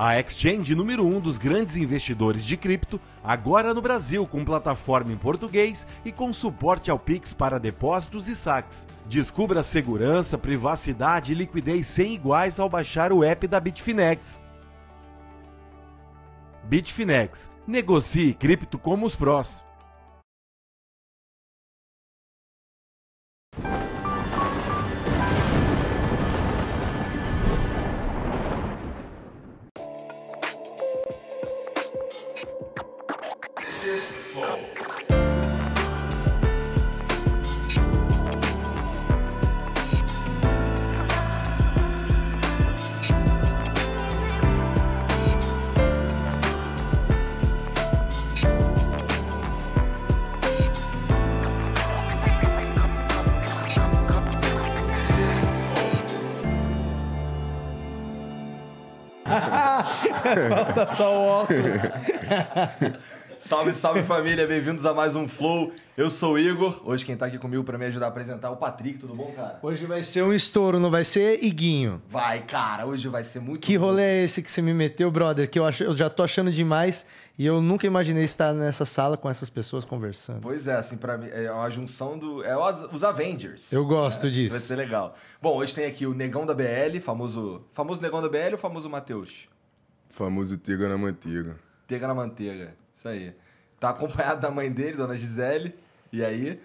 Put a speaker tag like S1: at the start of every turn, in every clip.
S1: A exchange número um dos grandes investidores
S2: de cripto, agora no Brasil com plataforma em português e com suporte ao Pix para depósitos e saques. Descubra segurança, privacidade e liquidez sem iguais ao baixar o app da Bitfinex. Bitfinex.
S3: Negocie cripto como os prós.
S2: Falta só o óculos. salve, salve família, bem-vindos a mais um Flow. Eu sou o Igor. Hoje quem tá aqui comigo para me ajudar a apresentar é o Patrick, tudo bom, cara? Hoje vai ser um
S4: estouro, não vai ser Iguinho.
S2: Vai, cara, hoje vai ser muito
S4: Que bom. rolê é esse que você me meteu, brother? Que eu, acho, eu já tô achando demais e eu nunca imaginei estar nessa sala com essas pessoas conversando.
S2: Pois é, assim, para mim é uma junção do. É os, Avengers. Eu gosto é, disso. Vai ser legal. Bom, hoje tem aqui o Negão da BL, famoso. Famoso Negão da BL ou famoso Matheus?
S3: Famoso Tega na Manteiga.
S2: Tega na Manteiga, isso aí. Tá acompanhado da mãe dele, dona Gisele. E aí?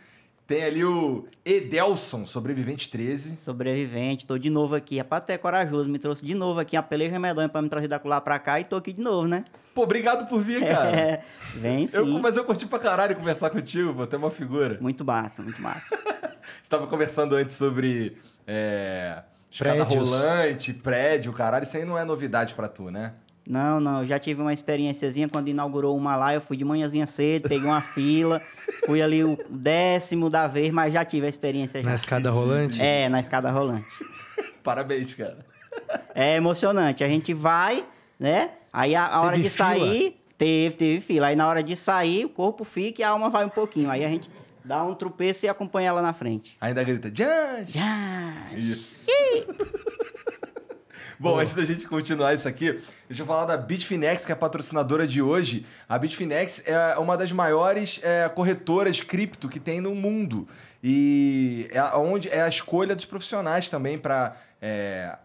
S2: Tem ali
S5: o Edelson, sobrevivente 13. Sobrevivente, tô de novo aqui. Rapaz, tu é corajoso, me trouxe de novo aqui. peleja medonha pra me trazer da lá pra cá e tô aqui de novo, né? Pô, obrigado por vir, cara. É, vem sim. Eu, mas eu curti pra caralho conversar contigo, pô, até uma figura. Muito massa, muito massa.
S2: Estava conversando antes sobre é, escada rolante,
S5: prédio, caralho. Isso aí não é novidade pra tu, né? Não, não, eu já tive uma experiênciazinha quando inaugurou uma lá, eu fui de manhãzinha cedo, peguei uma fila, fui ali o décimo da vez, mas já tive a experiência. Já. Na escada rolante? É, na escada rolante. Parabéns, cara. É emocionante, a gente vai, né? Aí a, a hora de fila? sair, teve, teve fila. Aí na hora de sair, o corpo fica e a alma vai um pouquinho. Aí a gente dá um tropeço e acompanha ela na frente. Ainda grita, Jans! Jans! Isso.
S2: Bom, antes da gente continuar isso aqui, deixa eu falar da Bitfinex, que é a patrocinadora de hoje. A Bitfinex é uma das maiores é, corretoras cripto que tem no mundo. E é, onde é a escolha dos profissionais também para. É,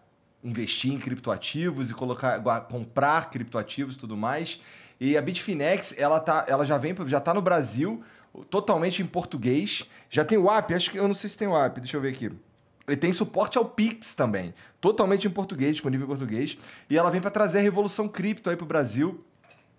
S2: investir em criptoativos e colocar, comprar criptoativos e tudo mais. E a Bitfinex, ela, tá, ela já vem, já tá no Brasil, totalmente em português. Já tem o app, acho que eu não sei se tem o app, deixa eu ver aqui. Ele tem suporte ao Pix também, totalmente em português, disponível em português. E ela vem para trazer a revolução cripto aí para o Brasil,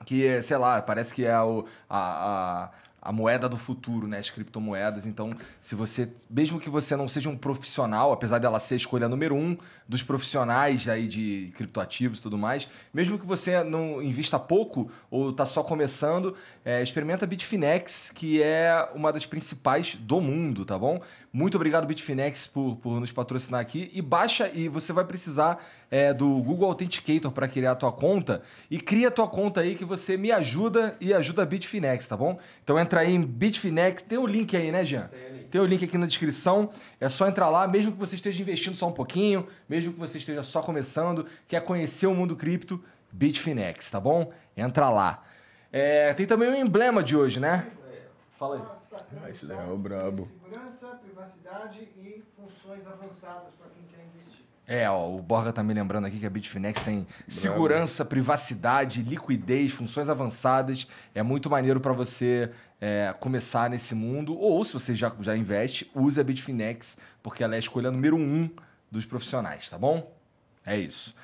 S2: que, é, sei lá, parece que é o, a, a a moeda do futuro, né? As criptomoedas. Então, se você, mesmo que você não seja um profissional, apesar dela ser a escolha número um dos profissionais aí de criptoativos e tudo mais, mesmo que você não invista pouco ou tá só começando, é, experimenta Bitfinex, que é uma das principais do mundo, tá bom? Muito obrigado Bitfinex por, por nos patrocinar aqui e baixa e você vai precisar é, do Google Authenticator para criar a tua conta e cria a tua conta aí que você me ajuda e ajuda a Bitfinex, tá bom? Então entra aí em Bitfinex, tem o um link aí, né, Jean? Tem, o um link aqui na descrição, é só entrar lá, mesmo que você esteja investindo só um pouquinho, mesmo que você esteja só começando, quer conhecer o mundo cripto, Bitfinex, tá bom? Entra lá. É, tem também o um emblema de hoje, né? Fala aí. Ah, esse daí é o brabo. Segurança, privacidade e funções avançadas para quem quer investir. É, ó, o Borga tá me lembrando aqui que a Bitfinex tem Bravo. segurança, privacidade, liquidez, funções avançadas. É muito maneiro para você é, começar nesse mundo. Ou se você já, já investe, use a Bitfinex, porque ela é a escolha número um dos profissionais, tá bom? É
S5: isso.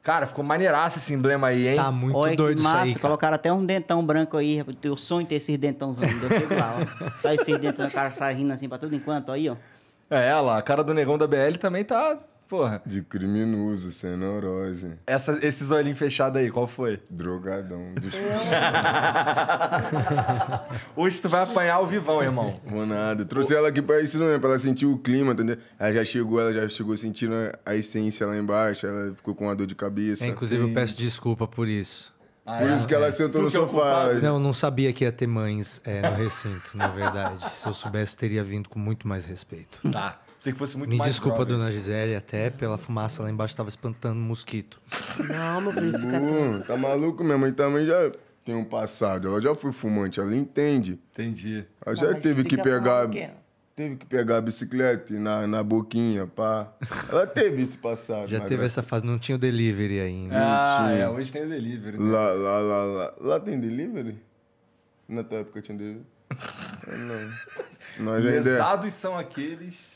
S5: Cara, ficou maneiraço esse emblema aí, hein? Tá muito Olha, doido que massa, isso aí. Cara. Colocaram até um dentão branco aí. Eu sonho é ter esses dentãozinhos. Eu lá, ó. Tá esses dentão, o cara sai rindo assim pra tudo enquanto, aí, ó. É, ela, a cara do negão da BL também tá,
S3: Porra. De criminoso, sem neurose. Essa, esses olhinhos fechados aí, qual foi? Drogadão.
S2: Hoje tu vai apanhar o vivão,
S3: irmão. Vou nada. Trouxe o... ela aqui pra isso mesmo, pra ela sentir o clima, entendeu? Ela já chegou, ela já chegou sentindo a essência lá embaixo, ela ficou com uma dor de cabeça. É, inclusive, Sim. eu peço
S4: desculpa por isso.
S3: Ah, por é, isso que ela é. sentou no é sofá. Não,
S4: não sabia que ia ter mães é, no recinto, na verdade. Se eu soubesse, teria vindo com muito
S3: mais respeito. Tá. Pensei que fosse muito Me mais desculpa, drogas.
S4: dona Gisele, até pela fumaça lá embaixo tava espantando
S3: mosquito. Não, meu filho, fica Tá maluco? Minha mãe também já tem um passado. Ela já foi fumante, ela entende. Entendi. Ela já teve que pegar... Teve que pegar a bicicleta na, na boquinha, pá. Ela teve esse passado. Já teve graça. essa
S4: fase, não tinha o delivery ainda. Ah, é, hoje
S3: tem o delivery. Né? Lá, lá, lá, lá. Lá tem delivery? Na tua época tinha delivery? não. Nós ainda... são
S2: aqueles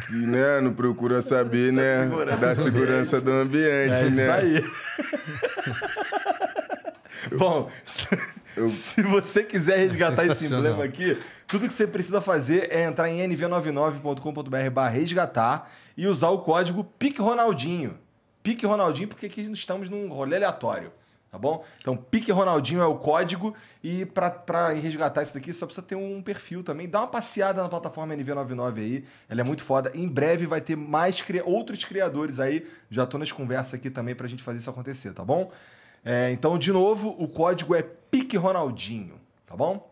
S3: que né, não procura saber, né? Da segurança, da segurança do, ambiente. do ambiente, é, né? Isso aí. Eu, Bom, se,
S1: eu... se
S2: você quiser resgatar é esse emblema aqui, tudo que você precisa fazer é entrar em nv99.com.br resgatar e usar o código Pique Ronaldinho. Pique Ronaldinho, porque aqui estamos num rolê aleatório tá bom? Então, Pique Ronaldinho é o código e para resgatar isso daqui só precisa ter um perfil também. Dá uma passeada na plataforma NV99 aí, ela é muito foda. Em breve vai ter mais cri... outros criadores aí, já tô nas conversas aqui também pra gente fazer isso acontecer, tá bom? É, então, de novo, o código é Pique Ronaldinho, tá bom?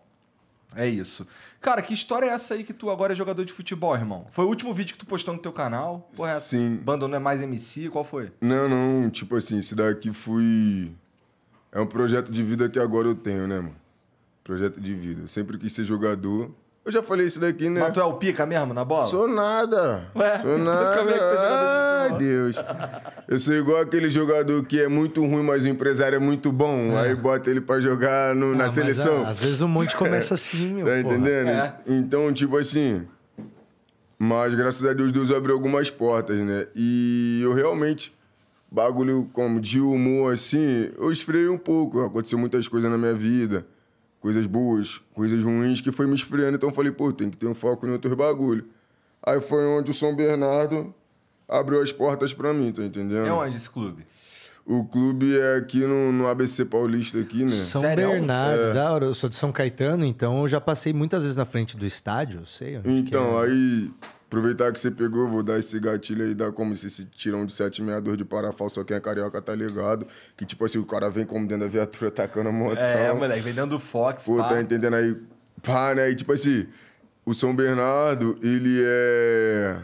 S2: É isso. Cara, que história é essa aí que tu agora é jogador de futebol, irmão? Foi o último vídeo que tu postou no teu canal? Porra, Sim. abandonou é mais MC? Qual foi?
S3: Não, não. Tipo assim, esse daqui foi. Fui é um projeto de vida que agora eu tenho, né, mano? Projeto de vida. Eu sempre quis ser jogador. Eu já falei isso daqui, né? Mas tu é o pica
S2: mesmo na bola? Sou
S3: nada. Ué? Sou nada. Como é que é Ai, Deus. Eu sou igual aquele jogador que é muito ruim, mas o empresário é muito bom. É. Aí bota ele pra jogar no, ah, na seleção. É, às vezes um monte começa assim, meu. Tá entendendo? É. Então, tipo assim. Mas graças a Deus, Deus abriu algumas portas, né? E eu realmente bagulho como de humor assim, eu esfriei um pouco. Aconteceu muitas coisas na minha vida, coisas boas, coisas ruins que foi me esfriando. Então eu falei, pô, tem que ter um foco em outros bagulho. Aí foi onde o São Bernardo abriu as portas para mim, tá entendendo? É onde esse clube? O clube é aqui no, no ABC Paulista, aqui, né? São Sério? Bernardo, é.
S4: da hora. Eu sou de São Caetano, então eu já passei muitas vezes na frente do estádio, sei. então, é.
S3: aí Aproveitar que você pegou, vou dar esse gatilho aí, dar como se esse tirão de 762 de parafal, só quem é carioca tá ligado. Que tipo assim, o cara vem como dentro da viatura tacando a moto. É, moleque, vem dentro do Fox, Pô, pá. tá entendendo aí? Pá, né? E tipo assim, o São Bernardo, ele é...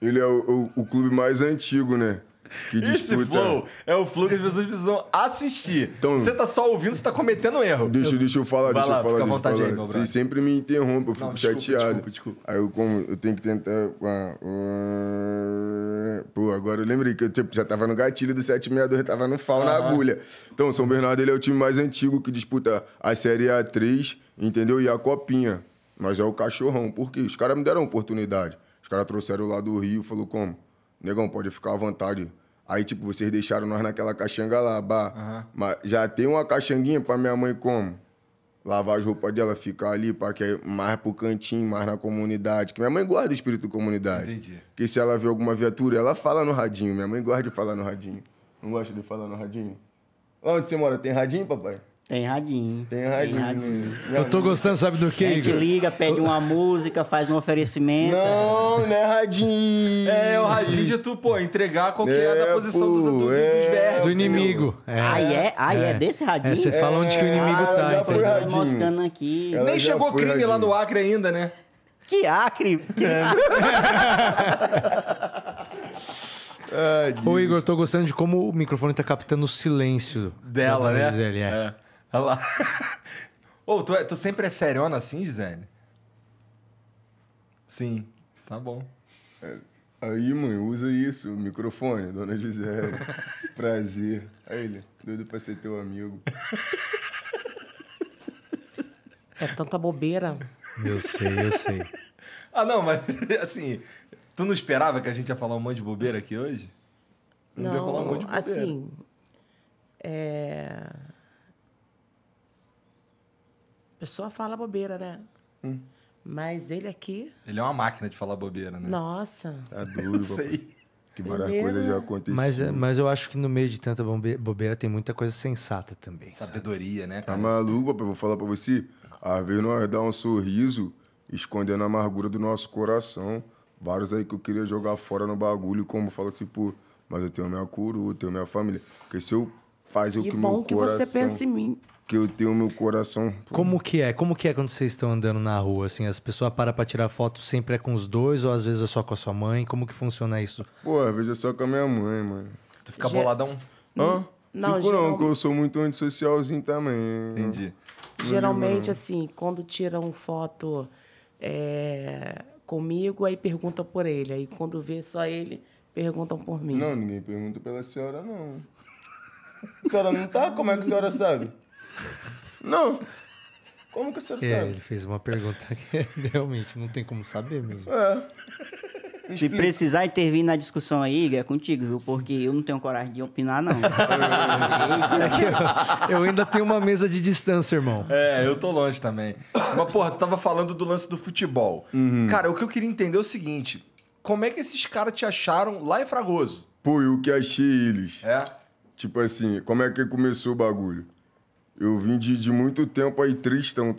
S3: Ele é o, o, o clube mais antigo, né? Que disputa. Esse flow
S2: é o flow que as pessoas precisam assistir. Então, você tá só ouvindo, você tá cometendo erro. Deixa, eu, deixa eu falar, deixa lá, eu falar. Fica à vontade falar. Aí, meu Vocês
S3: sempre me interrompem, eu fico Não, desculpa, chateado. Desculpa, desculpa. Aí eu, como, eu tenho que tentar. Ah, ah, pô, agora eu lembrei que eu tipo, já tava no gatilho do 762, tava no fal ah. na agulha. Então, São Bernardo ele é o time mais antigo que disputa a Série A3, entendeu? E a Copinha. Mas é o cachorrão. Por quê? Os caras me deram oportunidade. Os caras trouxeram lá do Rio, falou como? negão, pode ficar à vontade. Aí, tipo, vocês deixaram nós naquela caixanga lá, bah. Uhum. Mas já tem uma caixanguinha pra minha mãe como? Lavar as roupas dela, ficar ali, para que é mais pro cantinho, mais na comunidade. Que minha mãe guarda o espírito comunidade. Entendi. Porque se ela vê alguma viatura, ela fala no radinho. Minha mãe guarda de falar no radinho. Não gosta de falar no radinho? Onde você mora? Tem radinho, papai?
S5: Tem radinho. Tem radinho. Tem radinho. Eu tô gostando, sabe do quê? A gente liga, pede uma música, faz um oferecimento.
S2: Não, né, é radinho. É, o radinho de tu, pô, entregar qualquer é, da posição
S5: pô, dos, do, é, dos verbos. Do inimigo. É. é? ai é, é desse é, radinho? É, você
S2: fala onde que o é, inimigo ah, tá. já fui aqui. Ela Nem chegou crime radinho. lá no Acre ainda, né?
S3: Que Acre? Que é. Acre?
S4: Ô, Igor, eu tô gostando de como o microfone tá captando o silêncio dela, né? é.
S2: Olha lá. Ô, oh, tu, é, tu sempre é seriona assim, Gisele? Sim, tá bom.
S3: É, aí, mãe, usa isso, o microfone, dona Gisele. Prazer. Aí ele, doido pra ser teu amigo.
S6: É tanta bobeira.
S1: Eu sei, eu sei.
S2: ah, não, mas assim, tu não esperava que a gente ia falar um monte de bobeira aqui hoje?
S6: Não, não ia falar um monte de bobeira. assim. É pessoa fala bobeira, né? Hum. Mas ele aqui.
S2: Ele é uma máquina de falar bobeira, né? Nossa. Tá duro, eu sei. Que várias coisas
S6: já
S3: aconteceram. Mas,
S4: mas eu acho que no meio de tanta bobeira tem muita coisa sensata também.
S3: Sabedoria, sabe? né, tá cara? Tá maluco, papai? Vou falar pra você. Às vezes nós dá um sorriso escondendo a amargura do nosso coração. Vários aí que eu queria jogar fora no bagulho, como fala assim, pô, mas eu tenho minha cura, eu tenho minha família. Porque se eu fazer o que bom meu coração... Que bom que você pensa em mim que eu tenho meu coração.
S4: Como que é? Como que é quando vocês estão andando na rua? Assim, as pessoas param para tirar foto sempre é com os dois ou às vezes é só com a sua mãe? Como que funciona isso?
S3: Pô, às vezes é só com a minha mãe, mano. Tu fica boladão? Hã? Hum, não, Fico, não, porque eu sou muito antissocialzinho também. Entendi. Geralmente,
S6: assim, quando tiram foto é, comigo, aí perguntam por ele. Aí quando vê só ele, perguntam por mim.
S3: Não, ninguém pergunta pela senhora, não. A senhora não tá? Como é que a senhora sabe?
S5: Não. Como que o senhor é, sabe?
S4: Ele fez uma pergunta que realmente
S5: não tem como saber mesmo. É. Explica. Se precisar intervir na discussão aí, é contigo, viu? Porque eu não tenho coragem de opinar, não. eu, eu, ainda tenho uma
S4: mesa de distância, irmão.
S2: É, eu tô longe também. Mas, porra, tu tava falando do lance do futebol. Uhum. Cara, o que eu queria entender é o seguinte:
S3: como é que esses caras te acharam lá em Fragoso? Pô, eu que achei eles. É? Tipo assim, como é que começou o bagulho? Eu vim de, de muito tempo aí, tristão.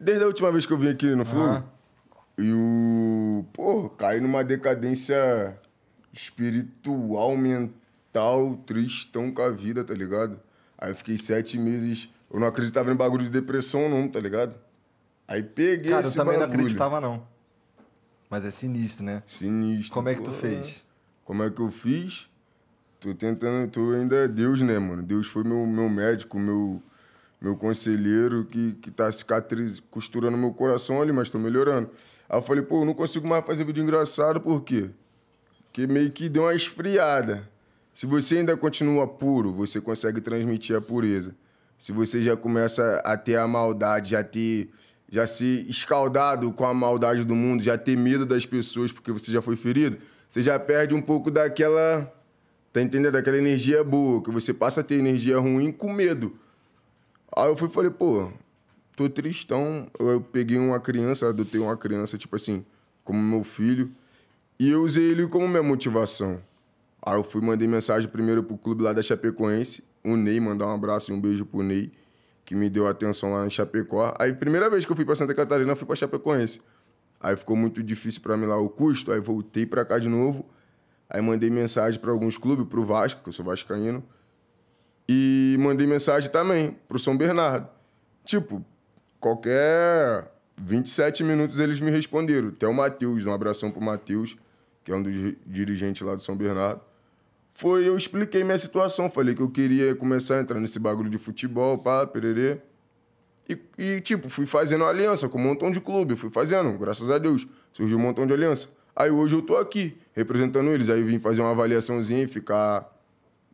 S3: Desde a última vez que eu vim aqui no Flu. Uhum. E o. Pô, caí numa decadência espiritual, mental, tristão com a vida, tá ligado? Aí eu fiquei sete meses. Eu não acreditava em bagulho de depressão, não, tá ligado? Aí peguei Cara, esse eu também bagulho. não acreditava, não. Mas é sinistro, né? Sinistro. Como é que tu fez? Como é que eu fiz? Tô tentando, tô ainda. É Deus, né, mano? Deus foi meu, meu médico, meu meu conselheiro, que, que tá cicatriz, costurando meu coração ali, mas tô melhorando. Aí eu falei, pô, eu não consigo mais fazer vídeo engraçado, por quê? Porque meio que deu uma esfriada. Se você ainda continua puro, você consegue transmitir a pureza. Se você já começa a ter a maldade, já ter já se escaldado com a maldade do mundo, já ter medo das pessoas porque você já foi ferido, você já perde um pouco daquela, tá entendendo? Daquela energia boa, que você passa a ter energia ruim com medo. Aí eu fui e falei, pô, tô tristão. Eu peguei uma criança, adotei uma criança, tipo assim, como meu filho. E eu usei ele como minha motivação. Aí eu fui, mandei mensagem primeiro pro clube lá da Chapecoense, o Ney, mandar um abraço e um beijo pro Ney, que me deu atenção lá em Chapecó. Aí, primeira vez que eu fui pra Santa Catarina, eu fui pra Chapecoense. Aí ficou muito difícil para mim lá o custo, aí voltei para cá de novo. Aí mandei mensagem para alguns clubes, pro Vasco, que eu sou vascaíno. E mandei mensagem também pro São Bernardo. Tipo, qualquer 27 minutos eles me responderam. Até o Matheus, um abração pro Matheus, que é um dos dirigentes lá do São Bernardo. Foi, eu expliquei minha situação, falei que eu queria começar a entrar nesse bagulho de futebol, pá, pererê. E, e tipo, fui fazendo aliança com um montão de clube, fui fazendo, graças a Deus. Surgiu um montão de aliança. Aí hoje eu tô aqui, representando eles. Aí vim fazer uma avaliaçãozinha e ficar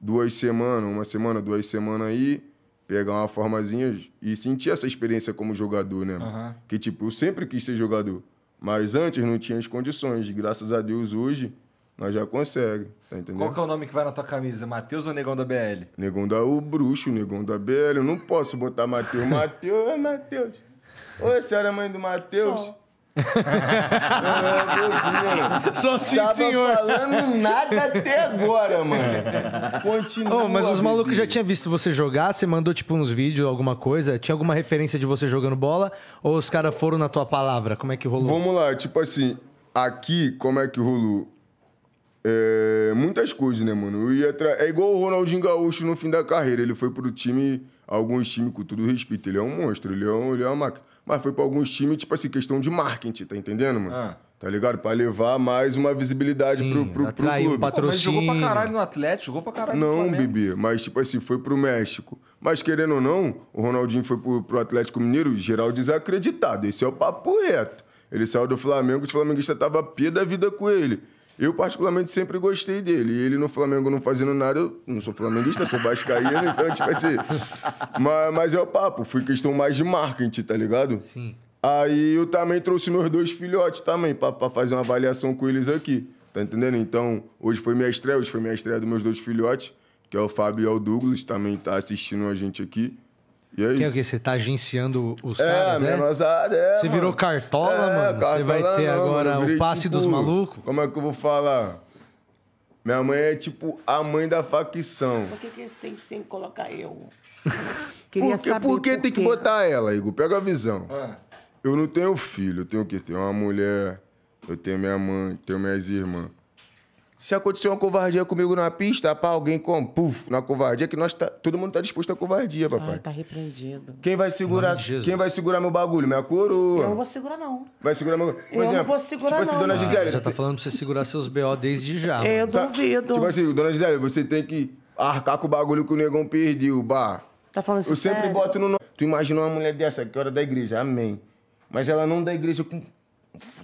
S3: duas semanas, uma semana, duas semanas aí, pegar uma formazinha e sentir essa experiência como jogador, né? Uhum. Que, tipo, eu sempre quis ser jogador. Mas antes não tinha as condições. Graças a Deus, hoje, nós já consegue, tá entendendo? Qual que é o
S2: nome que vai na tua camisa? Matheus ou Negão da BL?
S3: Negão da o bruxo, Negão da BL. Eu não posso botar Matheus. Matheus, Matheus. Oi, senhora mãe do Matheus. Só sim, Tava senhor. falando nada até agora, mano. É. Continua. Oh, mas os malucos já
S4: tinham visto você jogar? Você mandou, tipo, uns vídeos, alguma coisa? Tinha alguma referência de você jogando bola? Ou os caras foram na tua palavra? Como é que rolou? Vamos
S3: lá, tipo assim, aqui, como é que rolou? É, muitas coisas, né, mano? Eu ia tra... É igual o Ronaldinho Gaúcho no fim da carreira. Ele foi pro time alguns times, com todo respeito, ele é um monstro, ele é, um, ele é uma máquina. Mas foi para alguns times, tipo assim, questão de marketing, tá entendendo, mano? Ah. Tá ligado? Pra levar mais uma visibilidade Sim, pro, pro, pro clube. Patrocínio. Pô, mas jogou pra caralho
S2: no Atlético, jogou pra caralho não, no Flamengo. Não,
S3: Bibi, mas tipo assim, foi pro México. Mas querendo ou não, o Ronaldinho foi pro, pro Atlético Mineiro, geral desacreditado. Esse é o papo reto. Ele saiu do Flamengo, o Flamenguista tava pia da vida com ele. Eu, particularmente, sempre gostei dele. E ele no Flamengo não fazendo nada, eu não sou flamenguista, sou vascaíno, então, tipo assim. Mas, mas é o papo, foi questão mais de marketing, tá ligado? Sim. Aí eu também trouxe meus dois filhotes também, pra, pra fazer uma avaliação com eles aqui. Tá entendendo? Então, hoje foi minha estreia, hoje foi minha estreia dos meus dois filhotes, que é o Fábio e é o Douglas, também tá assistindo a gente aqui. E é que é o quê?
S4: Você tá agenciando os é, caras,
S3: né? é, Você virou cartola, é, mano? Cartola, você vai ter agora o passe tipo, dos malucos? Como é que eu vou falar? Minha mãe é tipo a mãe da facção. Por
S6: que, que tem, tem que colocar eu? Queria porque, saber por que tem que
S3: botar ela, Igor? Pega a visão. Ah. Eu não tenho filho, eu tenho o quê? Tenho uma mulher, eu tenho minha mãe, tenho minhas irmãs. Se acontecer uma covardia comigo na pista, pá, alguém com, puf, na covardia, que nós tá, todo mundo tá disposto a covardia, papai. Ah, tá
S6: repreendido. Quem
S3: vai segurar, quem vai segurar meu bagulho? Minha coroa. Eu não
S6: vou segurar, não.
S3: Vai segurar meu Eu exemplo, não vou
S6: segurar, tipo assim, não. Assim, dona ah,
S3: já tá falando pra você segurar seus BO desde já. Eu tá, Tipo assim, dona Gisele, você tem que arcar com o bagulho que o negão perdeu, bah.
S6: Tá falando assim, Eu sempre boto no...
S3: Tu imagina uma mulher dessa, que era da igreja, amém. Mas ela não é da igreja com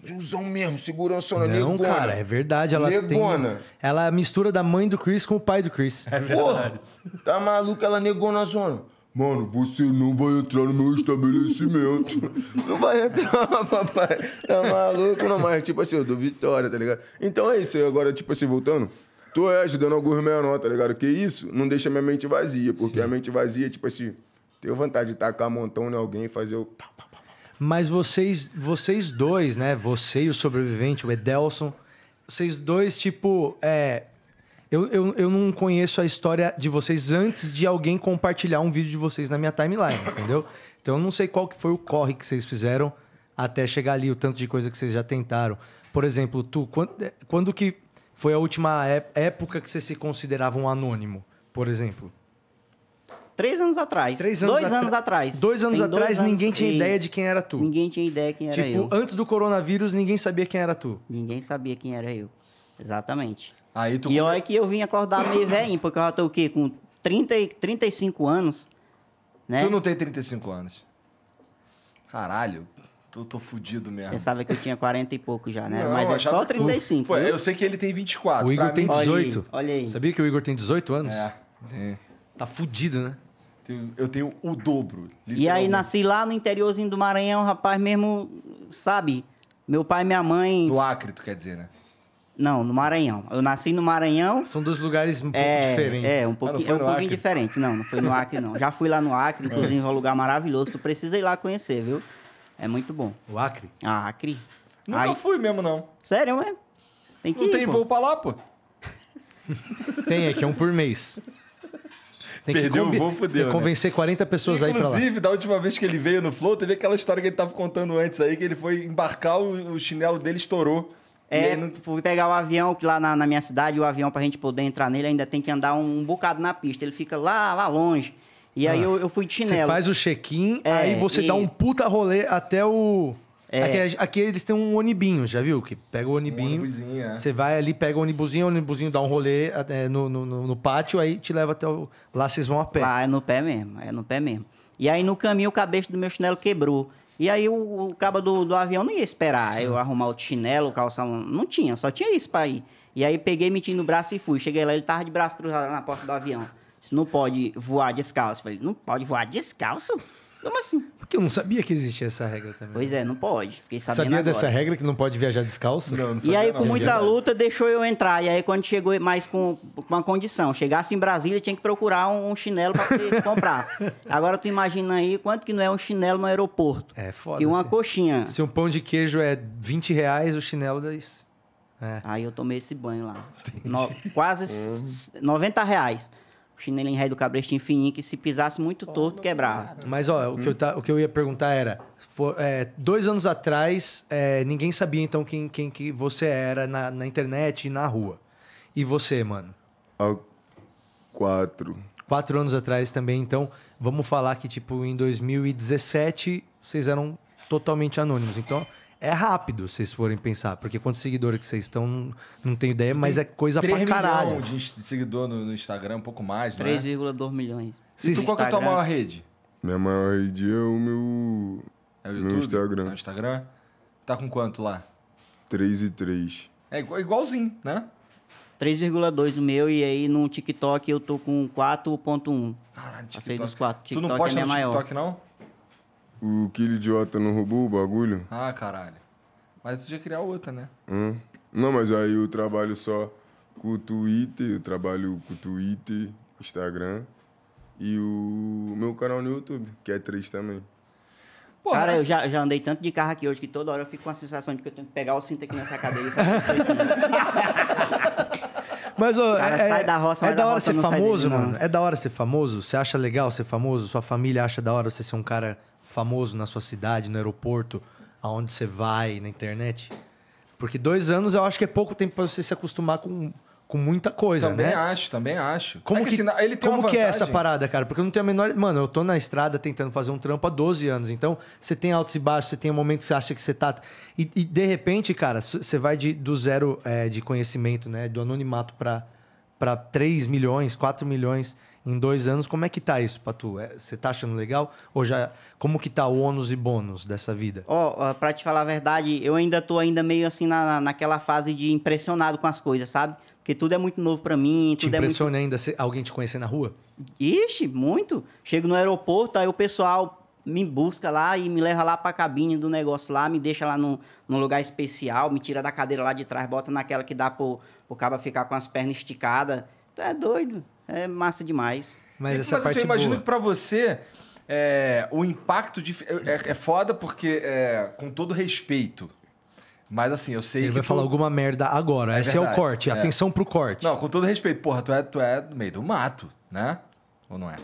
S3: Tiozão mesmo, segurança, Não, negona. cara, é verdade. Ela negona. tem...
S4: Ela é mistura da mãe do Chris
S3: com o pai do Chris. É verdade. tá maluco? Ela é negou na zona. Mano, você não vai entrar no meu estabelecimento. não vai entrar, papai. Tá maluco? Não, mas tipo assim, eu dou vitória, tá ligado? Então é isso. Eu agora, tipo assim, voltando... Tô é, ajudando alguns menor, tá ligado? Que isso não deixa minha mente vazia. Porque Sim. a mente vazia, tipo assim... Tenho vontade de tacar montão em alguém e fazer o...
S4: Mas vocês, vocês dois, né? Você e o sobrevivente, o Edelson, vocês dois, tipo, é, eu, eu, eu não conheço a história de vocês antes de alguém compartilhar um vídeo de vocês na minha timeline, entendeu? Então eu não sei qual que foi o corre que vocês fizeram até chegar ali, o tanto de coisa que vocês já tentaram. Por exemplo, tu, quando, é, quando que foi a última época que você se considerava um anônimo, por exemplo?
S5: Três anos atrás. Três anos dois anos atrás. Dois anos Tem atrás, dois ninguém anos... tinha ideia de quem era tu. Ninguém tinha ideia quem era tipo, eu. Tipo, antes do coronavírus, ninguém sabia quem era tu. Ninguém sabia quem era eu. Exatamente. Aí tu... E olha que eu vim acordar meio velhinho, porque eu já tô o quê? Com 30, 35 anos, né? Tu não tem 35 anos. Caralho, tô, tô fudido mesmo. Pensava que eu tinha 40 e pouco já, né? Não, Mas é, é só 35. Tu... Pô, eu
S2: sei que ele tem 24. O Igor tem 18.
S5: Olha aí, olha aí. Sabia que o Igor tem 18 anos? É.
S2: é. Tá fudido, né? eu tenho o dobro.
S5: E aí nasci lá no interiorzinho do Maranhão, rapaz, mesmo, sabe? Meu pai e minha mãe. Do Acre, tu quer dizer, né? Não, no Maranhão. Eu nasci no Maranhão. São dois lugares um pouco é, diferentes. É, um pouquinho, ah, é um pouquinho diferente. Não, não foi no Acre, não. Já fui lá no Acre, inclusive é um lugar maravilhoso. Tu precisa ir lá conhecer, viu? É muito bom. O Acre? Ah, Acre. Nunca fui mesmo, não. Sério mesmo? É? Tem que não ir, tem pô. voo pra lá, pô.
S4: tem, é que é um por mês. Tem Perdeu que o voo, fudeu. Né? Convencer 40 pessoas Inclusive, aí pra lá.
S2: Inclusive, da última vez que ele veio no Flow, teve aquela história que ele tava contando antes aí, que ele foi embarcar, o chinelo
S5: dele estourou. É, não... fui pegar o avião, que lá na, na, minha cidade, o avião pra gente poder entrar nele ainda tem que andar um, um bocado na pista. Ele fica lá, lá longe. E ah. aí eu, eu, fui de chinelo. Você faz o
S4: check-in, é, aí você e... dá um puta rolê até o... É. Aqui, aqui, eles têm um onibinho, já viu? Que pega o onibinho. Um é. você vai ali, pega o onibuzinho, o onibuzinho dá um rolê é, no,
S5: no, no, pátio, aí te leva até o. Lá vocês vão a pé. Lá é no pé mesmo, é no pé mesmo. E aí no caminho o cabeça do meu chinelo quebrou. E aí o, o cabo do, do avião não ia esperar Sim. eu arrumar o chinelo, o um... Não tinha, só tinha isso pra ir. E aí peguei, meti no braço e fui. Cheguei lá, ele tava de braço cruzado na porta do avião. Isso não pode voar descalço. Eu falei, não pode voar descalço? Como assim?
S4: Porque eu não sabia que existia essa regra também.
S5: Pois né? é, não pode. Fiquei sabendo Sabia agora. dessa regra
S4: que não pode viajar descalço? Não, não E aí, com muita
S5: luta, deixou eu entrar. E aí, quando chegou mais com uma condição, chegasse em Brasília, tinha que procurar um chinelo para poder comprar. Agora, tu imagina aí quanto que não é um chinelo no aeroporto.
S1: É,
S4: foda E uma
S5: coxinha. Se um pão de queijo é 20 reais, o chinelo dá isso. É. Aí eu tomei esse banho lá. No, quase 90 hum. reais em rei do cabresto fininho, que se pisasse muito Pô, torto, quebrava. Mas, ó, o, que eu o que eu ia perguntar era, for, é, dois anos atrás, é, ninguém sabia,
S4: então, quem, quem que você era na, na internet e na rua. E você, mano? Há quatro. Quatro anos atrás também, então, vamos falar que, tipo, em 2017, vocês eram totalmente anônimos. Então, é rápido, se vocês forem pensar. Porque quantos seguidores que vocês estão, não tenho ideia, mas é coisa pra caralho.
S2: milhões de seguidor no, no Instagram, um pouco mais, né? 3,2 milhões. E tu, qual que é a tua maior rede?
S3: Minha maior rede é o meu. É o YouTube? Meu Instagram. É o Instagram?
S5: Tá com quanto lá?
S3: 3 e 3.
S5: É, é igualzinho, né? 3,2 o meu e aí no TikTok eu tô com 4,1. Caralho, Passei TikTok. dos quatro. Tu não TikTok é no minha maior. TikTok, não?
S3: O Kill Idiota não roubou o bagulho?
S5: Ah, caralho. Mas tu ia
S2: criar outra, né?
S3: Hum. Não, mas aí eu trabalho só com o Twitter, eu trabalho com o Twitter, Instagram e o meu canal no YouTube, que é três também.
S5: Pô, cara, mas... eu já, já andei tanto de carro aqui hoje que toda hora eu fico com a sensação de que eu tenho que pegar o cinto aqui nessa cadeira e fazer aqui. Né? Mas, ô, cara, é, sai da roça, é da, da hora roça, ser famoso, dele, mano. É
S4: da hora ser famoso? Você acha legal ser famoso? Sua família acha da hora você ser um cara famoso na sua cidade, no aeroporto, aonde você vai, na internet? Porque dois anos eu acho que é pouco tempo para você se acostumar com, com muita coisa, também né? Também acho,
S2: também acho. Como, é que, que, ele tem como que é essa parada,
S4: cara? Porque eu não tenho a menor. Mano, eu tô na estrada tentando fazer um trampo há 12 anos. Então, você tem altos e baixos, você tem um momento que você acha que você tá. E, e de repente, cara, você vai de, do zero é, de conhecimento, né? Do anonimato para 3 milhões, 4 milhões em dois anos, como é que tá isso para tu? É, você tá achando legal? Ou já. Como que tá o ônus e bônus dessa vida?
S5: Ó, oh, pra te falar a verdade, eu ainda tô ainda meio assim na, naquela fase de impressionado com as coisas, sabe? Porque tudo é muito novo para mim. Te impressiona é muito... ainda alguém te conhecer na rua? Ixi, muito. Chego no aeroporto, aí o pessoal me busca lá e me leva lá pra cabine do negócio lá, me deixa lá num, lugar especial, me tira da cadeira lá de trás, bota naquela que dá pro, pro cabo ficar com as pernas esticadas é doido. É massa demais.
S2: Mas, é e, essa mas parte assim, eu imagino que pra você. É, o impacto de, é, é, é foda porque, é, com todo respeito, mas assim, eu sei Ele que. Ele vai tu... falar alguma merda
S4: agora. É Esse verdade, é o corte. É. Atenção pro corte.
S2: Não, com todo respeito, porra, tu é, tu é do meio do mato, né? Ou não é?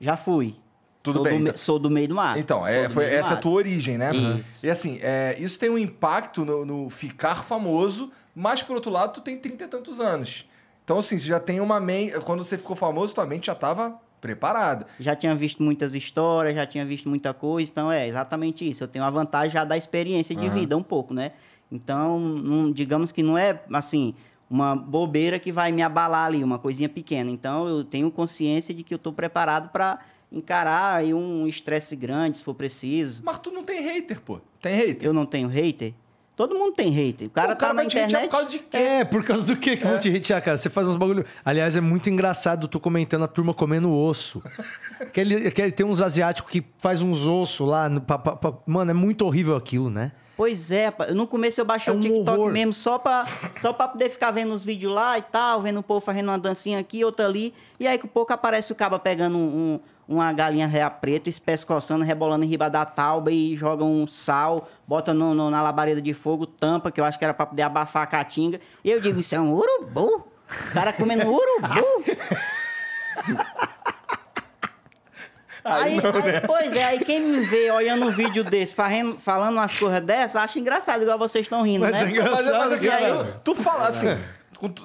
S2: Já fui. Tudo sou bem. Do me... Então. Sou do meio do mato. Então, é, foi, essa é a tua origem, né? Isso. E assim, é, isso tem um impacto no, no, ficar famoso, mas por outro lado, tu tem trinta e tantos anos. Então, assim, você já tem uma
S5: mente. Quando você ficou famoso, sua mente já estava preparada. Já tinha visto muitas histórias, já tinha visto muita coisa. Então, é exatamente isso. Eu tenho a vantagem já da experiência de uhum. vida, um pouco, né? Então, não, digamos que não é assim. Uma bobeira que vai me abalar ali, uma coisinha pequena. Então, eu tenho consciência de que eu estou preparado para encarar aí um estresse grande, se for preciso. Mas tu não tem hater, pô. Tem hater? Eu não tenho hater? Todo mundo tem hater. O cara, o cara tá na internet. Por causa de quê? É, por causa do quê que é. vão te hatear, cara? Você faz uns bagulho. Aliás, é
S4: muito engraçado tu comentando a turma comendo osso. que ele, tem uns asiáticos que faz uns osso lá. No, mano, é muito horrível aquilo, né?
S5: Pois é, no começo eu baixei é um o TikTok horror. mesmo só pra, só pra poder ficar vendo uns vídeos lá e tal, vendo o povo fazendo uma dancinha aqui, outra ali. E aí, com pouco aparece o caba pegando um, um uma galinha réa preta, espécie coçando, rebolando em riba da tauba e joga um sal, bota no, no, na labareda de fogo, tampa, que eu acho que era pra poder abafar a caatinga. E eu digo, isso é um urubu? O cara comendo urubu? Aí, aí né? Pois é, aí quem me vê olhando um vídeo desse, farrendo, falando umas coisas dessas, acha engraçado, igual vocês estão rindo, mas né? É engraçado, mas, mas, assim, cara. Eu, tu fala assim...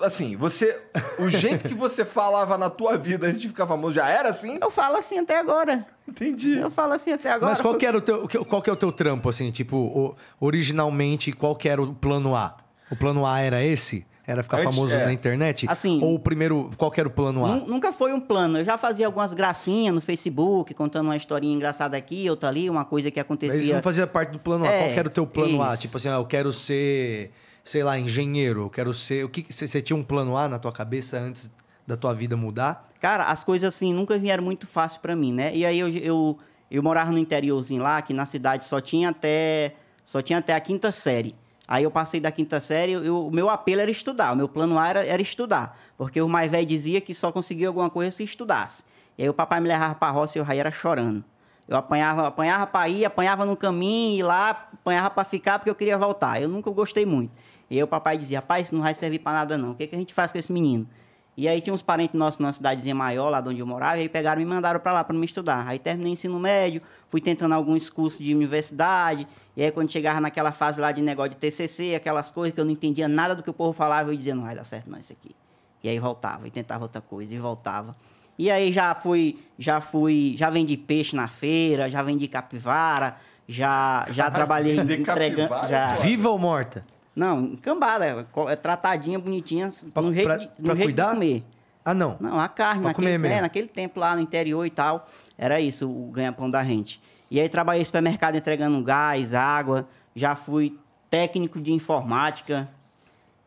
S2: Assim, você. O jeito que você falava na tua vida antes de ficar famoso já era assim? Eu falo assim até agora. Entendi. Eu falo assim
S5: até agora. Mas qual que era
S4: o teu, qual que é o teu trampo, assim? Tipo, originalmente, qual que era o plano A? O plano A era esse? Era ficar antes, famoso é. na internet? Assim. Ou o primeiro, qual que era o plano A?
S5: Nunca foi um plano. Eu já fazia algumas gracinhas no Facebook, contando uma historinha engraçada aqui, outra ali, uma coisa que acontecia. Mas isso não fazia parte do plano A. É, qual que era o teu plano isso. A? Tipo
S4: assim, ah, eu quero ser sei lá, engenheiro, eu quero ser. O que você tinha um plano A na tua cabeça antes da tua
S5: vida mudar? Cara, as coisas assim nunca vieram muito fácil para mim, né? E aí eu, eu, eu morava no interiorzinho lá, que na cidade só tinha até só tinha até a quinta série. Aí eu passei da quinta série, eu, o meu apelo era estudar, o meu plano A era, era estudar, porque o mais velho dizia que só conseguia alguma coisa se estudasse. E aí o papai me levava pra roça e eu aí era chorando. Eu apanhava, apanhava pra ir, apanhava no caminho, e lá apanhava pra ficar porque eu queria voltar. Eu nunca gostei muito. E aí o papai dizia, rapaz, isso não vai servir para nada não. O que, que a gente faz com esse menino? E aí tinha uns parentes nossos numa cidadezinha maior, lá de onde eu morava, e aí pegaram e me mandaram para lá para me estudar. Aí terminei ensino médio, fui tentando alguns cursos de universidade, e aí quando chegava naquela fase lá de negócio de TCC, aquelas coisas que eu não entendia nada do que o povo falava, eu dizia, não vai dar certo não isso aqui. E aí voltava, e tentava outra coisa, e voltava. E aí já fui, já fui, já vendi peixe na feira, já vendi capivara, já, já trabalhei entregando. Já... Viva ou morta? Não, cambada, é é tratadinha, bonitinha, pra, no jeito, pra, de, pra cuidar? de comer. Ah, não? Não, a carne, pra naquele, comer mesmo. É, naquele tempo lá no interior e tal, era isso o ganha-pão da gente. E aí trabalhei no supermercado entregando gás, água, já fui técnico de informática.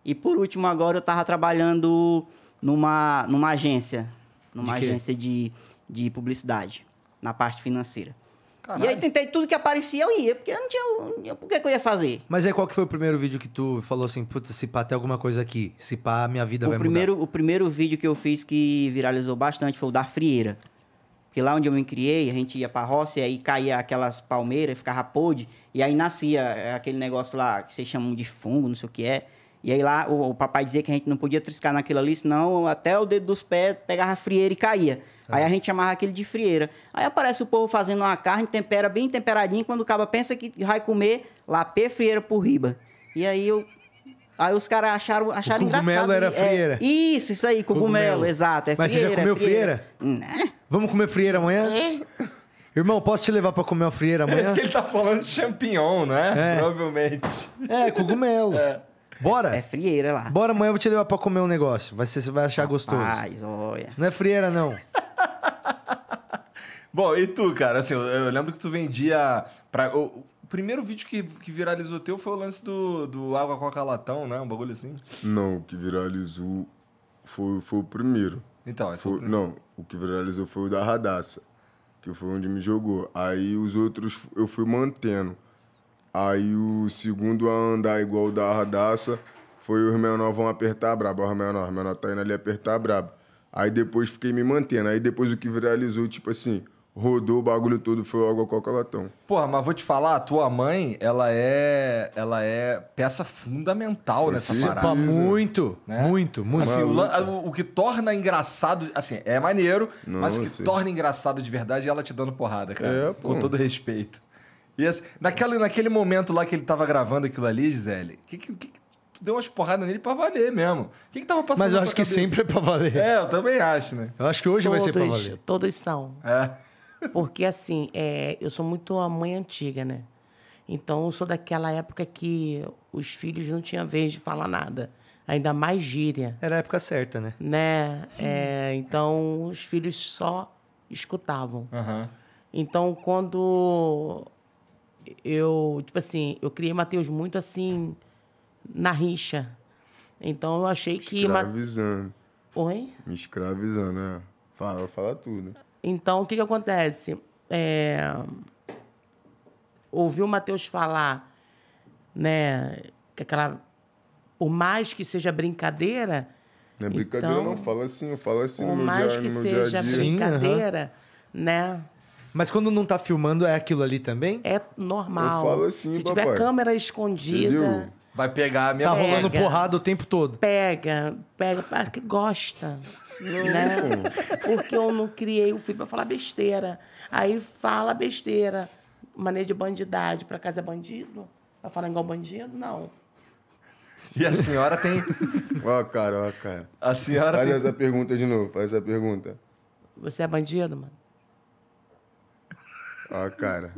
S5: E por último, agora eu tava trabalhando numa, numa agência, numa de agência de, de publicidade, na parte financeira. Caralho. E aí tentei tudo que aparecia, eu ia, porque eu não tinha. Por que, é que eu ia fazer? Mas aí qual que foi o primeiro vídeo que
S4: tu falou assim, puta, se pá, tem alguma coisa aqui. Se pá, minha vida o vai primeiro,
S5: mudar. O primeiro vídeo que eu fiz que viralizou bastante foi o da frieira. Porque lá onde eu me criei, a gente ia pra roça e aí caía aquelas palmeiras, ficava podre, e aí nascia é, aquele negócio lá que vocês chamam de fungo, não sei o que é. E aí lá o, o, papai dizia que a gente não podia triscar naquilo ali, senão até o dedo dos pés pegava frieira e caía. É. Aí a gente chamava aquele de frieira. Aí aparece o povo fazendo uma carne, tempera bem temperadinho, quando o cara pensa que vai comer, lá pê frieira por riba. E aí eu Aí os caras acharam, acharam o cogumelo engraçado. Cogumelo era é, frieira. É, isso, isso aí, cogumelo, cogumelo. exato. É Mas frieira, você já comeu é frieira?
S4: frieira? Né? Vamos comer frieira amanhã? É. Irmão, posso te levar pra comer uma frieira amanhã? É isso que ele
S2: tá falando de champignon, né? É. Provavelmente. É, cogumelo. É. Bora? É frieira lá.
S4: Bora, amanhã eu vou te levar pra comer um negócio. Vai ser, você vai achar Rapaz, gostoso. Olha. Não é frieira, não.
S2: Bom, e tu, cara? Assim, eu, eu lembro que tu vendia. Pra, o, o primeiro vídeo que, que viralizou teu foi o lance do, do água com a calatão, né? Um bagulho assim.
S3: Não, o que viralizou foi, foi o primeiro. Então, esse foi, foi o primeiro. Não, o que viralizou foi o da Radassa, que foi onde me jogou. Aí os outros eu fui mantendo. Aí o segundo a andar igual o da Radassa foi os menor vão apertar brabo. Os menor, os menor tá indo ali apertar brabo. Aí depois fiquei me mantendo. Aí depois o que viralizou, tipo assim, rodou o bagulho todo, foi o água coca latão.
S2: Porra, mas vou te falar, a tua mãe, ela é ela é peça fundamental nessa Sim, parada.
S4: Muito, né? muito, muito. Assim,
S2: o, o, que torna engraçado, assim, é maneiro, Não, mas o que sei. torna engraçado de verdade é ela te dando porrada, cara. É, pô. Com todo respeito. E naquela, naquele momento lá que ele tava gravando aquilo ali, Gisele, que, que, que tu deu umas porradas nele pra valer mesmo. O que, que tava passando Mas eu acho que cabeça? sempre é pra valer. É, eu também acho, né?
S6: Eu acho que hoje todos, vai ser pra valer. Todos são. É. Porque assim, é, eu sou muito a mãe antiga, né? Então eu sou daquela época que os filhos não tinham vez de falar nada. Ainda mais gíria. Era a época certa, né? Né? É, então os filhos só escutavam. Uhum. Então quando eu, tipo assim, eu criei Mateus muito assim na rixa. Então eu achei que
S3: escravizando. Oi? Me escravizando, né? Fala, fala tudo.
S6: Então o que que acontece? É... Ouvi o Mateus falar, né, que aquela por mais que seja brincadeira, não é brincadeira então, não, fala assim, fala assim
S4: por no mais dia, que no seja dia -dia. brincadeira, Sim, uhum. né? Mas quando não tá filmando, é aquilo ali também? É
S6: normal. Eu falo assim, Se papai. tiver câmera escondida. Entendeu? Vai pegar a minha Tá pega, rolando porrada o tempo todo. Pega, pega, porque gosta. Não. Né? Porque eu não criei o filho pra falar besteira. Aí fala besteira. Maneira de bandidade. Pra casa é bandido? Pra falar igual bandido? Não. E a senhora tem. Ó, cara, ó,
S3: cara. A senhora. Faz tem... essa pergunta de novo, faz essa pergunta.
S6: Você é bandido, mano?
S3: Ó, cara.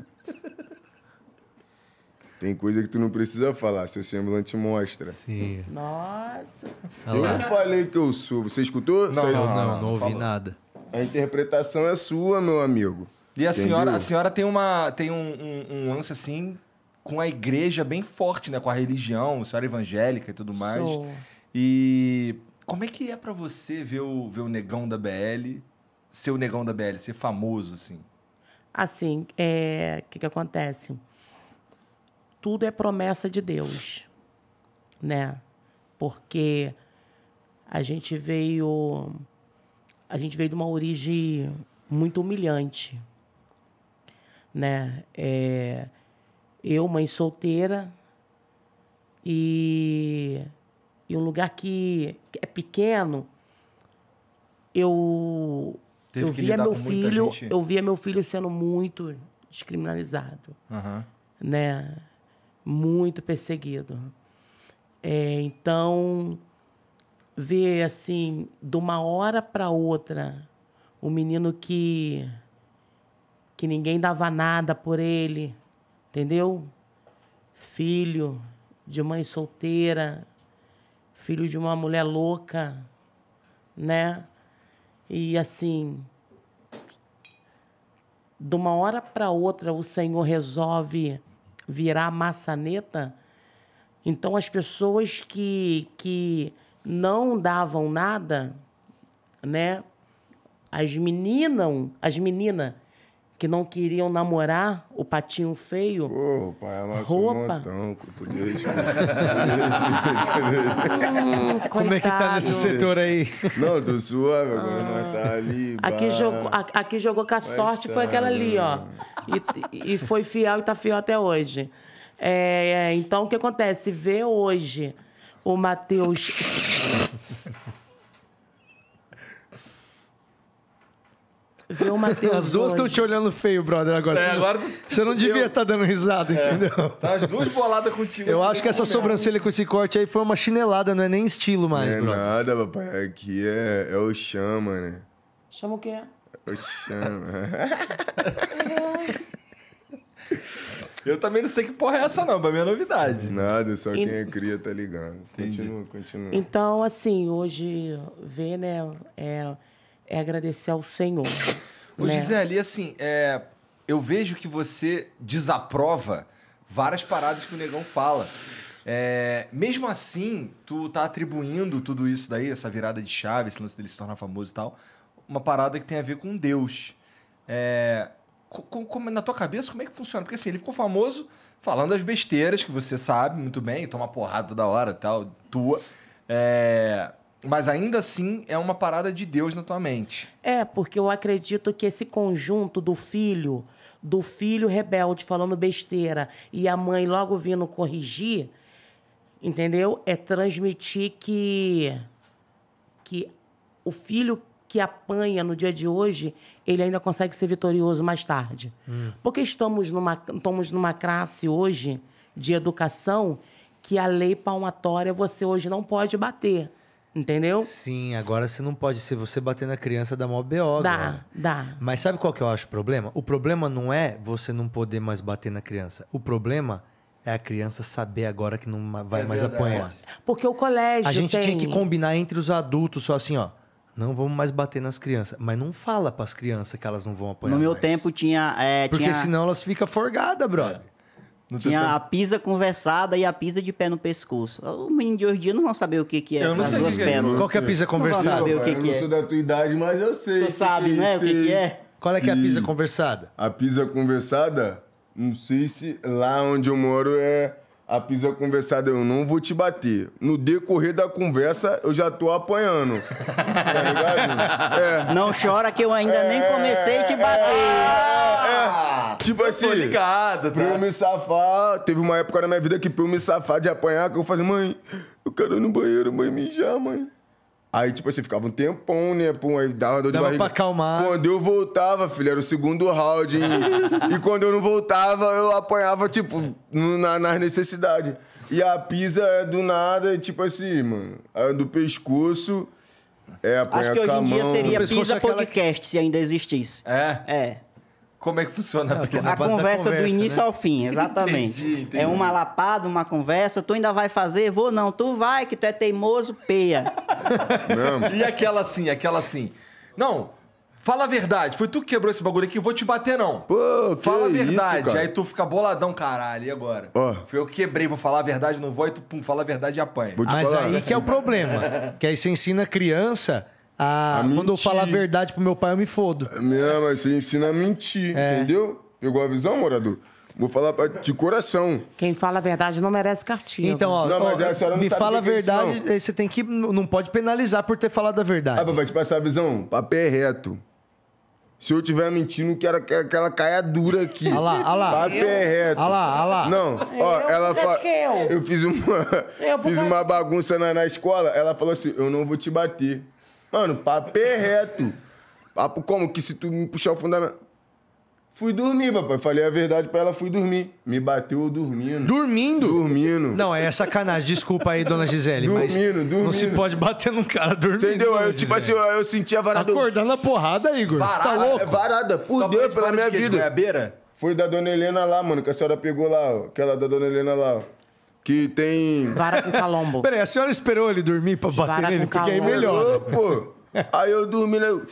S3: Tem coisa que tu não precisa falar, seu semblante mostra. Sim.
S6: Nossa.
S3: Eu não falei que eu sou. Você escutou? Não, não, não, não, não ouvi nada. A interpretação é sua, meu amigo. E a senhora, a senhora
S2: tem uma tem um, um, um, lance assim com a igreja bem forte, né? Com a religião, a senhora evangélica e tudo mais. Sou. E como é que é para você ver o, ver o negão da BL, ser o negão da BL, ser famoso assim?
S6: Assim, o é, que, que acontece? Tudo é promessa de Deus, né? Porque a gente veio a gente veio de uma origem muito humilhante, né? É, eu, mãe solteira, e, e um lugar que é pequeno, eu Teve eu via meu filho, gente... eu via meu filho sendo muito descriminalizado, uhum. né? Muito perseguido. É, então ver assim de uma hora para outra o um menino que que ninguém dava nada por ele, entendeu? Filho de mãe solteira, filho de uma mulher louca, né? E assim, de uma hora para outra o Senhor resolve virar maçaneta. Então as pessoas que, que não davam nada, né? As meninas, as meninas que não queriam namorar o patinho feio. Pô, pai, nossa, roupa. É um montão, podia hum, Como é que tá nesse setor aí? Não, tô suave agora,
S3: tá ah. tá ali. Aqui jogou,
S6: aqui jogou com a Vai sorte, estar, foi aquela ali, né? ó. E, e, foi fiel e tá fiel até hoje. É, é então, o que acontece? Vê hoje o Matheus Ver o Matheus As duas estão te olhando feio, brother, agora. É, agora
S4: você não
S2: devia estar tá dando risada, é. entendeu? Tá as duas boladas contigo. Eu acho que essa mesmo. sobrancelha
S4: com esse corte aí foi uma chinelada, não é nem estilo mais, não é brother.
S3: É nada, papai. Aqui é, é o chama, né? Chama o quê? O chama.
S2: Eu também não sei que porra é essa, não, pra é minha novidade. Nada, só quem é cria tá ligando. Entendi. Continua, continua.
S6: Então, assim, hoje ver, né? É é agradecer ao Senhor. Ô, né?
S2: Gisele, assim, é, eu vejo que você desaprova várias paradas que o negão fala. É, mesmo assim, tu tá atribuindo tudo isso daí, essa virada de chave, esse lance dele se tornar famoso e tal, uma parada que tem a ver com Deus. É, na tua cabeça, como é que funciona? Porque assim, ele ficou famoso falando as besteiras que você sabe muito bem, toma porrada da hora tal, tua. É, mas ainda assim é uma parada de Deus na tua
S6: mente. É, porque eu acredito que esse conjunto do filho, do filho rebelde falando besteira e a mãe logo vindo corrigir, entendeu? É transmitir que que o filho que apanha no dia de hoje, ele ainda consegue ser vitorioso mais tarde. Hum. Porque estamos numa, estamos numa classe hoje de educação que a lei palmatória você hoje não pode bater.
S4: Entendeu? Sim, agora você não pode. ser você bater na criança, dá mó BO. Dá, agora. dá. Mas sabe qual que eu acho o problema? O problema não é você não poder mais bater na criança. O problema é a criança saber agora que não vai é mais verdade. apanhar.
S5: Porque o colégio. A gente tem... tinha que combinar
S4: entre os adultos, só assim, ó. Não vamos mais bater nas crianças. Mas não fala para as crianças que elas não vão apanhar.
S5: No meu mais. tempo tinha. É, Porque tinha... senão elas ficam forgadas, brother. É. No Tinha teu... a pisa conversada e a pisa de pé no pescoço. O menino de hoje em dia não vão saber o que, que é eu essas duas que é Qual que é a pisa conversada? Não saber o que, eu que é. Eu não sou
S3: da tua idade, mas eu sei. Tu sabe, é né? O que, que é? Qual é que é a pisa conversada? A pisa conversada? Não sei se lá onde eu moro é a pisa conversada, eu não vou te bater. No decorrer da conversa, eu já tô apanhando. tá
S1: ligado?
S3: É.
S5: Não chora que eu ainda é, nem comecei a te bater. É,
S3: é. tipo eu assim, ligado, tá? pra eu tá? me safar, teve uma época na minha vida que pra eu me safar de apanhar, que eu falei, mãe, eu quero ir no banheiro, mãe, mijar, mãe. Aí, tipo assim, ficava um tempão, né? Pum, aí dava dor de dava barriga. Dava pra acalmar. Quando eu voltava, filho, era o segundo round. e, e quando eu não voltava, eu apanhava, tipo, na, nas necessidades. E a pisa é do nada, é tipo assim, mano. É do pescoço. É, apanha Acho que hoje em dia seria pisa é
S5: podcast, que... se ainda existisse. É? É. Como é que funciona a A conversa, conversa do né? início né? ao fim, exatamente. entendi, entendi. É uma lapada, uma conversa. Tu ainda vai fazer? Vou não. Tu vai, que tu é teimoso, peia.
S2: Não. E aquela assim, aquela assim. Não, Fala a verdade, foi tu que quebrou esse bagulho aqui, vou te bater não. Pô, que Fala a verdade, isso, aí tu fica boladão, caralho, e agora? Oh. Foi eu que quebrei, vou falar a verdade, não vou, e tu pum, fala a verdade e apanha.
S4: Mas falar, aí né? que é o problema, que aí você ensina a criança
S3: a, a quando eu falar a verdade pro meu pai, eu me fodo. Não, mas você ensina a mentir, é. entendeu? Pegou a visão, morador? Vou falar de coração.
S6: Quem fala a verdade não merece cartinha. Então, ó, não, ó me fala a verdade,
S3: é isso, você tem que não pode penalizar por ter falado a verdade. Ah, papai, te passar a visão, papel é reto. Se eu tiver mentindo, que era aquela caia dura aqui. Olha lá, olha lá. Papel é reto. Olha lá, olha lá. Não, ó, eu, ela fala. Eu. eu fiz uma,
S6: eu, fiz
S5: uma
S3: bagunça na, na escola. Ela falou assim: eu não vou te bater. Mano, papo é reto. Papo como que se tu me puxar o fundamento. Fui dormir, papai. Falei a verdade pra ela, fui dormir. Me bateu dormindo. Dormindo? Dormindo. Não, é sacanagem. Desculpa aí, dona Gisele. Dormindo, mas dormindo. Não se pode bater num cara dormindo. Entendeu? Eu, tipo assim, eu, eu senti a varada. Acordando a porrada, Igor. Tá varada, tá louco? É varada, por Só Deus, pela minha vida. Foi da dona Helena lá, mano, que a senhora pegou lá, ó. Aquela da dona Helena lá, ó que tem. Vara com calombo.
S4: Peraí, a senhora esperou ele dormir pra bater Vara nele? Porque aí melhor.
S3: aí eu dormi, né? Eu...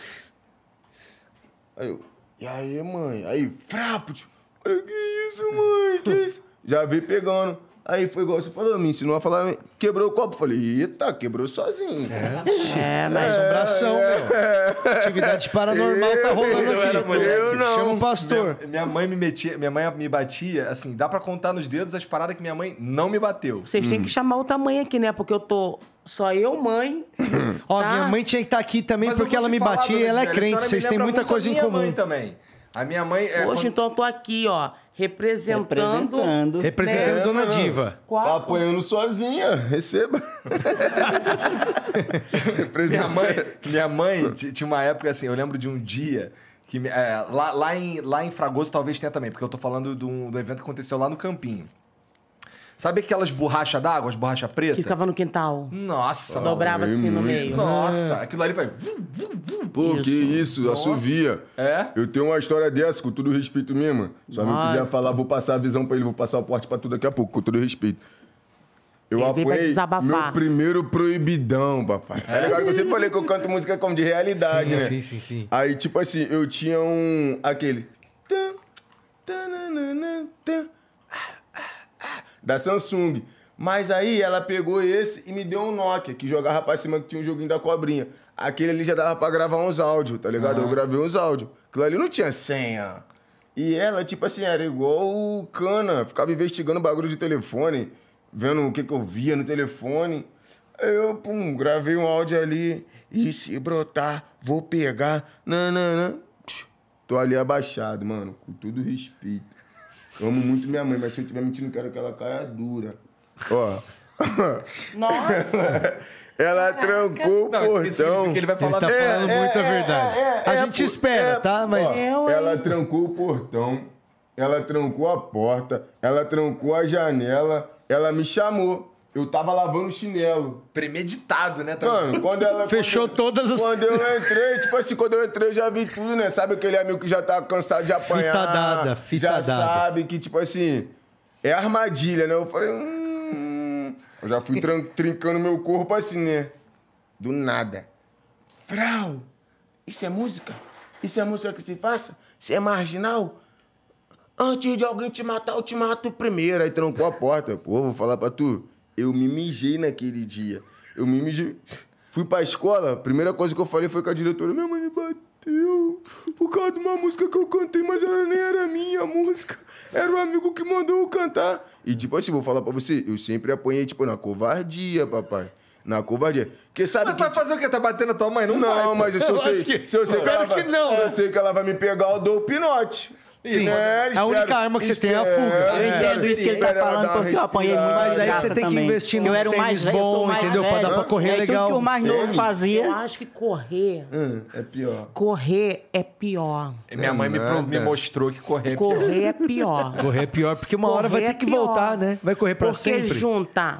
S3: Aí eu. E aí, mãe? Aí, frapo, tipo, olha que é isso, mãe? Que é isso? Já vi pegando. Aí foi igual você falou, me ensinou a falar, quebrou o copo. Falei, eita, quebrou sozinho. É, é mas é, assombração, é, meu. Atividade paranormal tá eu, tá rolando aqui. Eu, eu não. Chama um
S2: pastor. Minha, minha, mãe me metia, minha mãe me batia, assim, dá pra contar nos dedos as paradas que minha mãe não me bateu. Vocês hum. têm que hum.
S6: chamar o tamanho aqui, né? Porque eu tô só eu, mãe.
S1: Ó, tá? minha mãe tinha que estar tá aqui também, mas porque ela me batia e ela é crente. Vocês têm muita coisa em comum.
S6: também. A minha mãe. É, Poxa, quando... então eu tô aqui, ó representando. Representando, representando né? Dona Diva.
S3: Quatro. Tá Apanhando
S6: sozinha,
S3: receba. minha mãe, minha mãe tinha uma
S2: época assim, eu lembro de um dia. Que, é, lá, lá, em, lá em Fragoso talvez tenha também, porque eu tô falando do, do evento que aconteceu lá no Campinho. Sabe aquelas borrachas d'água, as borrachas pretas? Que ficava
S6: no quintal. Nossa, Dobrava assim no meio. Nossa, é. aquilo ali vai.
S3: Pô, isso. que isso, Nossa. assovia. É? Eu tenho uma história dessa, com todo respeito mesmo. Só me quiser falar, vou passar a visão pra ele, vou passar o porte pra tudo daqui a pouco, com todo respeito. Eu Ele apoiei meu primeiro proibidão, papai. Tá é, é legal que eu sempre falei que eu canto música como de realidade, sim, né? Sim, sim, sim. Aí, tipo assim, eu tinha um... Aquele da Samsung. Mas aí ela pegou esse e me deu um Nokia, que jogava pra cima que tinha um joguinho da cobrinha. Aquele ali já dava pra gravar uns áudios, tá ligado? Uhum. Eu gravei uns áudios. Aquilo ali não tinha senha. E ela, tipo assim, era igual o Cana, ficava investigando o bagulho de telefone, vendo o que, que eu via no telefone. Aí eu, pum, gravei um áudio ali. E se brotar, vou pegar. Nananã. Tô ali abaixado, mano, com todo respeito amo muito minha mãe, mas se eu estiver mentindo, quero que ela caia dura. Ó. Nossa! Ela Caraca. trancou o portão. Não, ele vai falar ele tá é, falando é, muita é, é verdade. É, a é, gente espera, tá? Mas ó, ela trancou o portão, ela trancou a porta, ela trancou a janela, ela me chamou. Eu tava lavando chinelo.
S2: Premeditado,
S3: né? Mano, quando ela. Fechou quando, todas as. Quando eu entrei, tipo assim, quando eu entrei, eu já vi tudo, né? Sabe aquele amigo que já tá cansado de apanhar? Fita dada, fita já dada. sabe que, tipo assim, é armadilha, né? Eu falei, hum. Eu já fui trincando meu corpo assim, né? Do nada. Frau, isso é música? Isso é música que se faça? Isso é marginal? Antes de alguém te matar, eu te mato primeiro. Aí trancou a porta. Pô, vou falar pra tu. Eu me mijei naquele dia. Eu me mijei. Fui pra escola, a primeira coisa que eu falei foi com a diretora: minha mãe me bateu por causa de uma música que eu cantei, mas ela nem era minha música. Era o um amigo que mandou eu cantar. E tipo assim, vou falar pra você, eu sempre apanhei, tipo, na covardia, papai. Na covardia. Porque sabe mas que. Mas vai fazer o quê? Tá batendo a tua mãe? Não, não vai, mas eu, se eu, eu sei. Que... Se eu sei que, ela que não. Se eu sei que ela vai me pegar, eu dou o pinote. Sim. Espero, a única arma que você tem é a fuga. Eu entendo isso que ele tá falando, porque eu apanhei muito. Mas aí você tem que investir no tênis mais bom, mais entendeu? Velho, pra dar pra correr legal. Tudo que o mais novo fazia. Eu
S6: acho que correr.
S3: Hum, é
S2: pior.
S6: Correr é pior. É Minha mãe me,
S2: me mostrou que correr é pior. Correr é pior. correr é pior, porque
S4: uma correr hora vai ter é que voltar, né? Vai correr pra porque sempre. Porque
S6: junta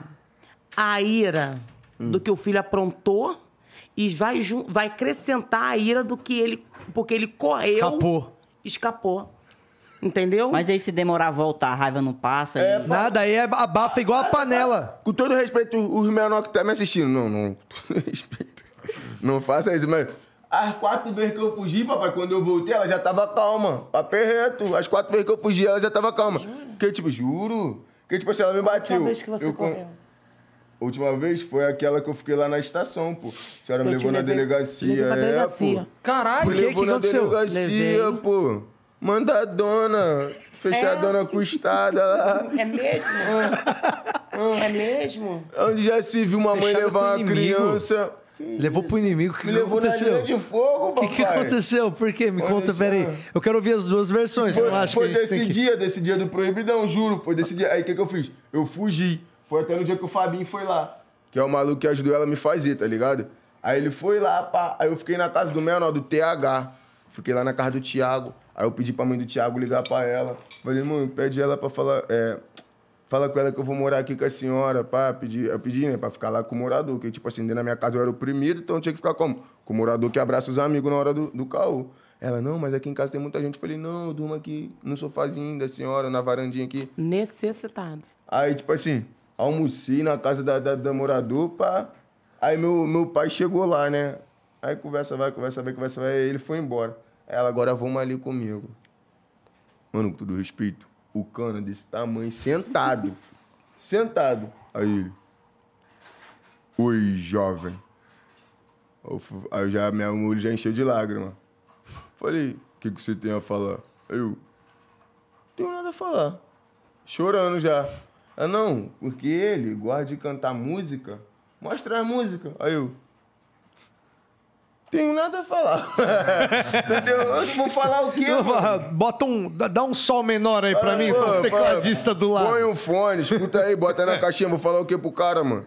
S6: a ira hum. do que o filho aprontou e vai, vai acrescentar a ira do
S5: que ele. Porque ele correu. Escapou. Escapou. Entendeu? Mas aí se demorar a voltar, a raiva não passa. É, e...
S3: Nada, aí é abafa igual a panela. Com todo respeito, os menores que estão tá me assistindo. Não, não. Com todo respeito. Não faça isso, mas. As quatro vezes que eu fugi, papai, quando eu voltei, ela já tava calma. Papé reto. As quatro vezes que eu fugi, ela já tava calma. Juro? Porque, tipo, juro. Porque, tipo assim, ela me bateu. Qual vez que você eu, correu? última vez foi aquela que eu fiquei lá na estação, pô. A senhora eu me levou na delegacia. Levei delegacia. É, pô. Caralho, Por que, que aconteceu? na delegacia, levei. pô manda dona fechadona é. custada lá.
S6: É mesmo? Ah. É mesmo?
S3: Ah. Onde já se viu uma mãe levar uma inimigo. criança. Que levou isso? pro inimigo. O que, que aconteceu? de fogo, papai. O que, que, aconteceu?
S4: Por quê? Me Olha conta, peraí. Eu quero ouvir as duas versões.
S3: Foi, não foi desse dia, desse dia do proibidão, juro. Foi desse dia. Aí o que, que eu fiz? Eu fugi. Foi até no dia que o Fabinho foi lá. Que é o maluco que ajudou ela a me fazer, tá ligado? Aí ele foi lá, pá. Aí eu fiquei na casa do menor, do TH. Fiquei lá na casa do Thiago. Aí eu pedi pra mãe do Thiago ligar pra ela. Falei, mãe, pede ela pra falar. É, fala com ela que eu vou morar aqui com a senhora, pá. Pedi, eu pedi, né, pra ficar lá com o morador. Porque, tipo assim, dentro da minha casa eu era o primeiro, então eu tinha que ficar como? Com o morador que abraça os amigos na hora do, do caô. Ela, não, mas aqui em casa tem muita gente. Eu falei, não, eu durmo aqui no sofazinho da senhora, na varandinha aqui. Necessitado. Aí, tipo assim, almocei na casa da, da, da morador, pá. Aí meu, meu pai chegou lá, né? Aí conversa vai, conversa vai, conversa vai. Aí ele foi embora. Ela, agora vamos ali comigo. Mano, com todo respeito, o cano desse tamanho, sentado. sentado. Aí ele. Oi, jovem. Aí já, meu olho já encheu de lágrima. Falei, o que, que você tem a falar? Aí eu. Tenho nada a falar. Chorando já. Ah, não, porque ele gosta de cantar música. Mostra a música. Aí eu. Tenho nada a falar. Entendeu? Eu vou falar o quê? Mano? Bota um. Dá um sol menor aí pra ah, mim, pro tecladista do lado. Põe o um fone, escuta aí, bota aí na caixinha, vou falar o quê pro cara, mano?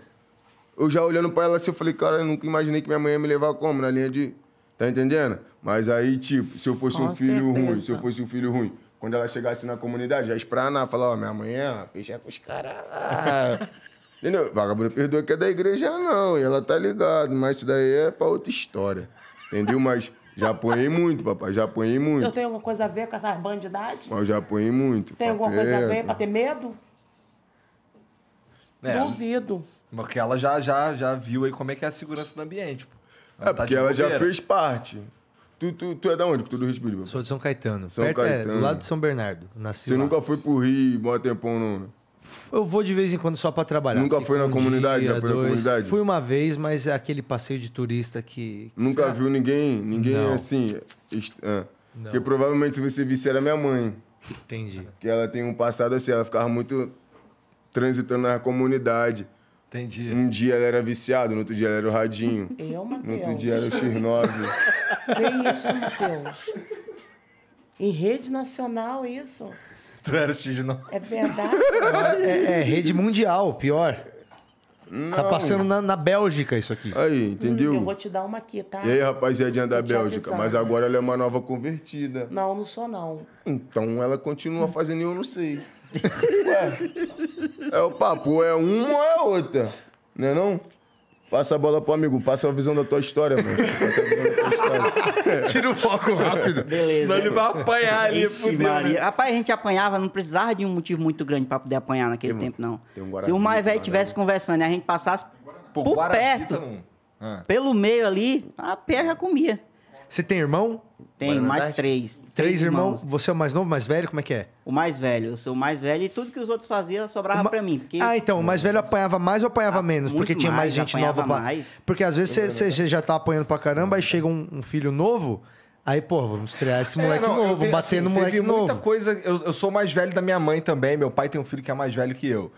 S3: Eu já olhando pra ela assim, eu falei, cara, eu nunca imaginei que minha mãe ia me levar como? Na linha de. Tá entendendo? Mas aí, tipo, se eu fosse Com um filho certeza. ruim, se eu fosse um filho ruim, quando ela chegasse na comunidade, já esperar na, falar, ó, minha mãe é, fechar é com os caras lá. Entendeu? Vagabundo perdoa que é da igreja, não. E ela tá ligada, mas isso daí é pra outra história. Entendeu? Mas já apanhei muito, papai. Já apanhei muito. Eu
S6: tenho alguma coisa a ver com essas bandidades?
S3: Mas já apanhei muito. Tem alguma coisa a ver pra ter
S6: medo? É, Duvido.
S3: Porque ela
S2: já, já, já viu aí como é que é a segurança do ambiente. Pô. Ela é, tá porque ela já fez
S3: parte. Tu, tu, tu é da onde? Que tu é do Rio Espírito? Sou de São Caetano. São Perto, Caetano. É, do lado de
S2: São Bernardo.
S3: Nasci Você lá. nunca foi pro Rio, bom tempão, não? Né?
S4: Eu vou de vez em quando só para trabalhar. Nunca foi na um comunidade? Dia, já foi dois. na comunidade? Fui uma vez, mas é aquele passeio de turista que.
S3: Nunca sabe? viu ninguém, ninguém Não. assim. Ah. Não. Porque provavelmente se você visse era minha mãe. Entendi. Que ela tem um passado assim, ela ficava muito transitando na comunidade. Entendi. Um dia ela era viciada, no outro dia ela era o Radinho.
S6: Eu, Matheus. No outro dia era o X9. Que isso, Matheus? Em rede nacional, isso?
S3: Tu era
S1: X9.
S6: É verdade.
S1: É,
S4: é, é rede mundial, pior. Tá não. Tá passando
S3: na, na, Bélgica isso aqui. Aí, entendeu? Hum, eu vou
S6: te dar uma aqui, tá? E aí,
S3: rapaziadinha é da Bélgica, mas agora ela é uma nova convertida. Não,
S6: não sou não.
S3: Então ela continua fazendo e eu não sei. Ué, é o papo, é uma ou é outra. Né, não é não? Passa a bola pro amigo, passa a visão da tua história, mano. Passa a visão da tua história. Tira o foco rápido. Beleza. Senão ele vai apanhar ali, Ixi, né? Maria.
S5: Rapaz, a gente apanhava, não precisava de um motivo muito grande pra poder apanhar naquele tem, tempo, não. Um Se o mais velho estivesse né? conversando e a gente passasse por perto, tá ah. pelo meio ali, a pé já comia. Você tem irmão? Tem, mais três.
S4: Três, três irmãos. irmãos.
S5: Você é o mais novo, mais velho? Como é que é? O mais velho. Eu sou o mais velho e tudo que os outros faziam sobrava uma... para
S4: mim. Porque... Ah, então, o mais velho apanhava mais ou apanhava ah, menos? Porque tinha mais, mais gente nova. Mais. Pra... Porque às vezes você já tá apanhando pra caramba, aí chega um, um filho novo. Aí, pô, vamos estrear esse é, moleque é, não, novo, te, bater assim, no moleque teve novo. muita
S2: coisa. Eu, eu sou mais velho da minha mãe também. Meu pai tem um filho que é mais velho que eu.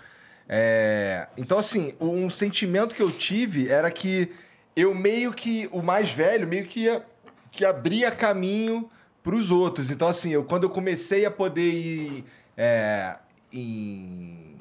S2: É... Então, assim, um sentimento que eu tive era que eu meio que. O mais velho meio que ia que abria caminho para os outros. Então, assim, eu, quando eu comecei a poder ir é, em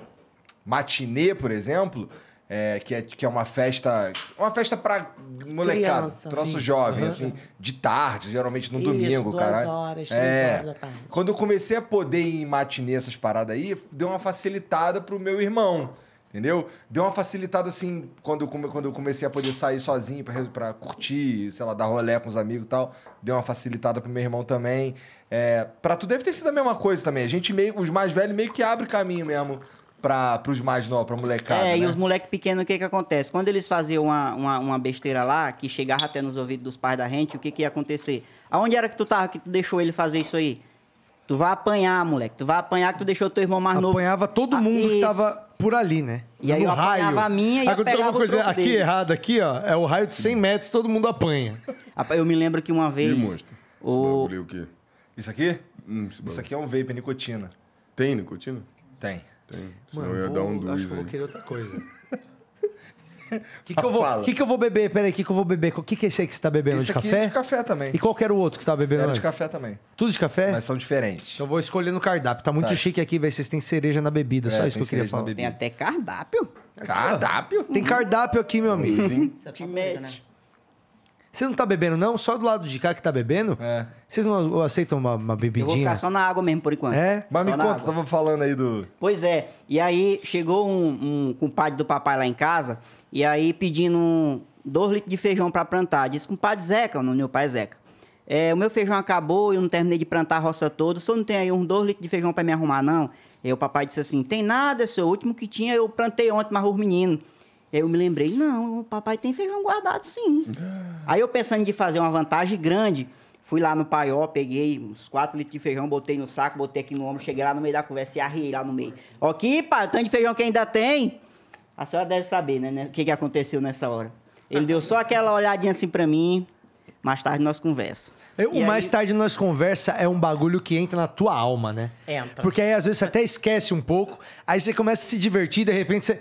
S2: matinê, por exemplo, é, que, é, que é uma festa. Uma festa pra
S1: molecada, Criança, troço sim. jovem, uhum. assim,
S2: de tarde, geralmente no Isso, domingo, duas caralho. horas, é, três é, horas da tarde. Quando eu comecei a poder ir em matinê essas paradas aí, deu uma facilitada pro meu irmão. Entendeu? Deu uma facilitada assim quando eu, quando eu comecei a poder sair sozinho para curtir, sei lá, dar rolé com os amigos e tal. Deu uma facilitada pro meu irmão também. É, para tu deve ter sido a mesma coisa também. A gente meio, os mais velhos meio que abre caminho mesmo para pros mais novos, pra molecada.
S5: É, né? e os moleques pequenos, o que que acontece? Quando eles faziam uma, uma, uma, besteira lá, que chegava até nos ouvidos dos pais da gente, o que que ia acontecer? Aonde era que tu tava que tu deixou ele fazer isso aí? Tu vai apanhar, moleque. Tu vai apanhar que tu deixou teu irmão mais Apanhava novo. Apanhava todo ah, mundo ah, que tava
S4: por ali, né? E no aí eu raio. apanhava a minha e eu pegava coisa o aqui deles. errado
S5: aqui, ó. É o raio de 100 metros, todo mundo apanha. Eu me lembro que uma vez...
S2: O... o quê? Isso aqui? Hum, isso aqui é um vape, é nicotina. Tem nicotina? Tem. Tem. Senão Mano, eu ia vou, dar um dois acho que eu vou querer outra
S4: coisa. que, que, eu vou, que, que eu vou beber? Peraí, o que, que eu vou beber? O que, que é esse aí que você tá bebendo? Esse de aqui é café? é de café também. E qual que era o outro que você tava bebendo? Era antes? de café também. Tudo de café? Mas são diferentes. Então eu vou escolher no cardápio. Tá muito Tá. chique aqui, velho. Vocês têm cereja na bebida. É, Só isso que eu queria falar. Tem
S5: até cardápio. Cardápio? Tem cardápio
S4: aqui, meu amigo. Isso é você não tá bebendo, não? Só do lado de cá que tá bebendo? É. Vocês não aceitam uma, uma bebidinha? Eu vou ficar só
S5: na água mesmo, por enquanto. É? Mas só me conta, tava falando aí do... Pois é. E aí, chegou um, um compadre do papai lá em casa, e aí pedindo dois litros de feijão para plantar. Disse, compadre Zeca, o meu pai é Zeca. É, o meu feijão acabou, eu não terminei de plantar a roça toda, senhor não tem aí uns dois litros de feijão para me arrumar, não? E aí o papai disse assim, tem nada, seu último que tinha eu plantei ontem, mas os meninos... Eu me lembrei, não, o papai tem feijão guardado sim. Aí eu pensando de fazer uma vantagem grande, fui lá no paió, peguei uns 4 litros de feijão, botei no saco, botei aqui no ombro, cheguei lá no meio da conversa e arriei lá no meio. Ó, aqui, pai, o tanto de feijão que ainda tem. A senhora deve saber, né, né, o que, que aconteceu nessa hora. Ele deu só aquela olhadinha assim para mim, mais tarde nós conversa. o aí... mais
S4: tarde nós conversa é um bagulho que entra na tua alma, né? Entra. Porque aí às vezes você até esquece um pouco, aí você começa a se divertir, de repente você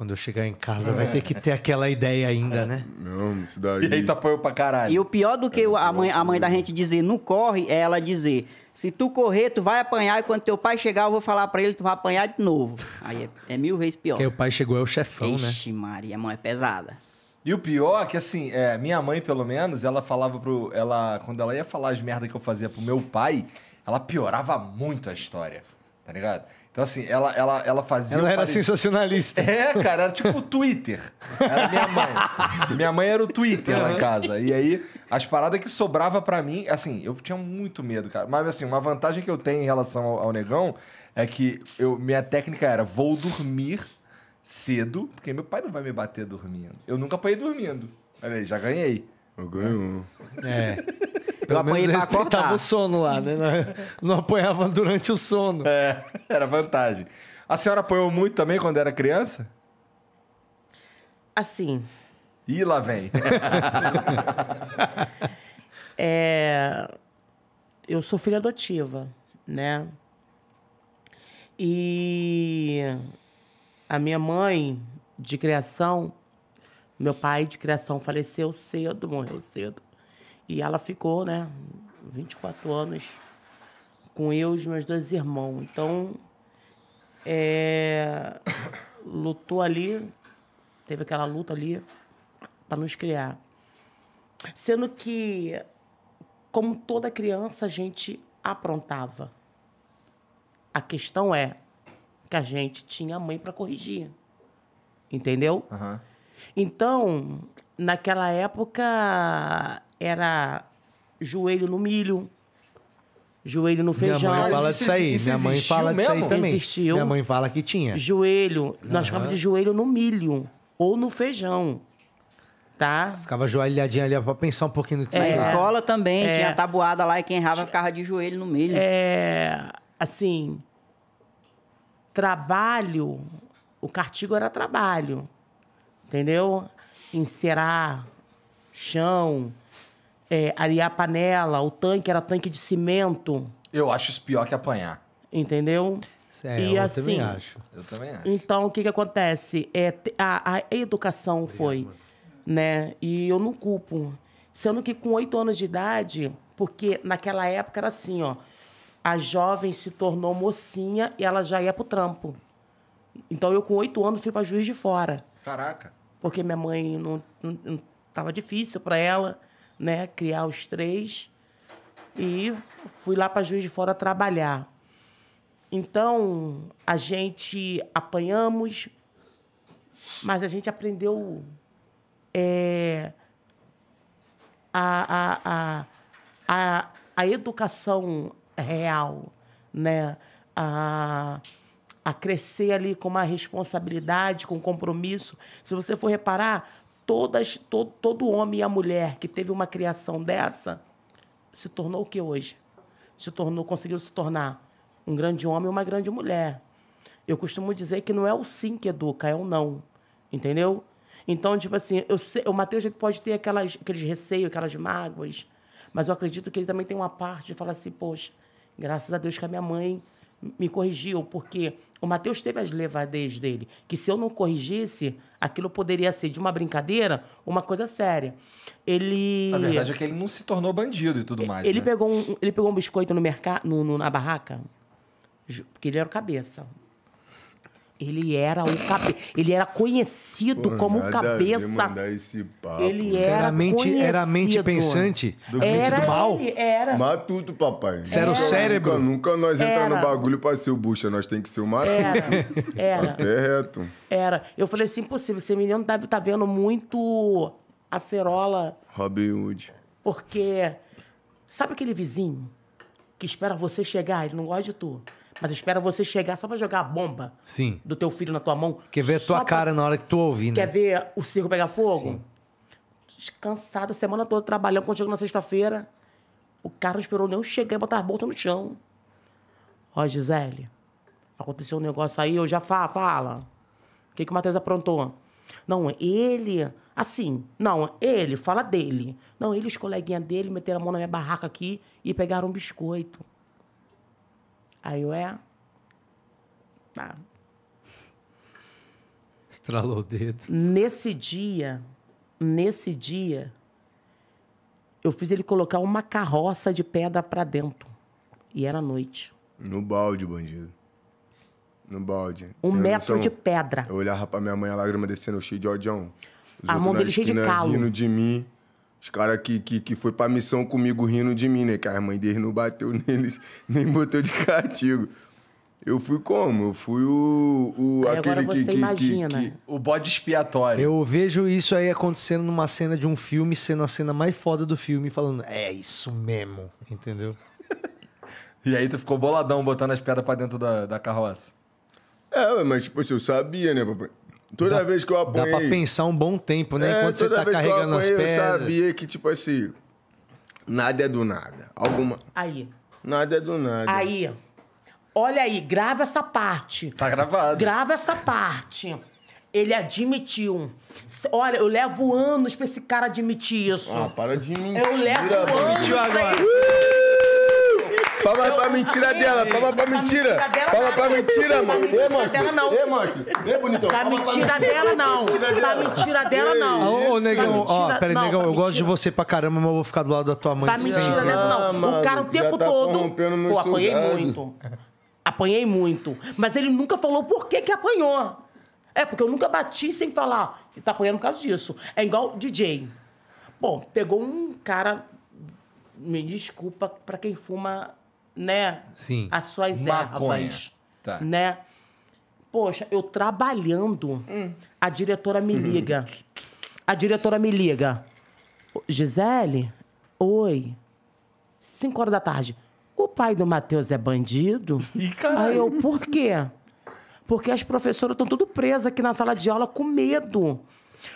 S4: quando eu chegar em casa, é. vai ter
S3: que
S5: ter aquela ideia ainda, é. né? Não, isso daí. Eita, tá apoio pra caralho. E o pior do que é, a, é mãe, a mãe da gente dizer não corre é ela dizer: se tu correr, tu vai apanhar, e quando teu pai chegar, eu vou falar pra ele, tu vai apanhar de novo. Aí é, é mil vezes pior. Porque o pai chegou, é o chefão, Ixi, né? Ixi, Maria, a mão é pesada.
S2: E o pior é que, assim, é, minha mãe, pelo menos, ela falava pro. Ela, quando ela ia falar as merdas que eu fazia pro meu pai, ela piorava muito a história, tá ligado? Então, assim, ela, ela, ela fazia. Ela era sensacionalista. É, cara, era tipo o Twitter. Era minha mãe. minha mãe era o Twitter lá em casa. E aí, as paradas que sobrava para mim, assim, eu tinha muito medo, cara. Mas, assim, uma vantagem que eu tenho em relação ao, ao negão é que eu, minha técnica era: vou dormir cedo, porque meu pai não vai me bater dormindo. Eu nunca apanhei dormindo. Olha aí, já ganhei. Eu ganho.
S1: É. Pelo eu menos o
S2: sono lá, né? Não, apanhava durante o sono. É, era vantagem. A senhora apanhou muito também quando era criança?
S6: Assim. Ih, lá vem. é, eu sou filha adotiva, né? E a minha mãe de criação, meu pai de criação faleceu cedo, morreu cedo. E ela ficou, né, 24 anos com eu e os meus dois irmãos. Então, é, lutou ali, teve aquela luta ali para nos criar. Sendo que, como toda criança, a gente aprontava. A questão é que a gente tinha a mãe para corrigir. Entendeu? Uhum. Então, naquela época, era joelho no milho, joelho no feijão. Minha mãe fala disso aí. Isso Minha mãe fala disso aí também. Existiu. Minha mãe
S4: fala que tinha.
S6: Joelho. Nós ficava de joelho no milho ou no
S5: feijão. Tá?
S4: Ficava joelhadinha ali ó, pra pensar um pouquinho no que Na É. saía. escola
S5: também, É. tinha tabuada lá e quem errava ficava de joelho no milho. É, assim,
S6: trabalho, o cartigo era trabalho, entendeu? Encerar chão, é, ali a panela, o tanque era tanque de cimento.
S2: Eu acho isso pior que apanhar.
S6: Entendeu?
S2: É, e eu assim, também acho. Eu também
S6: acho. Então, o que, que acontece? É, a, a educação Obrigado, foi, mano. né? E eu não culpo. Sendo que com oito anos de idade, porque naquela época era assim, ó. A jovem se tornou mocinha e ela já ia pro trampo. Então, eu com oito anos fui para Juiz de Fora. Caraca. Porque minha mãe não, não, não tava difícil para ela né? Criar os três. E fui lá para Juiz de Fora trabalhar. Então, a gente apanhamos, mas a gente aprendeu é, a, a, a, a, educação real, né? A, a crescer ali com uma responsabilidade, com compromisso. Se você for reparar, todas, todo, todo homem e a mulher que teve uma criação dessa se tornou o que hoje? Se tornou, conseguiu se tornar um grande homem e uma grande mulher. Eu costumo dizer que não é o sim que educa, é o não. Entendeu? Então, tipo assim, eu sei, o Matheus pode ter aquelas, aqueles receios, aquelas mágoas, mas eu acredito que ele também tem uma parte de falar assim, poxa, graças a Deus que a minha mãe me corrigiu, porque o Matheus teve as levadez dele, que se eu não corrigisse, aquilo poderia ser de uma brincadeira, uma coisa séria. Ele. A verdade é que ele não se tornou bandido e tudo mais. Ele, né? pegou, um, ele pegou um biscoito no mercado, no, no, na barraca, porque ele era o cabeça. Ele era o cabe... ele era conhecido Pô, como cabeça.
S3: Ele era mente, conhecido. era mente pensante do, era mente do mal. Ele, era. Mas tudo, papai. Você era o cérebro. Nunca, nunca nós era. entrar no bagulho para ser o bucha, nós tem que ser o marato. Era. era. Tá reto.
S6: Era. Eu falei assim, impossível, esse menino deve tá, tá vendo muito acerola.
S3: Robin Hood.
S6: Porque sabe aquele vizinho que espera você chegar, ele não gosta de tu mas espera você chegar só pra jogar a bomba Sim. do teu filho na tua mão.
S4: Quer ver a tua pra... cara na hora que tu ouvir, né? Quer
S6: ver o circo pegar fogo? Sim. a semana toda trabalhando contigo na sexta-feira. O cara não esperou nem eu chegar e botar a bolsa no chão. Ó, Gisele, aconteceu um negócio aí, eu já fala. fala. O que, que o Matheus aprontou? Não, ele. Assim, não, ele, fala dele. Não, ele e os coleguinhas dele meteram a mão na minha barraca aqui e pegaram um biscoito. Aí eu é. Tá.
S4: Estralou o dedo.
S6: Nesse dia, nesse dia, eu fiz ele colocar uma carroça de pedra pra dentro. E era noite.
S3: No balde, bandido. No balde. Um metro noção, de pedra. Eu olhava pra minha mãe, a lágrima descendo, cheio de ódio.
S6: a mão dele cheia de calo.
S3: de mim. Os caras que, que, que foi pra missão comigo rindo de mim, né? Que a mãe deles não bateu neles, nem botou de castigo. Eu fui como? Eu fui o. o aí aquele que, que, que, O bode expiatório. Eu
S4: vejo isso aí acontecendo numa cena de um filme, sendo a cena mais foda do filme, falando, é isso
S2: mesmo, entendeu? e aí tu ficou boladão botando as pedras pra dentro da, da
S3: carroça. É, mas, tipo, assim, eu sabia, né, papai? Toda dá, vez que eu apanhei. Dá pra pensar um
S4: bom tempo, né? É, Enquanto você tá carregando as pedras. Eu sabia
S3: que, tipo assim, nada é do nada. Alguma. Aí. Nada é do nada. Aí.
S6: Olha aí, grava essa parte. Tá gravado. Grava essa parte. Ele admitiu. Olha, eu levo anos pra esse cara admitir isso. Ah, para de mentir. Eu levo anos. Admitiu agora. Pra ele... Palma pra mentira dela, palma pra mentira. Palma pra mentira, mano. Ei, mano.
S3: Ei, mano. Ei, bonitão. Pra mentira dela, não. Pra mentira dela, não. Ô, negão,
S6: ó, peraí, negão, eu gosto de você
S4: pra caramba, mas eu vou ficar do lado da tua mãe. Pra mentira
S6: dela, não. O cara o tempo tá todo. Pô, apanhei muito. Apanhei muito. Mas ele nunca falou por que que apanhou. É, porque eu nunca bati sem falar que tá apanhando por causa disso. É igual DJ. Bom, pegou um cara. Me desculpa para quem fuma né? Sim. As suas Maconha. ervas. Tá. Né? Poxa, eu trabalhando, hum. a diretora me liga. A diretora me liga. Gisele, oi. Cinco horas da tarde. O pai do Matheus é bandido? Ih, Aí eu, por quê? Porque as professoras estão tudo presas aqui na sala de aula com medo.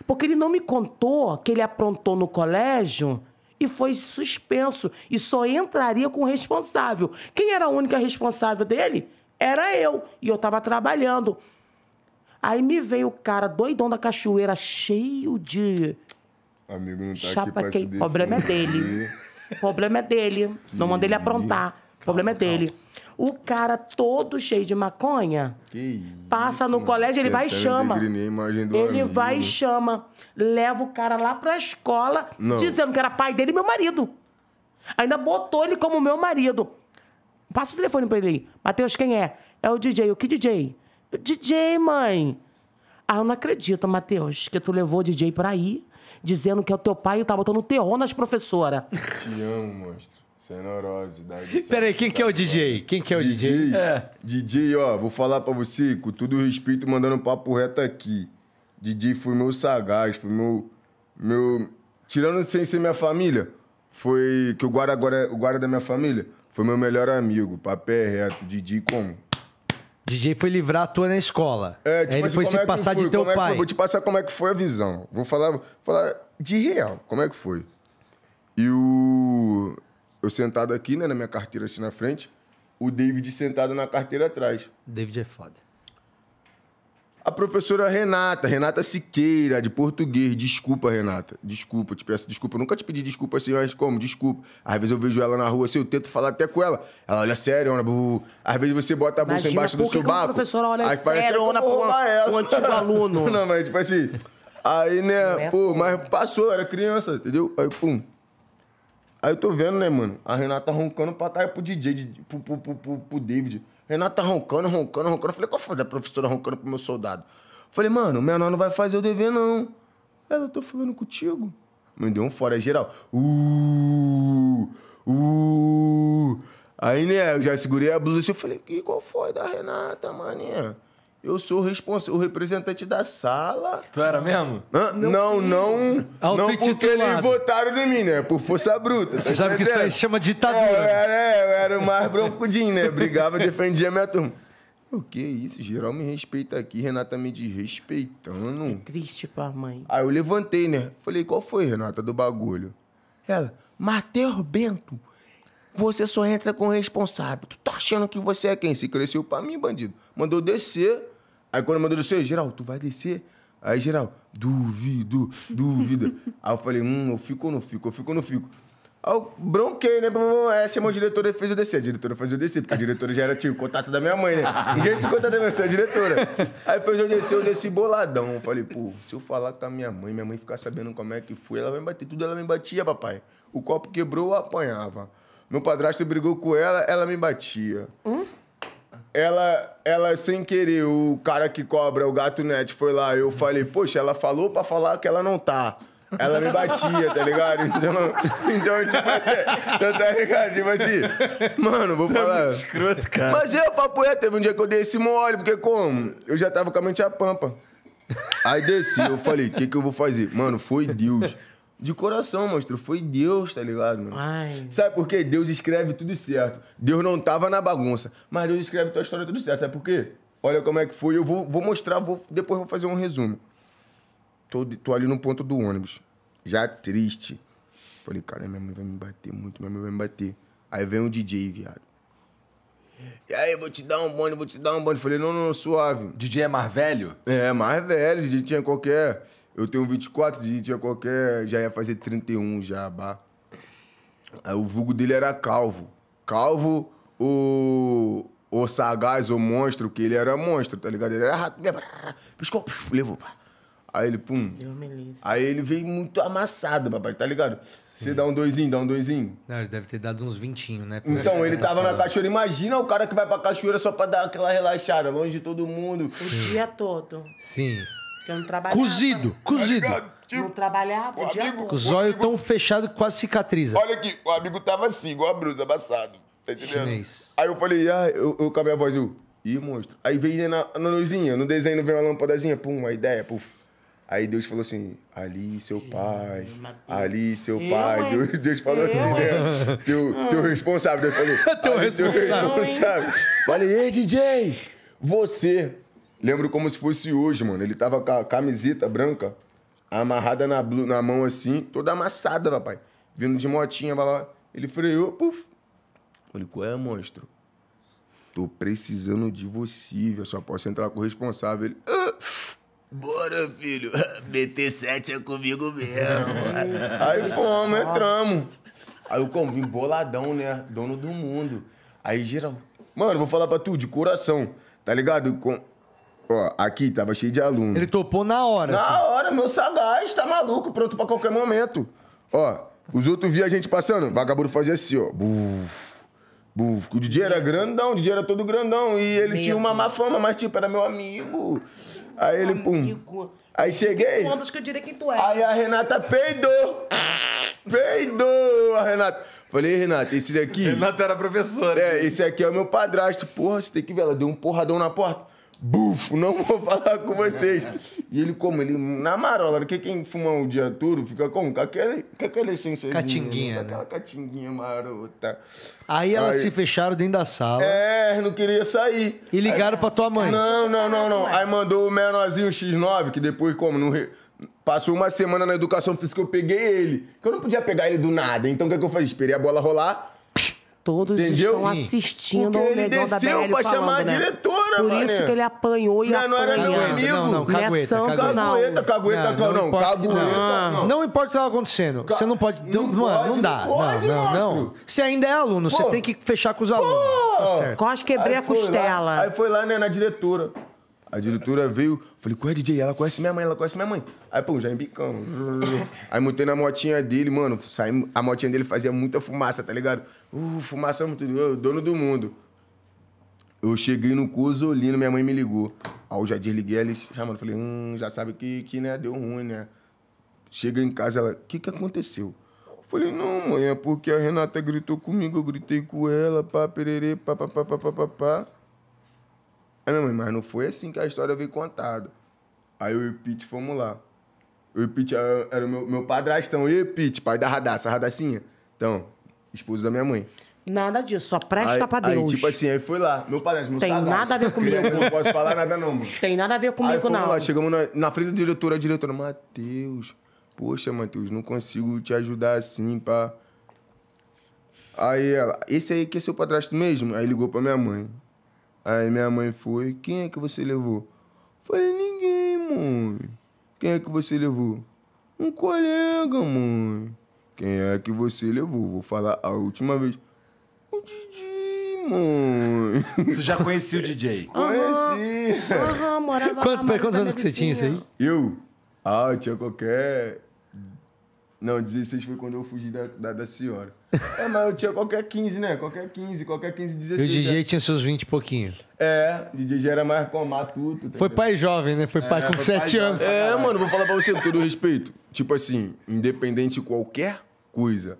S6: Porque ele não me contou que ele aprontou no colégio e foi suspenso e só entraria com o responsável. Quem era a única responsável dele? Era eu. E eu estava trabalhando. Aí me veio o cara doidão da cachoeira, cheio de. Amigo não tá Chapa aqui pra que... se Problema é dele. Problema é dele. Não mandei ele aprontar o problema é dele. O cara todo cheio de maconha, passa no colégio, ele vai e chama. Ele
S3: amigo. vai e
S6: chama. Leva o cara lá pra escola, Não. dizendo que era pai dele e meu marido. Ainda botou ele como meu marido. Passa o telefone pra ele aí. Matheus, quem é? É o DJ. O que DJ? O DJ, mãe. Ah, eu não acredito, Matheus, que tu levou o DJ por aí, dizendo que é o teu pai e tá botando terror nas professoras.
S3: Te amo, monstro. Cenorose, da edição. Peraí, quem que é o DJ? Quem que é o DJ? DJ, é. DJ ó, vou falar pra você, com todo respeito, mandando um papo reto aqui. DJ foi meu sagaz, foi meu. meu tirando sem ser minha família, foi. Que o guarda, agora, o guarda da minha família foi meu melhor amigo. papé reto, DJ como?
S4: DJ foi livrar a tua na escola.
S3: É, tipo, Aí assim, ele é foi se é passar de teu é pai. É vou te passar como é que foi a visão. Vou falar, vou falar de real, como é que foi. E o. Eu sentado aqui, né, na minha carteira assim na frente, o David sentado na carteira atrás. David é foda. A professora Renata, Renata Siqueira, de português. Desculpa, Renata. Desculpa, te peço desculpa. Eu nunca te pedi desculpa assim, mas como? Desculpa. Às vezes eu vejo ela na rua assim, eu tento falar até com ela. Ela olha sério, Ana. Às vezes você bota a bolsa Imagina, embaixo do seu barco. A professora olha aí sério, Ana, pra antigo aluno. Não, mas tipo assim. Aí, né, é pô, mas passou, era criança, entendeu? Aí, pum, Aí eu tô vendo, né, mano? A Renata roncando pra cá e pro DJ, de, pro, pro, pro, pro, David. Renata roncando, roncando, roncando. Eu falei, qual foi da professora roncando pro meu soldado? Eu falei, mano, o menor não vai fazer o dever, não. Ela, eu tô falando contigo. Me deu um fora geral. Uh, uh. Aí, né, eu já segurei a blusa assim, e falei, que qual foi da Renata, maninha? Eu sou o, responsável, o representante da sala. Tu era mesmo? Hã? Não, não. Não, não porque eles votaram em mim, né? Por força bruta. Tá você sabe que isso aí chama ditadura. É, eu, era, é, eu era o mais broncudinho, né? Brigava, defendia minha turma. O que é isso? Geral me respeita aqui, Renata me desrespeitando.
S6: Que triste pra mãe.
S3: Aí eu levantei, né? Falei, qual foi, Renata, do bagulho?
S6: Ela, Matheus Bento,
S3: você só entra com o responsável. Tu tá achando que você é quem? Se cresceu pra mim, bandido. Mandou descer. Aí quando mandou descer, geral, tu vai descer? Aí geral, duvido, duvido. aí eu falei, hum, eu fico ou não fico? Eu fico ou não fico? Aí eu bronquei, né? É, chamou o diretor e fez eu descer. A diretora fez eu descer, porque a diretora já era tio contato da minha mãe, né? Ninguém tinha contato da minha mãe, a diretora. Aí fez eu descer, eu desci boladão. Eu falei, pô, se eu falar com a minha mãe, minha mãe ficar sabendo como é que foi, ela vai me bater. Tudo ela me batia, papai. O copo quebrou, eu apanhava. Meu padrasto brigou com ela, ela me batia. Hum? ela, ela sem querer, o cara que cobra, o gato net, foi lá, eu falei, poxa, ela falou pra falar que ela não tá. Ela me batia, tá ligado? Então, então tipo, então, tá ligado? Tipo assim, mano, vou tá falar. Escroto, cara. Mas eu, papo é, teve um dia que eu dei esse mole, porque como? Eu já tava com a mente a pampa. Aí desci, eu falei, o que que eu vou fazer? Mano, foi Deus. De coração, monstro. Foi Deus, tá ligado, mano? Ai. Sabe por quê? Deus escreve tudo certo. Deus não tava na bagunça. Mas Deus escreve tua história tudo certo. Sabe por quê? Olha como é que foi. Eu vou, vou mostrar, vou, depois vou fazer um resumo. Tô, tô ali no ponto do ônibus. Já triste. Falei, cara, minha mãe vai me bater muito, minha mãe vai me bater. Aí vem um DJ, viado. E aí, vou te dar um bonde, vou te dar um bonde. Falei, não, não, não, suave. DJ é mais velho? É, mais velho. DJ tinha qualquer eu tenho 24 de tinha qualquer. Já ia fazer 31 já, bá. Aí o vulgo dele era calvo. Calvo, o. O sagaz, o monstro, que ele era monstro, tá ligado? Ele era rato, né? piscou, levou, pá. Aí ele, pum. Aí ele veio muito amassado, papai, tá ligado? Sim. Você dá um doisinho, dá um doisinho.
S4: Não, ele deve ter dado uns vintinhos,
S3: né? Então, ele tá tava na cachoeira. Imagina o cara que vai pra cachoeira só pra dar aquela relaxada, longe de todo mundo. O
S6: dia todo. Sim eu não trabalhava. Cozido, cozido. Não trabalhava, o dia amigo,
S3: Os olhos tão fechados, quase cicatriza. Olha aqui, o amigo tava assim, igual a brusa, amassado. Tá entendendo? Chinês. Aí eu falei, ah, eu, eu com a minha voz, eu, ih, monstro. Aí veio na, na luzinha, no desenho veio uma lâmpadazinha, pum, uma ideia, puf. Aí Deus falou assim: Ali, seu pai, ali, seu pai. Deus, Deus falou assim, né? Teu, teu responsável. Deus falou: Teu responsável. Falei: Ei, DJ, você Lembro como se fosse hoje, mano. Ele tava com a camiseta branca, amarrada na, blu, na mão assim, toda amassada, papai. Vindo de motinha, papai. Ele freou, puf. Falei, qual é, monstro? Tô precisando de você, eu só posso entrar com o responsável. Ele, ah, bora, filho. BT7 é comigo mesmo. Aí fomos, entramos. Aí o Cão vim boladão, né? Dono do mundo. Aí geral. Mano, vou falar pra tu, de coração, tá ligado? Com Ó, aqui tava cheio de aluno. Ele topou na hora. Na assim. hora, meu sagaz, tá maluco, pronto pra qualquer momento. Ó, os outros via a gente passando, vagabundo fazia assim, ó. Buf, buf. O DJ era grandão, o DJ era todo grandão. E ele meu tinha uma má fama, mas tipo, era meu
S6: amigo.
S3: Aí ele, pum. Aí cheguei. Quantos
S6: que eu diria quem tu
S3: é? Aí a Renata peidou. Peidou, a Renata. Falei, Renata, esse daqui. Renata era professora. É, esse aqui é o meu padrasto. Porra, você tem que ver. Ela deu um porradão na porta bufo, não vou falar com vocês. E ele como? Ele na marola, porque quem fuma o dia todo fica como? Com aquela, com aquela essência. Catinguinha, né? Aquela catinguinha marota. Aí elas Aí... se
S4: fecharam dentro da sala.
S3: É, não queria sair. E ligaram Aí... pra tua mãe. Não, não, não, não. É. Aí mandou o menorzinho X9, que depois como? Não... Re... Passou uma semana na educação física, eu peguei ele. Que eu não podia pegar ele do nada. Então o que, é que eu fiz? Esperei a bola rolar
S6: todos Entendeu? estão Sim. assistindo Porque ao negócio da Ele desceu pra falando, chamar né? a diretora, Por mané. isso que ele apanhou e não, não apanha. era meu amigo. Não, não, é cagueta, Não Cagueta, não. Cagueta, cagueta, não, não, importa cagueta, não.
S4: Não importa o que tá acontecendo. Você não pode. Não, mano, pode, não dá. não Não, pode, não, não. Você
S3: ainda é aluno, você tem que fechar com os alunos. Tá certo. Quase
S4: quebrei a costela. aí
S3: foi lá, né, na diretora. A diretora veio, falei, qual é DJ? Ela conhece minha mãe, ela conhece minha mãe. Aí, pô, já embicamos. Aí montei na motinha dele, mano. Saí, a motinha dele fazia muita fumaça, tá ligado? Uh, fumaça é muito. dono do mundo. Eu cheguei no Cozolino, minha mãe me ligou. Aí eu já desliguei ela chamando. Falei, hum, já sabe que, que né, deu ruim, né? Cheguei em casa, ela, o que, que aconteceu? Falei, não, mãe, é porque a Renata gritou comigo, eu gritei com ela, pá, pererê, pá, pá, pá, pá, pá, pá, pá. Aí minha mãe, mas não foi assim que a história veio contada. Aí eu e o Pete fomos lá. Eu e o Pete era, o meu, meu padrastão. E o Pete, pai da Radassa, Radacinha. Então, esposo da minha mãe.
S6: Nada disso, só presta aí, pra Deus. Aí, tipo
S3: assim, aí fui lá. Meu padrasto, meu Tem sagaz. nada a ver comigo. não posso falar nada,
S6: não, mano. Tem nada a ver comigo, aí, fomos não.
S3: chegamos na, na frente da diretora, a diretora, Matheus, poxa, Matheus, não consigo te ajudar assim, pá. Pra... Aí ela, esse aí que é seu padrasto mesmo? Aí ligou pra minha mãe. Aí minha mãe foi, quem é que você levou? Falei, ninguém, mãe. Quem é que você levou? Um colega, mãe. Quem é que você levou? Vou falar a última vez. O DJ, mãe. Tu já conhecia o DJ?
S6: Conheci. Aham, uhum, morava Quanto, Quantos anos que você tinha isso aí?
S3: Eu? Ah, eu tinha qualquer... Não, 16 foi quando eu fugi da, da, da senhora. É, mas eu tinha qualquer 15, né? Qualquer 15, qualquer 15, 16. E o DJ né?
S4: tinha seus 20 e pouquinho.
S3: É, o DJ já era mais com matuto. Tá foi pai jovem,
S4: né? Foi é, pai com foi 7 pai
S3: anos. Jovem. É, mano, vou falar pra você, com todo respeito. Tipo assim, independente de qualquer coisa,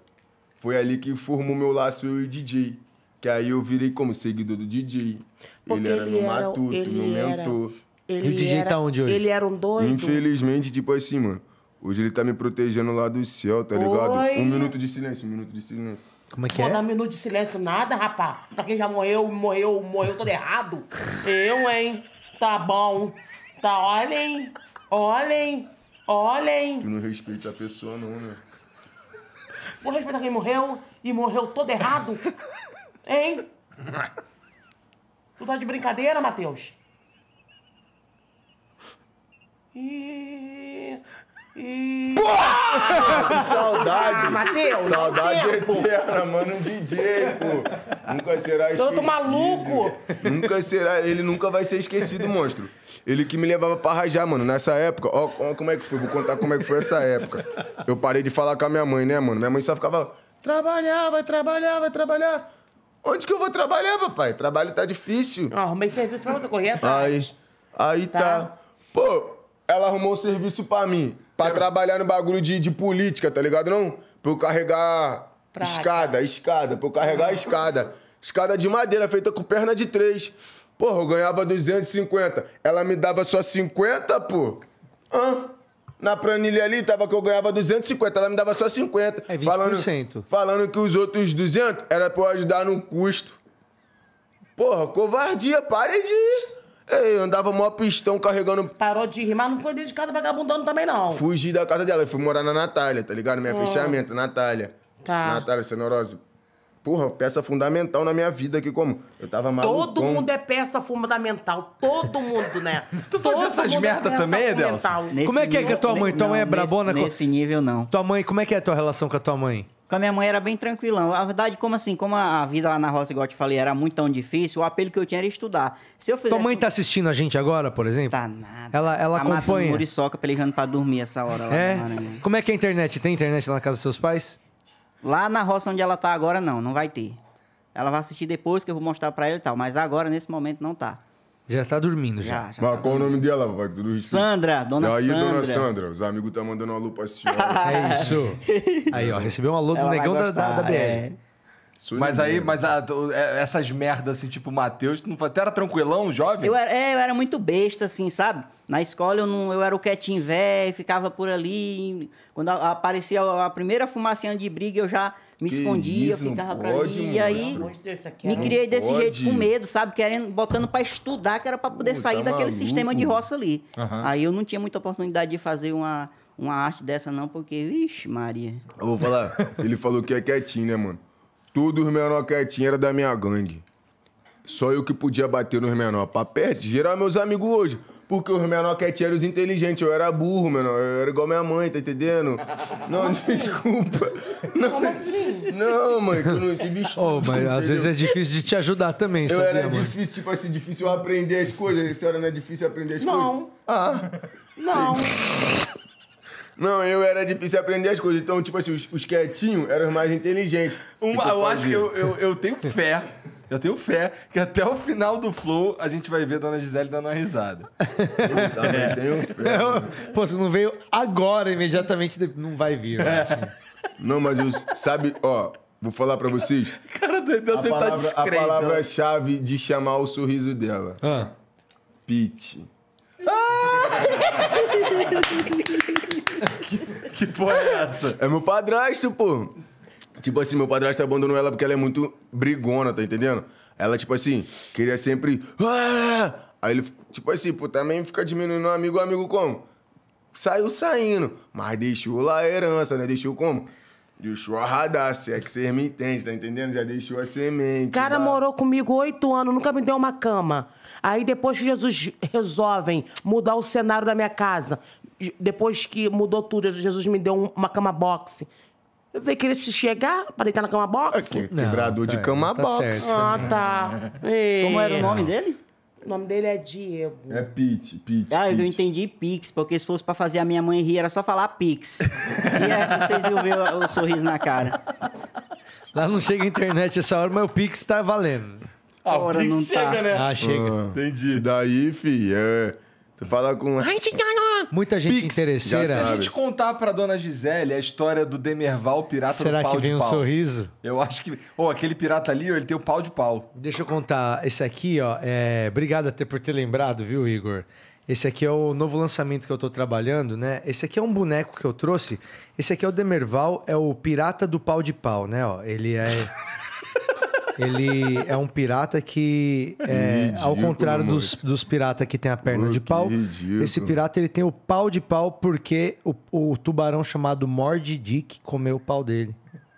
S3: foi ali que formou meu laço eu e DJ. Que aí eu virei como seguidor do DJ. Porque ele era ele meu matuto, meu mentor. Era, e o DJ tá era, tá onde hoje? Ele era um doido. Infelizmente, tipo assim, mano Hoje ele tá me protegendo lá do céu, tá ligado? Oi. Um minuto de silêncio, um minuto de silêncio. Como é que Pô, é? Um é
S6: minuto de silêncio nada, rapá. Pra quem já morreu, morreu, morreu todo errado. Eu, hein? Tá bom. Tá, olhem, olhem, olhem.
S3: Tu não respeita a pessoa não, né?
S6: Vou respeitar quem morreu e morreu todo errado? Hein? Tu tá de brincadeira, Matheus? E... E... Porra!
S3: Saudade! Ah, Mateus, Saudade eterna, mano. Um DJ, pô. Nunca será esquecido. Tanto maluco! Nunca será. Ele nunca vai ser esquecido, monstro. Ele que me levava pra rajar, mano. Nessa época, ó, ó como é que foi. Vou contar como é que foi essa época. Eu parei de falar com a minha mãe, né, mano? Minha mãe só ficava.
S6: Trabalhar, vai trabalhar, vai trabalhar.
S3: Onde que eu vou trabalhar, papai? Trabalho tá difícil. Ah,
S6: arrumei serviço pra você correr
S3: atrás. Aí, aí tá. tá. Pô, ela arrumou o serviço pra mim. Pra Quero. trabalhar no bagulho de, de política, tá ligado? Não? Pra eu carregar escada, escada, pra eu carregar escada. Escada de madeira, feita com perna de três. Porra, eu ganhava 250. Ela me dava só 50, pô. Hã? Na planilha ali tava que eu ganhava 250, ela me dava só 50. É 20%. Falando, falando que os outros 200 era pra eu ajudar no custo. Porra, covardia, pare de ir. Ei, andava mó pistão carregando.
S6: Parou de rimar mas não foi dedicado vagabundando também, não.
S3: Fugi da casa dela, fui morar na Natália, tá ligado? Minha hum. fechamento, Natália. Tá. Natália Cenorose. Porra, peça fundamental na minha vida aqui, como? Eu tava maluco. Todo mundo
S6: é peça fundamental.
S5: Todo mundo, né? tu fazia essas é merda é também, Edelson? Como é que é que a tua mãe? Tua mãe é brabona? Nesse, com... nesse
S4: nível, não. Tua mãe, como é que é a tua relação com a tua mãe?
S5: a minha mãe era bem tranquilão. A verdade, como assim, como a vida lá na roça, igual eu te falei, era muito tão difícil, o apelo que eu tinha era estudar. Se eu fizesse... Tua mãe tá assistindo a gente agora, por exemplo? Tá nada. Ela, ela tá acompanha. Tá muriçoca pelejando pra dormir essa hora lá. É?
S4: Né, como é que é a internet? Tem internet lá na casa dos seus pais?
S5: Lá na roça onde ela tá agora, não. Não vai ter. Ela vai assistir depois que eu vou mostrar pra ela e tal. Mas agora, nesse momento, não tá.
S3: Já tá dormindo já. já, já tá Mas tá qual dormindo. o nome dela, papai? Tudo isso. Sandra, dona Daí, Sandra. Aí, dona Sandra, os amigos tá mandando alô lupa assim. é isso. Aí, ó, recebeu um alô do negão da, da, da, BR. É
S2: mas aí, mas a, é, essas merdas assim, tipo Matheus, tu, não, tu era tranquilão, jovem? Eu
S5: era, é, eu era muito besta, assim, sabe? Na escola eu, não, eu era o quietinho velho, ficava por ali. Quando a, aparecia a, a primeira fumacinha de briga, eu já me que escondia, isso, ficava pra pode, ali. E aí me é criei desse pode. jeito, com medo, sabe? Querendo, botando pra estudar, que era pra poder Pô, sair tá daquele maluco. sistema de roça ali. Uhum. Aí eu não tinha muita oportunidade de fazer uma, uma arte dessa, não, porque, vixe, Maria.
S3: Eu vou falar, ele falou que é quietinho, né, mano? Todos os menor quietinho era da minha gangue. Só eu que podia bater nos menor. Pra perto, geral meus amigos hoje. Porque os menor quietinho eram os inteligentes. Eu era burro, menor. Eu era igual minha mãe, tá entendendo? Não, desculpa. Não, Como assim? Não, mãe, que eu não tive estudo. Oh, mas às vezes é difícil de te ajudar também, Eu sabia, era mãe? difícil, tipo assim, difícil eu aprender as coisas. A senhora não é difícil aprender as coisas? Não, Ah, não. Não, eu era difícil aprender as coisas. Então, tipo assim, os, os quietinhos eram os mais inteligentes. Tipo, eu, acho que eu, eu, eu tenho fé. Eu tenho fé que até o final do flow a gente vai ver a dona Gisele
S2: dando uma risada. Eu
S3: é. tenho
S1: fé.
S2: Eu, pô, se não veio agora,
S4: imediatamente, não vai
S3: vir, eu é. acho. Não, mas eu, sabe, ó, vou falar pra vocês.
S1: Cara, deu você tá, tá descrente. A né?
S3: palavra-chave de chamar o sorriso dela. Ah. Pete.
S1: Ah!
S3: que, que porra é essa? É meu padrasto, pô. Tipo assim, meu padrasto abandonou ela porque ela é muito brigona, tá entendendo? Ela, tipo assim, queria sempre. Ah! Aí ele, tipo assim, pô, também fica diminuindo amigo, amigo como? Saiu saindo, mas deixou lá a herança, né? Deixou como? Deixou a radar, se é que você me entende, tá entendendo? Já deixou a semente. O cara lá.
S6: morou comigo oito anos, nunca me deu uma cama. Aí depois que Jesus resolvem mudar o cenário da minha casa, depois que mudou tudo, Jesus me deu uma cama boxe. Eu que querer se chegar pra deitar na cama boxe. É, Aqui, não, quebrador tá, de cama tá Certo, ah, tá. E... É. É. Como era o nome dele? O nome dele é
S5: Diego. É Pete, Pete. Ah, Pete. eu entendi Pix, porque se fosse pra fazer a minha mãe rir, era só falar Pix. e é, vocês iam ver o, o, sorriso na cara.
S2: Lá não chega a internet
S4: essa hora, mas o Pix tá valendo.
S1: Ah, o Pix tá. chega, tá. né? Ah, chega.
S3: Ah, entendi. Isso daí, fi, é... Tu fala com.
S2: Muita gente Pix, interesseira. Se a gente contar pra dona Gisele a história do Demerval, pirata Será do pau que vem de pau. um
S3: sorriso? Eu acho que. Ou oh,
S2: aquele pirata ali, ele tem o pau de pau.
S4: Deixa eu contar. Esse aqui, ó. É... Obrigado até por ter lembrado, viu, Igor? Esse aqui é o novo lançamento que eu tô trabalhando, né? Esse aqui é um boneco que eu trouxe. Esse aqui é o Demerval, é o pirata do pau de pau, né? Ó, ele é. Ele é um pirata que, é, ridículo, ao contrário dos, dos piratas que tem a perna Pô, de pau, esse pirata ele tem o pau de pau porque o, o tubarão chamado Mord Dick comeu o pau dele.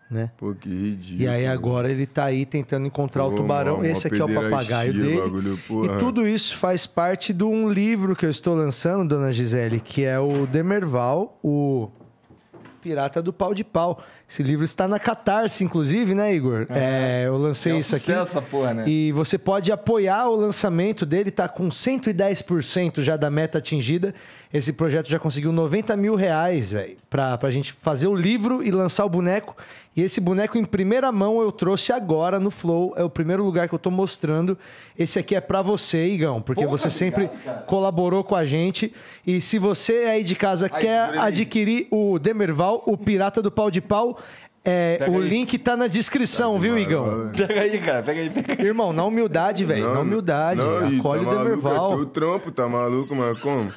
S3: Né? Pô, que ridículo. E
S4: aí agora ele tá aí tentando encontrar pô, o tubarão. Esse aqui é o papagaio dele. Bagulho, e tudo isso faz parte de um livro que eu estou lançando, dona Gisele, que é o Demerval, o Pirata do Pau de Pau, esse livro está na Catarse, inclusive, né, Igor? É, é eu lancei é um isso aqui. Essa porra, né? E você pode apoiar o lançamento dele, tá com 110% já da meta atingida. Esse projeto já conseguiu 90 mil reais, velho, pra, pra gente fazer o livro e lançar o boneco. E esse boneco em primeira mão eu trouxe agora no Flow. É o primeiro lugar que eu tô mostrando. Esse aqui é para você, Igão, porque Porra, você sempre cara. colaborou com a gente. E se você aí de casa Ai, quer adquirir o Demerval, o Pirata do Pau de Pau, é, o aí. link tá na descrição, tá viu, Igão?
S3: Pega aí, cara, pega aí, pega aí. Irmão, na humildade, velho. Na humildade. Não, Acolhe tá o é Demerval. É trampo, tá maluco, mas como?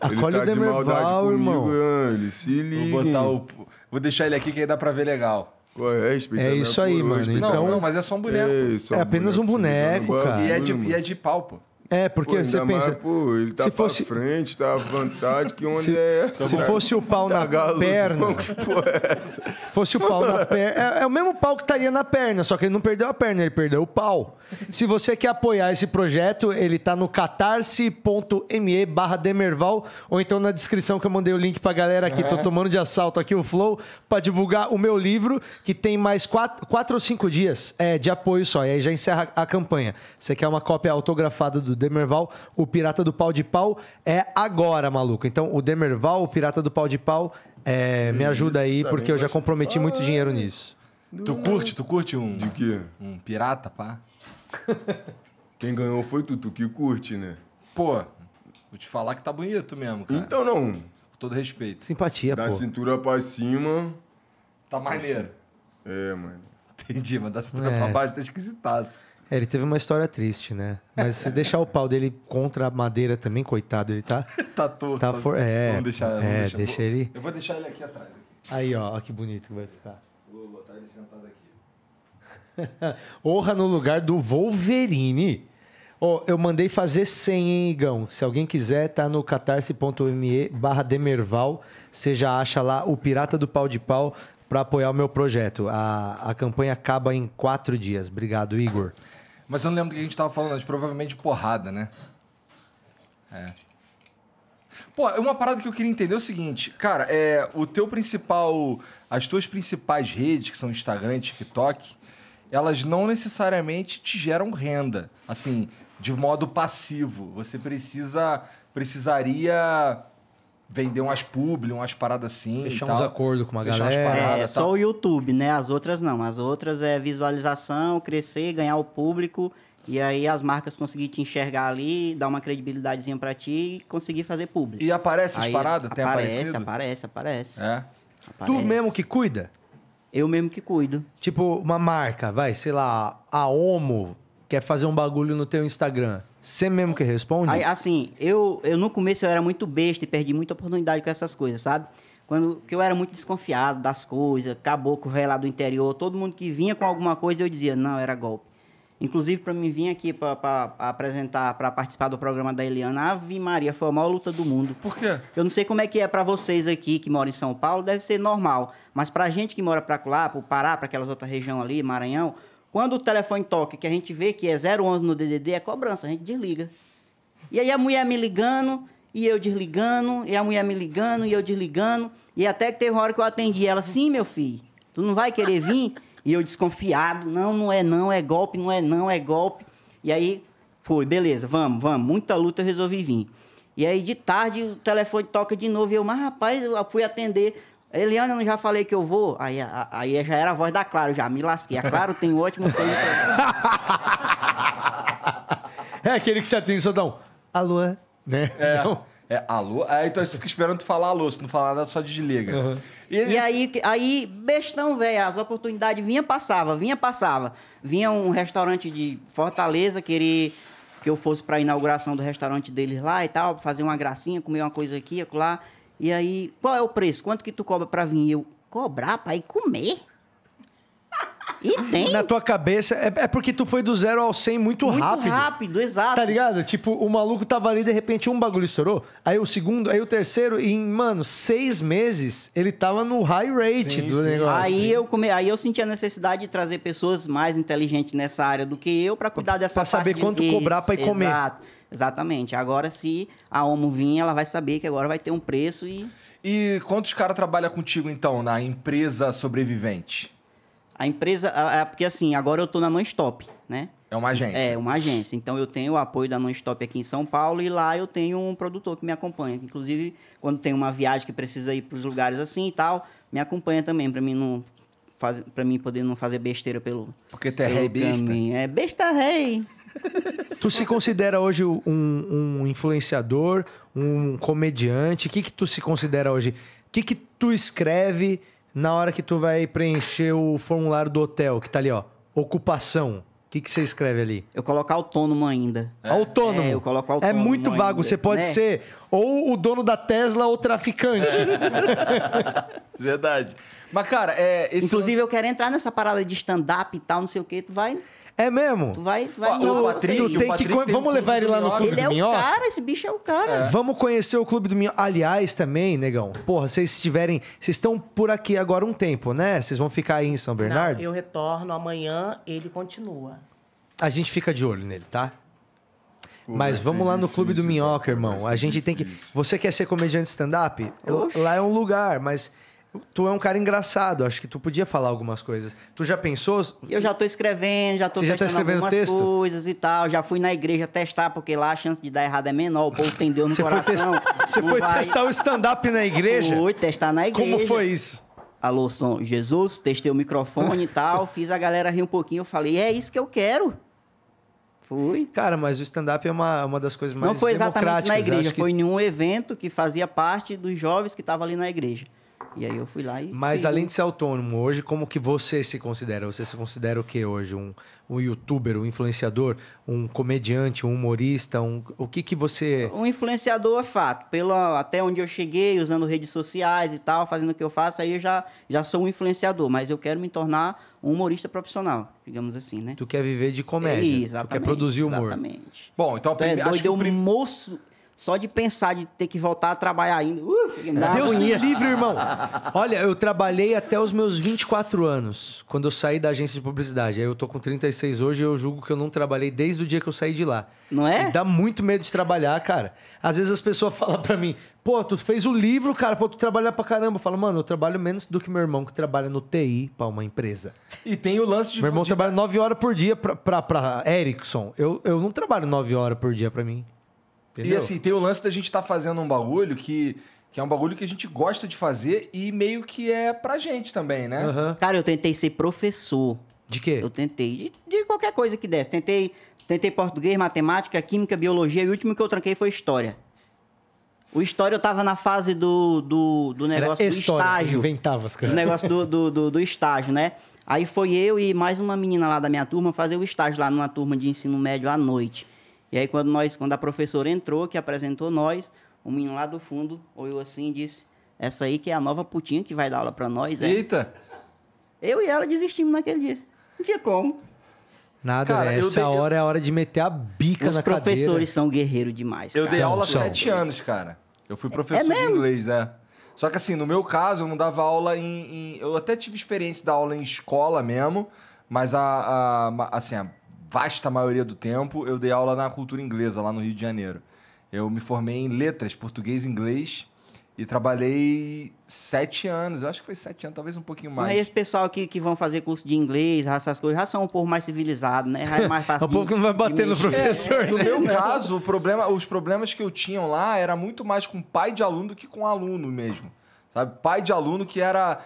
S3: Acolhe ele tá o Demerval, de comigo, irmão. Ah, ele se liga. Vou, botar o...
S2: Vou deixar ele aqui que aí dá
S3: pra ver legal. é, é isso aí, mano. Então, não,
S2: mas
S4: é só um boneco. É, só é apenas boneco, um tá boneco, cara. E é, de, e é de pau, pô. É,
S3: porque pô, você pensa. Mais, pô, ele tá se fosse... frente, tá à vontade, que onde é se, tá é essa? Se fosse o pau na perna. Que é essa?
S4: fosse o pau na perna. É, é, o mesmo pau que estaria na perna, só que ele não perdeu a perna, ele perdeu o pau. Se você quer apoiar esse projeto, ele tá no catarse.me barra Demerval, ou então na descrição que eu mandei o link pra galera aqui. É. Tô tomando de assalto aqui o Flow, pra divulgar o meu livro, que tem mais quatro, quatro ou cinco dias é, de apoio só. E aí já encerra a campanha. Você quer uma cópia autografada do Demerval, o Pirata do Pau de Pau é agora, maluco. Então, o Demerval, o Pirata do Pau de Pau, é,
S2: me ajuda aí, Isso, porque eu já comprometi muito dinheiro nisso. Tu curte, tu curte um. De quê? Um pirata, pá. Quem ganhou foi tu, tu que curte, né? Pô, vou te falar que tá bonito mesmo, cara. Então não. Com todo respeito. Simpatia, da pô. Da cintura pra cima. Tá maneiro. É, mano. Entendi, mas da cintura é. pra baixo tá esquisitaço.
S4: É, ele teve uma história triste, né? Mas se deixar o pau dele contra a madeira também, coitado, ele tá. tá torto. Tá for... É, vamos deixar, vamos é, deixar. deixa ele.
S2: Eu vou deixar ele aqui atrás. Aqui.
S4: Aí, ó, ó, que bonito que vai ficar.
S2: Vou botar ele sentado aqui.
S4: Honra no lugar do Wolverine. Oh, eu mandei fazer 100, hein, Igão? Se alguém quiser, tá no catarse.me barra Demerval. Você já acha lá o Pirata do Pau de Pau para apoiar o meu projeto. A, a campanha acaba em quatro
S2: dias. Obrigado, Igor. Mas eu não lembro do que a gente estava falando, mas provavelmente porrada, né? É. Pô, uma parada que eu queria entender é o seguinte, cara, é o teu principal, as tuas principais redes, que são Instagram e TikTok, elas não necessariamente te geram renda, assim, de modo passivo. Você precisa precisaria vender umas publi, umas paradas assim. Fechar
S5: uns acordos com uma Fechar galera. Paradas, é, só o YouTube, né? As outras não. As outras é visualização, crescer, ganhar o público. E aí as marcas conseguir te enxergar ali, dar uma credibilidadezinha para ti e conseguir fazer público. E aparece as paradas? Tem aparecido? Aparece, aparece, é? aparece. Tu mesmo
S4: que cuida? Eu mesmo que cuido. Tipo, uma marca, vai, sei lá, a Omo quer fazer um bagulho no teu Instagram, você mesmo que responde? Aí,
S5: assim, eu, eu no começo eu era muito besta e perdi muita oportunidade com essas coisas, sabe? Quando que eu era muito desconfiado das coisas, caboclo, velho lá do interior, todo mundo que vinha com alguma coisa eu dizia, não, era golpe. Inclusive, para mim vir aqui para apresentar, para participar do programa da Eliana, Ave Maria, foi a maior luta do mundo. Por quê? Eu não sei como é que é para vocês aqui que moram em São Paulo, deve ser normal. Mas para a gente que mora para lá, para o Pará, para aquelas outras regiões ali, Maranhão, quando o telefone toca, que a gente vê que é 011 no DDD, é cobrança, a gente desliga. E aí a mulher me ligando, e eu desligando, e a mulher me ligando, e eu desligando. E até que teve uma hora que eu atendi ela, sim, meu filho, tu não vai querer vir? E eu desconfiado, não, não é não, é golpe, não é não, é golpe. E aí foi, beleza, vamos, vamos. Muita luta, eu resolvi vir. E aí de tarde o telefone toca de novo, e eu, mas rapaz, eu fui atender. Eliana, eu não já falei que eu vou? Aí, a- aí já era a voz da Claro, já me lasquei. A Claro tem um ótimo tempo. É aquele que você atende só dá um. Alô? é?" Né? É, Não? é alô? Aí é, então você fica esperando tu falar alô, se não falar nada, só desliga. Uhum. E, E aí, aí bestão, velho, as oportunidades vinha, passava, vinha, passava. Vinha um restaurante de Fortaleza querer que eu fosse pra inauguração do restaurante deles lá e tal, fazer uma gracinha, comer uma coisa aqui, acolá. E aí, qual é o preço? Quanto que tu cobra pra vir? Eu, cobrar pra ir comer? E tem. Na tua cabeça,
S4: é, é porque tu foi do zero ao 100 muito, muito rápido. Muito rápido, exato. Tá ligado? Tipo, o maluco tava ali, de repente, um bagulho estourou, aí o segundo, aí o terceiro, e em, mano, seis meses, ele tava no high rate
S5: sim, do sim. negócio. Aí eu, come... aí eu senti a necessidade de trazer pessoas mais inteligentes nessa área do que eu para cuidar dessa pra saber quanto de... cobrar pra ir exato. comer. Exato. Exatamente. Agora, se a OMO vir, ela vai saber que agora vai ter um preço e. E quantos caras trabalham contigo, então, na empresa sobrevivente? A empresa. É porque assim, agora eu tô na non stop né? É uma agência. É, uma agência. Então eu tenho o apoio da non stop aqui em São Paulo e lá eu tenho um produtor que me acompanha. Inclusive, quando tem uma viagem que precisa ir para os lugares assim e tal, me acompanha também para mim não fazer, para mim poder não fazer besteira pelo Porque tu é rei besta. É besta rei.
S4: tu se considera hoje um, um influenciador, um comediante? O que, que tu se considera hoje? O que, que tu escreve na hora que tu vai preencher o formulário do hotel, que tá ali, ó? Ocupação. O que, que você escreve ali? Eu coloco autônomo ainda. É.
S2: Autônomo? É, eu coloco é autônomo. É muito
S4: vago. Você pode né? ser ou o dono da Tesla ou traficante. É.
S5: Verdade. Mas, cara, é. Inclusive, lance... eu quero entrar nessa parada de stand-up e tal, não sei o quê. Tu vai. É mesmo? Tu vai, tu vai Ó, o Patrick, tu tem o que tem vamos levar ele lá no Clube ele do Minhoca. Ele é o cara, esse bicho é o cara. É.
S4: Vamos conhecer o Clube do Minhoca. Aliás, também, negão. Porra, vocês estiverem, vocês estão por aqui agora um tempo, né? Vocês vão ficar aí em São Bernardo? Não,
S6: eu retorno amanhã, ele continua.
S4: A gente fica de olho nele, tá? Pô, Mas vamos lá no Clube do Minhoca, irmão. A gente difícil. tem que. Você quer ser comediante stand-up? Lá é um lugar, mas Tu é um cara engraçado, acho que tu podia falar algumas coisas. Tu já pensou?
S5: Eu já tô escrevendo, já tô testando tá escrevendo algumas texto? coisas e tal. Já fui na igreja testar, porque lá a chance de dar errado é menor, o povo tem Deus no Você coração. Foi test... Você foi vai... testar o stand-up na igreja? Fui testar na igreja. Como foi isso? Alô, som Jesus, testei o microfone e tal, fiz a galera rir um pouquinho, eu falei, é isso que eu quero. Fui. Cara, mas o stand-up é uma, uma das coisas mais Não foi exatamente na igreja, que... foi em um evento que fazia parte dos jovens que estavam ali na igreja. E aí eu fui lá e. Mas fiz. além de ser
S4: autônomo, hoje como que você se considera? Você se considera o que hoje? Um, um youtuber, um influenciador, um comediante, um humorista? Um, o que que você.
S5: Um influenciador é fato. Pelo, até onde eu cheguei, usando redes sociais e tal, fazendo o que eu faço, aí eu já, já sou um influenciador, mas eu quero me tornar um humorista profissional, digamos assim, né? Tu quer viver de comédia. É, exatamente. Tu quer produzir humor. Exatamente. Bom, então, a prim... é doido, acho que é o prim... moço. Só de pensar de ter que voltar a trabalhar ainda. Uh, Deus me livre, irmão.
S4: Olha, eu trabalhei até os meus 24 anos, quando eu saí da agência de publicidade. Aí eu tô com 36 hoje e eu julgo que eu não trabalhei desde o dia que eu saí de lá. Não é? E dá muito medo de trabalhar, cara. Às vezes as pessoas falam para mim, pô, tu fez o livro, cara, pô, tu trabalhar pra caramba. Eu falo, mano, eu trabalho menos do que meu irmão que trabalha no TI pra uma empresa. E tem o lance de. Meu irmão de... trabalha 9 horas por dia pra, pra, pra Ericsson. Eu, eu não trabalho 9 horas por dia pra mim. Entendeu? E assim,
S2: tem o lance da gente estar tá fazendo um bagulho que que é um bagulho que a gente gosta de fazer e meio
S5: que é pra gente também, né? Uhum. Cara, eu tentei ser professor. De quê? Eu tentei. De, de, qualquer coisa que desse. Tentei, tentei português, matemática, química, biologia e o último que eu tranquei foi história. O história eu tava na fase do, do, do negócio Era do estágio. Inventava
S6: as coisas. Do negócio
S5: do, do, do, do estágio, né? Aí foi eu e mais uma menina lá da minha turma fazer o estágio lá numa turma de ensino médio à noite. E aí quando nós, quando a professora entrou, que apresentou nós, o menino lá do fundo olhou assim e disse: "Essa aí que é a nova putinha que vai dar aula para nós, é?" Eita. Eu e ela desistimos naquele dia. Não tinha como. Nada, Cara, né? essa dei... hora é a hora de meter a bica Os na cadeira. Os professores são guerreiros demais. Eu dei
S2: aula há sete anos, cara. Eu fui é professor é, é de inglês, é. Só que assim, no meu caso, eu não dava aula em, em. eu até tive experiência da aula em escola mesmo, mas a, a assim, a vasta maioria do tempo, eu dei aula na cultura inglesa, lá no Rio de Janeiro. Eu me formei em letras, português e inglês. E trabalhei sete anos, eu acho que foi sete anos, talvez um pouquinho mais. Mas
S5: esse pessoal que, que vão fazer curso de inglês, essas coisas, já são um povo mais civilizado, né? Já é mais fácil. É um pouco não vai bater no professor. É, né? No meu
S2: caso, problema, os problemas que eu tinha lá era muito mais com pai de aluno do que com aluno mesmo. Sabe? Pai de aluno que era.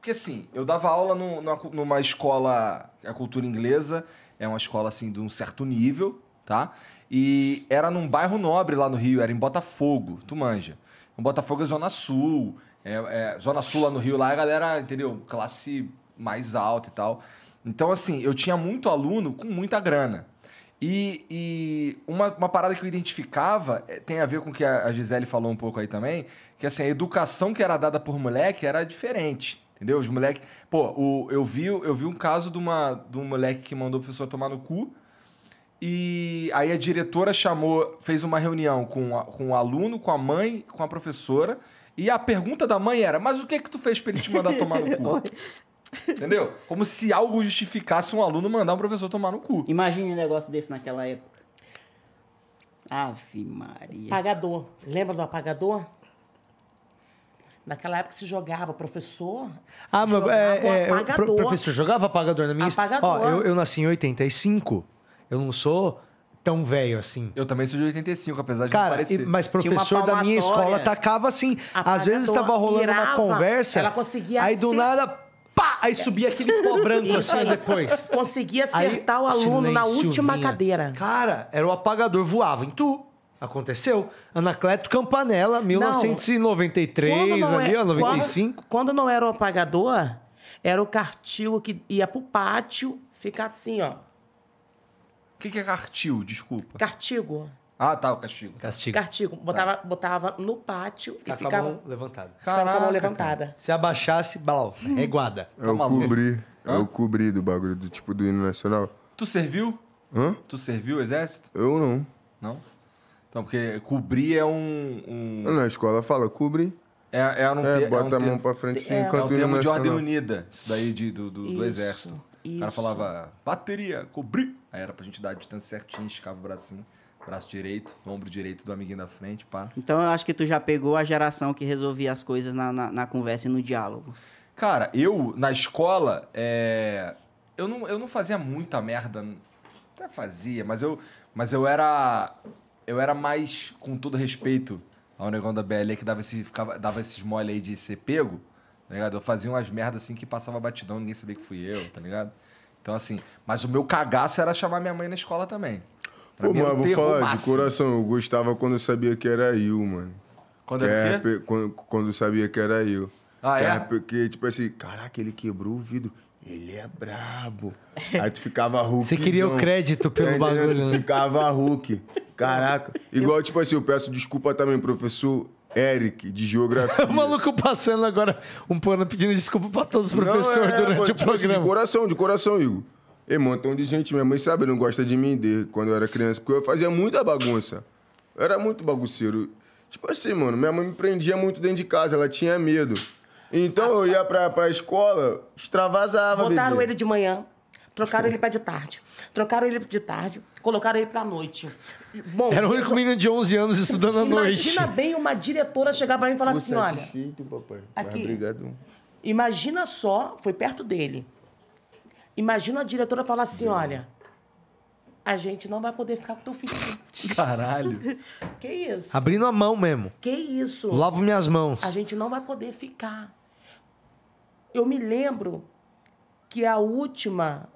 S2: Porque assim, eu dava aula numa, numa escola, a cultura inglesa, é uma escola assim de um certo nível, tá? E era num bairro nobre lá no Rio, era em Botafogo, tu manja. Em então, Botafogo é Zona Sul, é, é, Zona Sul lá no Rio, lá a galera, entendeu? Classe mais alta e tal. Então, assim, eu tinha muito aluno com muita grana. E, e uma, uma, parada que eu identificava é, tem a ver com o que a Gisele falou um pouco aí também, que assim, a educação que era dada por moleque era diferente. Entendeu? Os moleques. Pô, o, eu, vi, eu vi um caso de, uma, de um moleque que mandou a pessoa tomar no cu. E aí a diretora chamou, fez uma reunião com, a, com o aluno, com a mãe, com a professora. E a pergunta da mãe era: Mas o que é que tu fez pra ele te mandar tomar no cu? Entendeu? Como se algo justificasse um aluno mandar um professor
S5: tomar no cu. Imagine um negócio desse naquela época. Ave Maria.
S6: Apagador. Lembra do apagador? Naquela época se jogava professor.
S4: Ah, meu, é, é, apagador. professor jogava apagador na minha apagador. Ó, eu, eu nasci em 85. Eu não sou tão velho assim. Eu também sou de 85, apesar de Cara, não parecer. Mas professor da minha escola tacava assim. Apagador, às vezes estava rolando uma conversa. Ela
S6: conseguia Aí do nada. Pá!
S4: Aí subia aquele
S6: pó branco então, assim depois. Conseguia acertar aí, o aluno na última vinha.
S4: cadeira. Cara, era o apagador, voava em tu. Aconteceu.
S6: Anacleto Campanella,
S4: 1993, não, quando não ali, é, 95.
S6: Quando, quando, não era o apagador, era o cartil que ia pro pátio, ficar assim, ó. O
S2: que, que é cartil? Desculpa.
S6: Cartigo.
S2: Ah, tá, o castigo. Castigo. Castigo.
S6: Tá. Botava, tá. botava no pátio Ficar e ficava. Com a mão
S2: levantada.
S4: Caraca, com a mão levantada.
S6: Cara. Se
S2: abaixasse, balau, é reguada.
S4: É eu cobri.
S3: Hã? Eu cobri do bagulho do tipo do hino nacional.
S2: Tu serviu? Hã? Tu serviu o exército? Eu não. Não? Então, porque
S3: cobrir é um. um... escola fala, cobre. É, é, um é, é bota é um a mão pra frente sim, é, enquanto é um termo de ordem
S2: unida, isso daí de, do, do, isso, do exército. Isso. O cara falava bateria, cobrir. Aí era pra gente dar a distância certinha, esticava o bracinho, braço direito, ombro direito do amiguinho
S5: da frente, pá. Então eu acho que tu já pegou a geração que resolvia as coisas na, na, na conversa e no diálogo. Cara, eu, na escola, é... eu, não, eu não fazia muita
S2: merda. Até fazia, mas eu, mas eu era eu era mais, com todo respeito ao negão da BL que dava, esse, ficava, dava esses mole aí de ser pego, tá ligado? Eu fazia umas merdas assim que passava batidão, ninguém sabia que fui eu, tá ligado? Então, assim, mas o meu cagaço era chamar minha mãe na escola também.
S3: Pra Pô, mim, mas vou falar máximo. de coração, eu gostava quando eu sabia que era eu, mano. Quando era é quê? Quando, quando eu sabia que era eu. Ah, que é? é? Porque, tipo assim, caraca, ele quebrou o vidro. Ele é brabo. Aí tu ficava Hulk. Você queria o crédito pelo bagulho, né? Ficava Hulk. Caraca. Igual, tipo assim, eu peço desculpa também, professor Eric, de geografia. o maluco passando agora um pano pedindo desculpa pra todos os professores é, durante o tipo programa. Assim, de coração, de coração, Igor. E montão de gente, minha mãe sabe, não gosta de mim de, quando eu era criança, porque eu fazia muita bagunça. Eu era muito bagunceiro. Tipo assim, mano, minha mãe me prendia muito dentro de casa, ela tinha medo. Então eu ia pra, pra escola, extravasava. Botaram bebê. ele
S6: de manhã, trocaram ele pra de tarde. Trocaram ele de tarde, colocaram ele pra noite. Bom, Era o único menino
S3: de 11 anos estudando à noite. Imagina bem
S6: uma diretora chegar pra mim e falar Poxa, assim: é olha.
S3: papai. Aqui, obrigado.
S6: Imagina só, foi perto dele. Imagina a diretora falar assim: olha, a gente não vai poder ficar com teu filho.
S1: Caralho.
S6: que isso? Abrindo
S4: a mão mesmo.
S6: Que isso? Lavo minhas mãos. A gente não vai poder ficar eu me lembro que a última,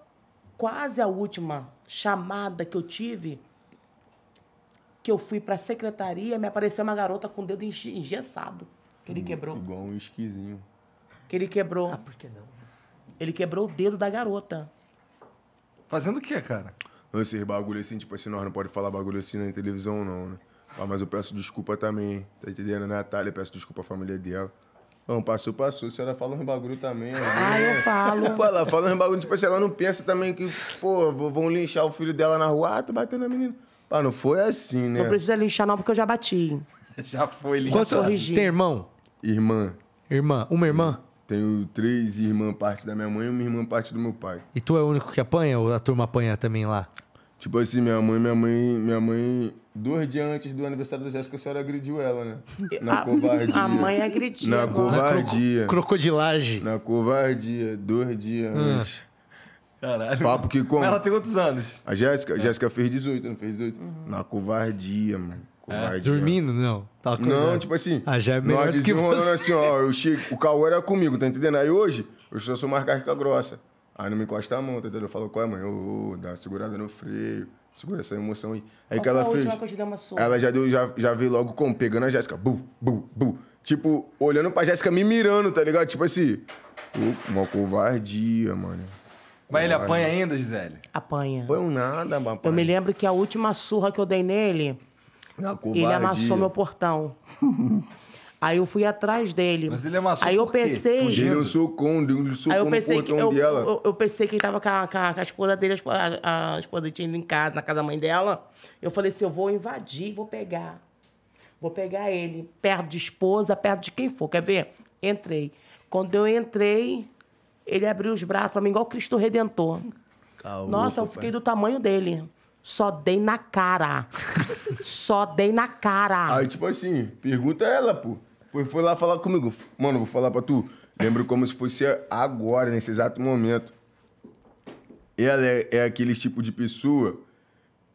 S6: quase a última chamada que eu tive, que eu fui para a secretaria, me apareceu uma garota com o dedo engessado,
S3: que ele hum, quebrou. Igual um esquisinho.
S6: Que ele quebrou. Ah, por que não? Né? Ele quebrou o dedo da garota. Fazendo
S3: o quê, cara? Não, esses bagulho assim, tipo assim, nós não pode falar bagulho assim na televisão, não, né? Ah, mas eu peço desculpa também, tá entendendo? Natália, peço desculpa à família dela. Não, passou, passou. A senhora fala uns bagulho também. Né? Ah, eu falo. Pô, ela fala uns bagulho, tipo assim, ela não pensa também que, pô, vão linchar o filho dela na rua, ah, tu tá bateu na menina. Pá, não foi assim, né? Não
S6: precisa linchar não, porque eu já bati. já foi linchado. Quanto tem
S3: irmão? Irmã. Irmã? Uma irmã? Tenho três irmãs, parte da minha mãe e uma irmã, parte do meu pai.
S4: E tu é o único que apanha ou a turma
S3: apanha também lá? Tipo assim, minha mãe, minha mãe, minha mãe, dois dias antes do aniversário da Jéssica, a senhora agrediu ela, né? Na a, covardia. A mãe agrediu. Na covardia. Na cro crocodilagem. Na covardia, dois dias hum. antes. Caralho. Papo que como? ela tem quantos anos? A Jéssica, a Jéssica fez 18, não fez 18? Uhum. Na covardia, mano. É, dormindo, não. Tava tá não, tipo assim. Ah, já é melhor nós do que né, você. assim, ó, eu chego, o Cauã era comigo, tá entendendo? Aí hoje, eu só sou mais casca grossa. Aí não me encosta a mão, entendeu? Eu falo, qual é, mãe? Eu, eu, dá uma segurada no freio, segura essa emoção aí. Aí que ela fez. Que
S6: eu te dei uma surra? Ela
S3: já deu, já, já veio logo com, pegando a Jéssica, bu, bu, bu. Tipo, olhando pra Jéssica, me mirando, tá ligado? Tipo assim, uma covardia, mano. Mas ele apanha
S6: ainda, Gisele? Apanha. um nada, mano. Eu me lembro que a última surra que eu dei nele, ele amassou meu portão. Aí eu fui atrás dele. Mas ele maçom. É Aí eu pensei... fugi ele um
S3: socão, um socão no portão que, eu, dela. Eu,
S6: eu, pensei que ele tava com a, com a, com a esposa dele, a, a esposa dele em casa, na casa da mãe dela. Eu falei assim, eu vou invadir, vou pegar. Vou pegar ele, perto de esposa, perto de quem for, quer ver? Entrei. Quando eu entrei, ele abriu os braços para mim, igual Cristo Redentor. Caô, tá Nossa, eu fiquei pai. do tamanho dele. Só dei na cara. Só dei na cara.
S3: Aí, tipo assim, pergunta ela, pô. foi lá falar comigo. Mano, vou falar pra tu. Lembro como se fosse agora, nesse exato momento. Ela é, é aquele tipo de pessoa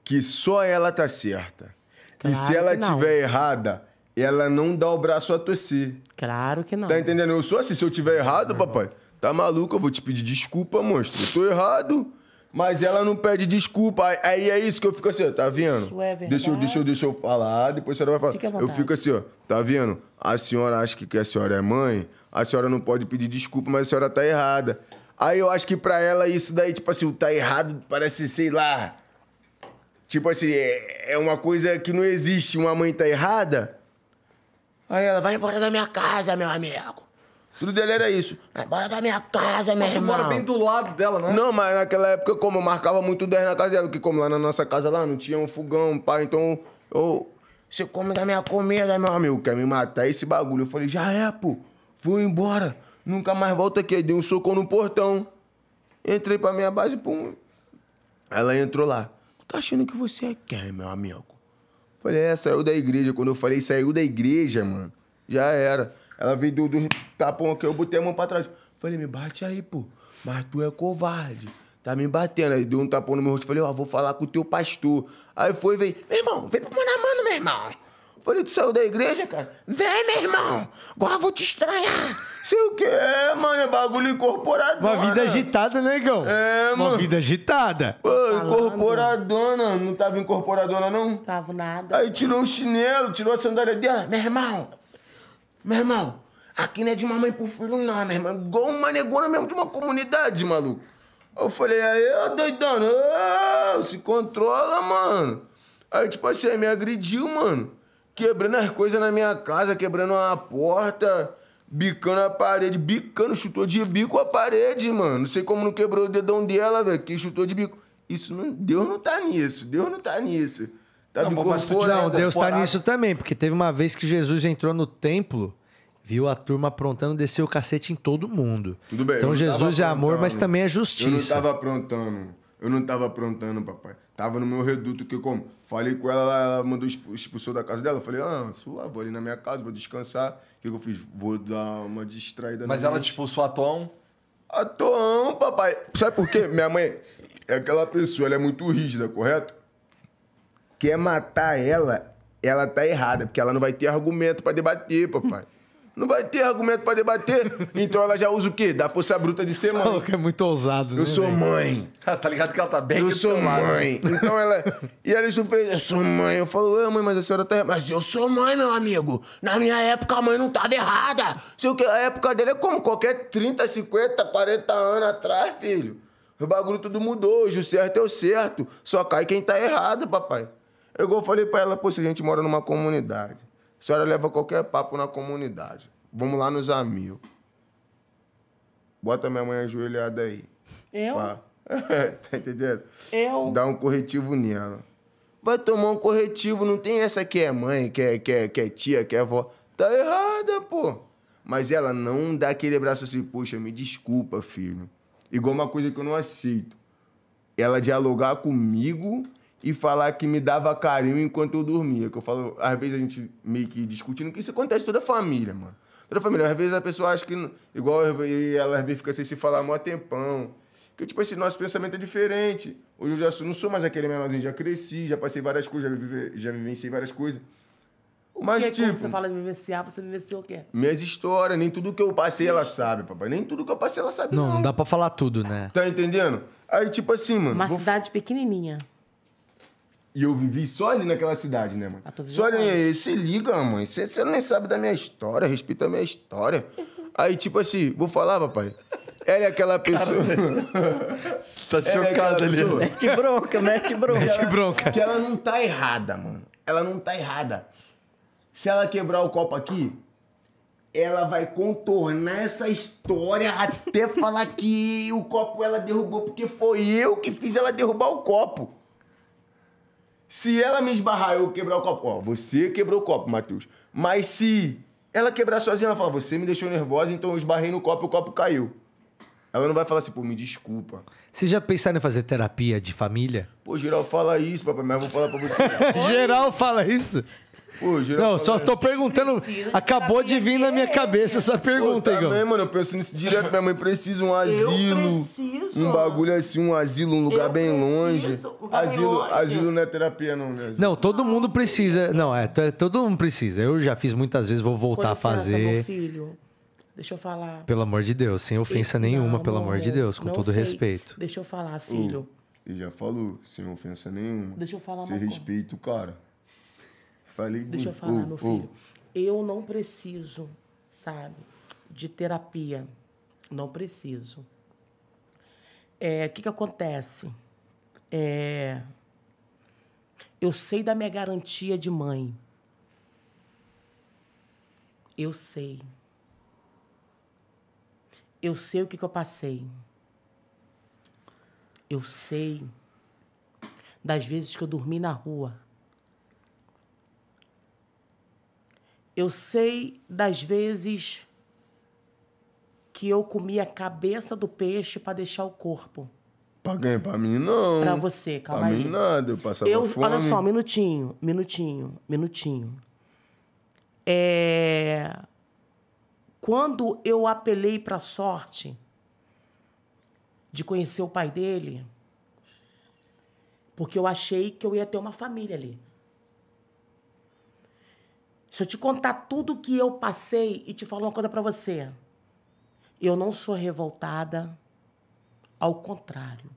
S3: que só ela tá certa. Claro e se ela tiver errada, ela não dá o braço a torcer. Claro que não. Tá entendendo? Eu sou assim, se eu tiver errado, papai, tá maluco, eu vou te pedir desculpa, monstro. Eu tô errado. Mas ela não pede desculpa. Aí é isso que eu fico assim, ó, tá vendo? Isso é verdade. Deixa eu, deixa eu, deixa eu falar, depois a senhora vai falar. Eu fico assim, ó, tá vendo? A senhora acha que, que a senhora é mãe, a senhora não pode pedir desculpa, mas a senhora tá errada. Aí eu acho que pra ela isso daí, tipo assim, o tá errado parece, sei lá. Tipo assim, é, é uma coisa que não existe. Uma mãe tá errada.
S6: Aí ela vai embora da minha casa, meu amigo.
S3: Tudo dele era isso.
S6: Ah, bora da minha casa, meu irmão. mora bem
S3: do lado dela, né? Não, mas naquela época, como eu marcava muito 10 na casa dela, que como lá na nossa casa lá não tinha um fogão, um pai, então eu... Você come da minha comida, meu amigo, quer me matar esse bagulho. Eu falei, já é, pô, vou embora. Nunca mais volta aqui. Aí dei um soco no portão. Entrei pra minha base, pum. Ela entrou lá. Tu tá achando que você é quem, meu amigo? Falei, é, saiu da igreja. Quando eu falei, saiu da igreja, mano, já era. Ela veio do, do tapão aqui, eu botei a mão pra trás. Falei, me bate aí, pô. Mas tu é covarde. Tá me batendo. Aí deu um tapão no meu rosto. Falei, ó, oh, vou falar com o teu pastor. Aí foi, veio. Meu irmão, vem pra mandar mano, meu irmão. Falei, tu saiu da igreja, cara? Vem, meu irmão. Agora eu vou te estranhar. Sei o quê, mano. É bagulho incorporador. Uma vida agitada, negão. Né,
S4: é, mano. Uma vida agitada. Pô,
S3: incorporadona. Não tava incorporadona, não? Tava nada. Aí tirou um chinelo, tirou a sandália dela. Meu irmão, meu irmão, aqui não é de mamãe pro filho, não, meu irmão. Igual uma negona mesmo de uma comunidade, maluco. Eu falei, aí, ô doidão, se controla, mano. Aí, tipo assim, me agrediu, mano. Quebrando as coisas na minha casa, quebrando a porta, bicando a parede, bicando, chutou de bico a parede, mano. Não sei como não quebrou o dedão dela, velho, que chutou de bico. Isso não, Deus não tá nisso, Deus não tá nisso. Tá não, não, Deus está nisso também,
S4: porque teve uma vez que Jesus entrou no templo, viu a turma aprontando, desceu o cacete em todo mundo. Tudo bem. Então Jesus é amor, mas também é justiça. Eu não estava
S3: aprontando. Eu não estava aprontando, papai. Tava no meu reduto que como? Falei com ela, ela mandou expulsou da casa dela. Falei, ah, sua, vou ali na minha casa, vou descansar. O que, que eu fiz? Vou dar uma distraída Mas ela mente. te expulsou a tom? A tom, papai. Sabe por quê? minha mãe é aquela pessoa, ela é muito rígida, correto? quer matar ela, ela tá errada, porque ela não vai ter argumento para debater, papai. Não vai ter argumento para debater. Então ela já usa o quê? Da força bruta de ser mãe. que é muito ousado, né? Eu sou mãe. tá ligado que ela tá bem Eu sou mãe. Então ela. E ela isso fez, eu sou mãe. Eu falo, ah, mãe, mas a senhora tá errada. Mas eu sou mãe, meu amigo. Na minha época a mãe não tava errada. Sei o que, a época dele é como qualquer 30, 50, 40 anos atrás, filho. O bagulho tudo mudou. Hoje o certo é o certo. Só cai quem tá errado, papai. Eu falei para ela, pô, se a gente mora numa comunidade, a senhora leva qualquer papo na comunidade. Vamos lá nos amigos. Bota minha mãe ajoelhada aí.
S2: Eu?
S4: Pá.
S3: É, tá entendendo? Eu? Dá um corretivo nela. Vai tomar um corretivo, não tem essa que é mãe, que é, que é, que é tia, que é avó. Tá errada, pô. Mas ela não dá aquele abraço assim, poxa, me desculpa, filho. Igual uma coisa que eu não aceito. Ela dialogar comigo e falar que me dava carinho enquanto eu dormia. Que eu falo, às vezes a gente meio que discutindo, que isso acontece toda a família, mano. Toda a família. Às vezes a pessoa acha que. Não, igual ela às vezes fica sem se falar mó tempão. Que, tipo assim, nosso pensamento é diferente. Hoje eu já sou, não sou mais aquele menorzinho, já cresci, já passei várias coisas, já, vive, já vivenciei várias coisas.
S6: O Mas, que, tipo, você fala de vivenciar, você vivenciou o quê?
S3: Minhas histórias, nem tudo que eu passei ela sabe, papai. Nem tudo que eu passei ela sabe, não. Não, não dá pra falar tudo, né? Tá entendendo? Aí, tipo assim, mano... Uma vou... cidade pequenininha. E eu vivi só ali naquela cidade, né, mano? Ah, só ali, se liga, mãe. Você nem sabe da minha história, respeita a minha história. aí, tipo assim, vou falar, papai. Ela é aquela pessoa. tá chocada é ali. Pessoa... Mete bronca, mete bronca. Mete bronca. Que ela não tá errada, mano. Ela não tá errada. Se ela quebrar o copo aqui, ela vai contornar essa história até falar que o copo ela derrubou porque foi eu que fiz ela derrubar o copo. Se ela me esbarrar, eu quebrar o copo. Ó, você quebrou o copo, Matheus. Mas se ela quebrar sozinha, ela fala, você me deixou nervosa, então eu esbarrei no copo e o copo caiu. Ela não vai falar assim, pô, me desculpa.
S4: Vocês já pensaram em fazer terapia de família?
S3: Pô, geral fala isso, papai, mas eu vou falar pra você. geral fala isso? Pô, não, só tô perguntando. acabou de vir na minha cabeça essa tá pergunta, Igor. tá mano, eu penso nisso direto. Minha mãe precisa um asilo. Um bagulho assim, um asilo, um lugar eu bem longe. asilo, longe. asilo não é terapia, não, né?
S4: Não, todo mundo precisa. Não, é, todo mundo precisa. Eu já fiz muitas vezes, vou voltar licença, a fazer. Meu
S6: filho. Deixa eu falar.
S4: Pelo amor de Deus, sem ofensa nenhuma, pelo amor, de Deus, com todo sei. respeito.
S6: Deixa eu falar, filho. Uh, ele já falou,
S3: sem ofensa nenhuma. Deixa eu falar Você respeito respeita o cara. Falei, Deixa eu hum, falar, oh, meu hum. filho.
S6: Eu não preciso, sabe, de terapia. Não preciso. O é, que, que acontece? É, eu sei da minha garantia de mãe. Eu sei. Eu sei o que, que eu passei. Eu sei das vezes que eu dormi na rua Eu sei das vezes que eu comi a cabeça do peixe para deixar o corpo. Pra ganhar, pra mim não. Pra você, calma pra aí. Pra mim nada, eu passava eu, fome. Olha só, minutinho, minutinho, minutinho. É... Quando eu apelei pra sorte de conhecer o pai dele, porque eu achei que eu ia ter uma família ali. Se eu te contar tudo que eu passei e te falar uma coisa para você, eu não sou revoltada, ao contrário.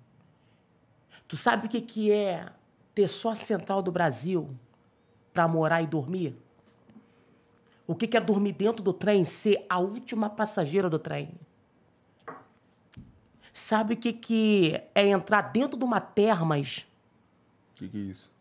S6: Tu sabe o que, que é ter só a central do Brasil para morar e dormir? O que, que é dormir dentro do trem, ser a última passageira do trem? Sabe o que, que é entrar dentro de uma termas?
S3: O que, que é isso?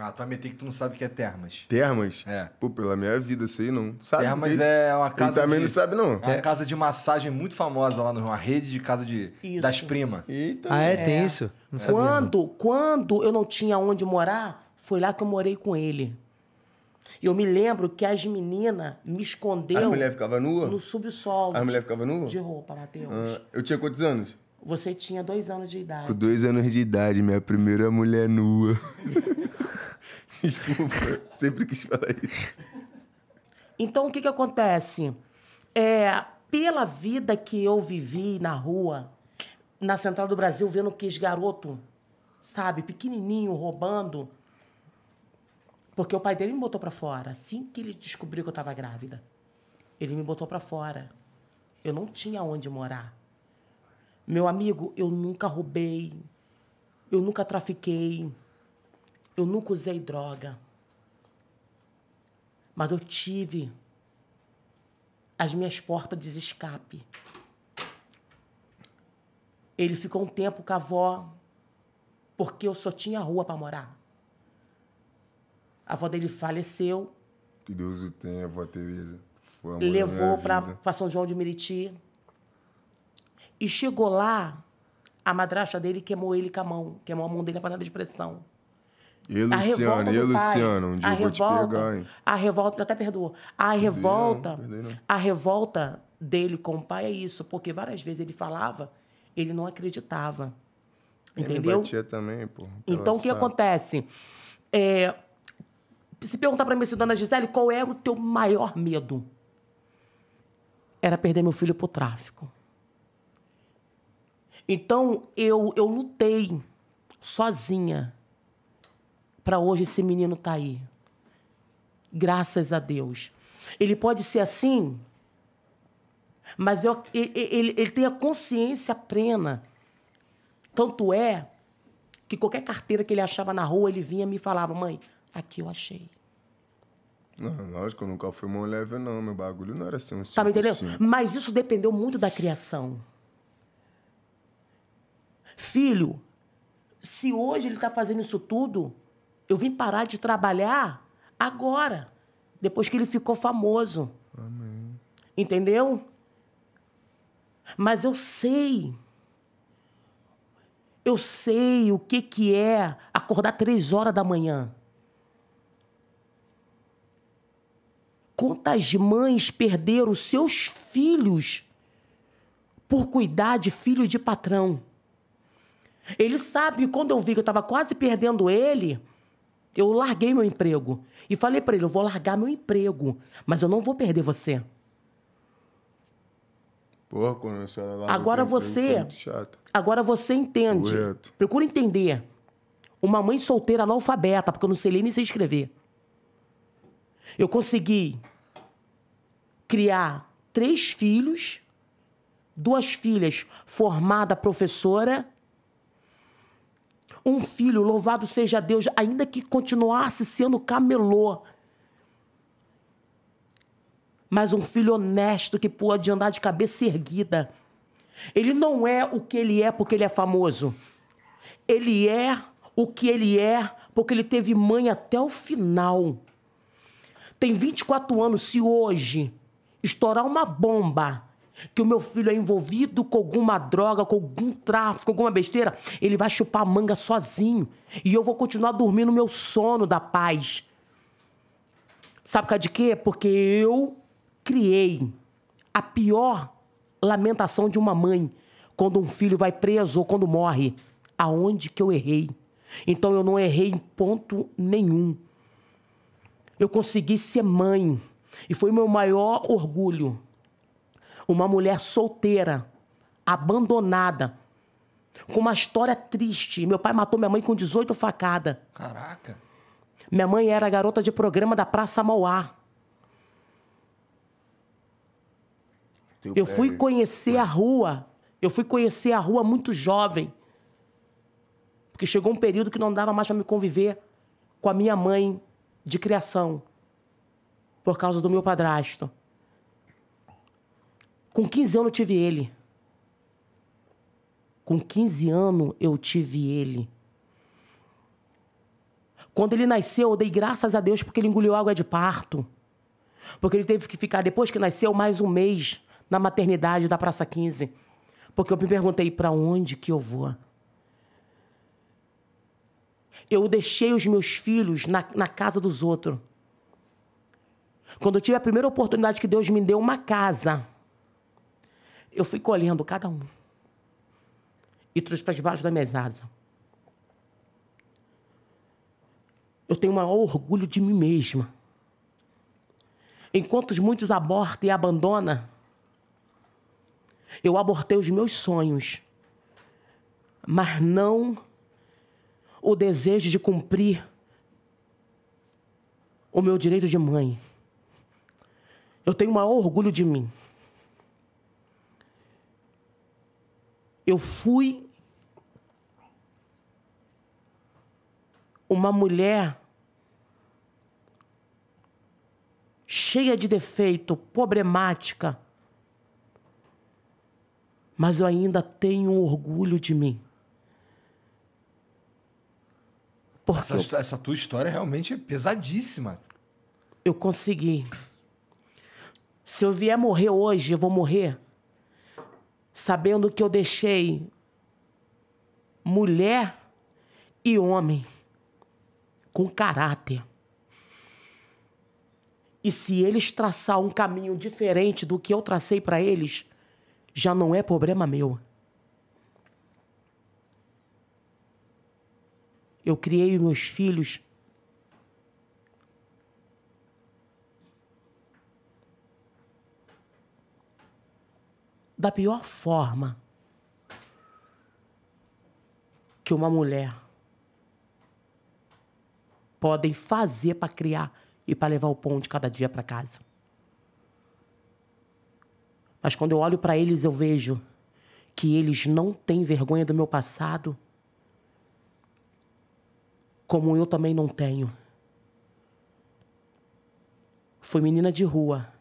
S2: Ah, tu vai meter que tu não sabe o que é termas.
S3: Termas? É. Pô, pela minha vida, isso aí não. Sabe termas é uma casa. Ele também de, não sabe, não. É uma é.
S2: casa de massagem muito famosa lá no Rio, uma rede de casa de, isso. das primas. Ah, é? é? Tem isso? Não sabia, quando,
S6: não. quando eu não tinha onde morar, foi lá que eu morei com ele. Eu me lembro que as meninas me escondeu. A mulher ficava nua? No subsolo. A mulher
S3: ficava nua? De roupa, Matheus. Ah, eu tinha quantos anos?
S6: Você tinha dois anos de idade. Com
S3: dois anos de idade, minha primeira mulher nua. Desculpa, sempre quis falar isso.
S6: Então, o que, que acontece? É, pela vida que eu vivi na rua, na Central do Brasil, vendo que os garoto, sabe, pequenininho, roubando. Porque o pai dele me botou para fora. Assim que ele descobriu que eu estava grávida, ele me botou para fora. Eu não tinha onde morar. Meu amigo, eu nunca roubei. Eu nunca trafiquei. Eu nunca usei droga. Mas eu tive as minhas portas de escape. Ele ficou um tempo com a avó, porque eu só tinha rua para morar. A avó dele faleceu. Que
S3: Deus o tenha, avó Tereza. Levou para
S6: São João de Meriti. E chegou lá, a madracha dele queimou ele com a mão, queimou a mão dele na panela de pressão. E Luciano, e Luciano, um dia eu revolta, vou te pegar, hein? A revolta, até perdoou. A revolta, não, não. a revolta dele com o pai é isso, porque várias vezes ele falava, ele não acreditava. Entendeu? Ele batia
S3: também, pô. Então o que
S6: acontece? É, se perguntar para mim assim, dona Gisele, qual era o teu maior medo? Era perder meu filho pro tráfico. Então eu, eu lutei sozinha para hoje esse menino tá aí. Graças a Deus. Ele pode ser assim, mas eu, ele, ele, ele tem a consciência plena. Tanto é que qualquer carteira que ele achava na rua, ele vinha e me falava, mãe, aqui eu achei.
S3: Não, lógico, eu nunca fui mão leve, não. Meu bagulho não era assim, um Tá me entendendo? Assim.
S6: Mas isso dependeu muito da criação. Filho, se hoje ele está fazendo isso tudo, eu vim parar de trabalhar agora, depois que ele ficou famoso. Amém. Entendeu? Mas eu sei. Eu sei o que, que é acordar três horas da manhã. Quantas mães perderam seus filhos por cuidar de filho de patrão? Ele sabe, quando eu vi que eu estava quase perdendo ele, eu larguei meu emprego. E falei para ele: eu vou largar meu emprego, mas eu não vou perder você.
S3: Porra, quando a senhora
S6: larga agora você, agora você entende. Correto. Procura entender. Uma mãe solteira analfabeta, porque eu não sei ler nem sei escrever. Eu consegui criar três filhos, duas filhas formada professora um filho, louvado seja Deus, ainda que continuasse sendo camelô. Mas um filho honesto que pôde andar de cabeça erguida. Ele não é o que ele é porque ele é famoso. Ele é o que ele é porque ele teve mãe até o final. Tem 24 anos, se hoje estourar uma bomba que o meu filho é envolvido com alguma droga, com algum tráfico, alguma besteira, ele vai chupar manga sozinho. E eu vou continuar dormindo meu sono da paz. Sabe por causa de quê? Porque eu criei a pior lamentação de uma mãe quando um filho vai preso ou quando morre. Aonde que eu errei? Então eu não errei em ponto nenhum. Eu consegui ser mãe. E foi o meu maior orgulho uma mulher solteira, abandonada, com uma história triste. Meu pai matou minha mãe com 18 facadas. Caraca. Minha mãe era garota de programa da Praça Mauá. eu fui conhecer a rua. Eu fui conhecer a rua muito jovem. Porque chegou um período que não dava mais para me conviver com a minha mãe de criação. Por causa do meu padrasto. Com 15 anos eu tive ele. Com 15 anos eu tive ele. Quando ele nasceu, eu dei graças a Deus porque ele engoliu água de parto. Porque ele teve que ficar, depois que nasceu, mais um mês na maternidade da Praça 15. Porque eu me perguntei para onde que eu vou. Eu deixei os meus filhos na, na casa dos outros. Quando eu tive a primeira oportunidade que Deus me deu uma casa, eu fui colhendo cada um. E trouxe para debaixo da mesada. Eu tenho o maior orgulho de mim mesma. Enquanto muitos abortam e abandonam, eu abortei os meus sonhos, mas não o desejo de cumprir o meu direito de mãe. Eu tenho o maior orgulho de mim. Eu fui uma mulher cheia de defeito, problemática, mas eu ainda tenho orgulho de mim.
S2: Porque essa, eu, essa tua história é realmente é pesadíssima.
S6: Eu consegui. Se eu vier morrer hoje, eu vou morrer sabendo que eu deixei mulher e homem com caráter. E se eles traçar um caminho diferente do que eu tracei para eles, já não é problema meu. Eu criei meus filhos da pior forma que uma mulher podem fazer para criar e para levar o pão de cada dia para casa. Mas quando eu olho para eles, eu vejo que eles não têm vergonha do meu passado, como eu também não tenho. Fui menina de rua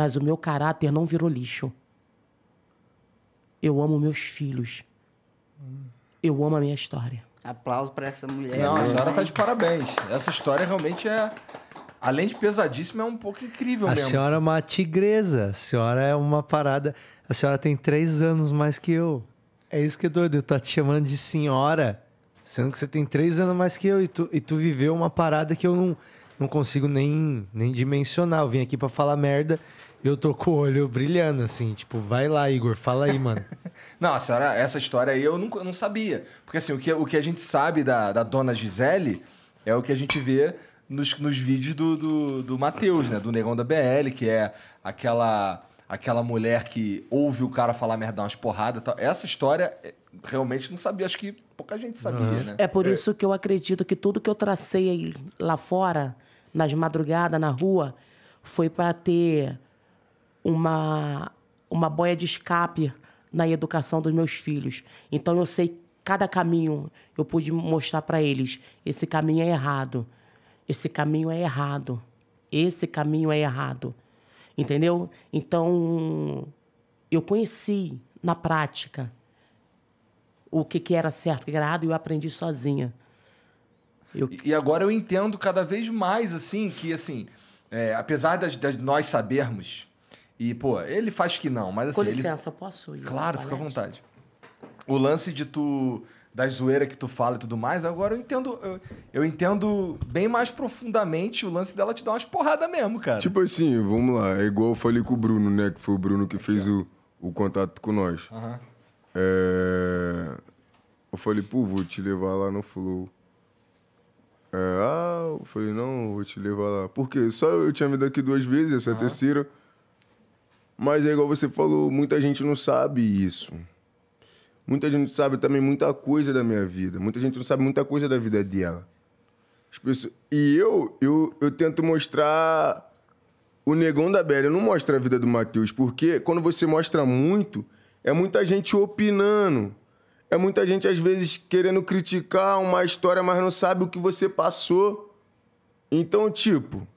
S6: mas o meu caráter não virou lixo. Eu amo meus filhos. Eu amo a minha história.
S2: Aplauso para essa mulher. Não, a senhora tá de parabéns. Essa história realmente é. Além de pesadíssima, é um pouco incrível a mesmo. A senhora
S4: é uma tigresa. A senhora é uma parada. A senhora tem três anos mais que eu. É isso que é doido. Eu tô te chamando de senhora. Sendo que você tem três anos mais que eu e tu, e tu viveu uma parada que eu não, não consigo nem, nem dimensionar. Eu vim aqui para falar merda eu tô com o olho brilhando, assim, tipo, vai lá, Igor, fala aí, mano.
S2: não, a senhora, essa história aí eu não, eu não sabia. Porque assim, o que, o que a gente sabe da, da dona Gisele é o que a gente vê nos, nos vídeos do, do, do Matheus, né? Do Negão da BL, que é aquela aquela mulher que ouve o cara falar merda, umas porradas e tal. Essa história é, realmente não sabia, acho que pouca gente sabia, uhum. né? É por é.
S6: isso que eu acredito que tudo que eu tracei lá fora, nas madrugadas, na rua, foi para ter uma, uma boia de escape na educação dos meus filhos. Então eu sei cada caminho, eu pude mostrar para eles: esse caminho é errado, esse caminho é errado, esse caminho é errado. Entendeu? Então eu conheci na prática o que, que era certo, e que era errado, e eu aprendi sozinha.
S2: Eu... E agora eu entendo cada vez mais assim que assim, é, apesar de nós sabermos e, pô, ele faz que não, mas assim. Com licença,
S6: ele... posso ir? Claro, fica à
S2: vontade. O lance de tu. da zoeira que tu fala e tudo mais, agora eu entendo. Eu, eu entendo bem mais profundamente o lance dela te dar umas porradas mesmo, cara. Tipo
S3: assim, vamos lá, é igual eu falei com o Bruno, né? Que foi o Bruno que fez o, o contato com nós. Uhum. É... Eu falei, pô, vou te levar lá no Flow. É, ah, eu falei, não, vou te levar lá. Porque só eu tinha vindo aqui duas vezes, essa uhum. terceira. Mas é igual você falou, muita gente não sabe isso. Muita gente sabe também muita coisa da minha vida. Muita gente não sabe muita coisa da vida dela. Pessoas... E eu, eu, eu tento mostrar o negão da Bela. Eu não mostro a vida do Matheus, porque quando você mostra muito, é muita gente opinando. É muita gente, às vezes, querendo criticar uma história, mas não sabe o que você passou. Então, tipo,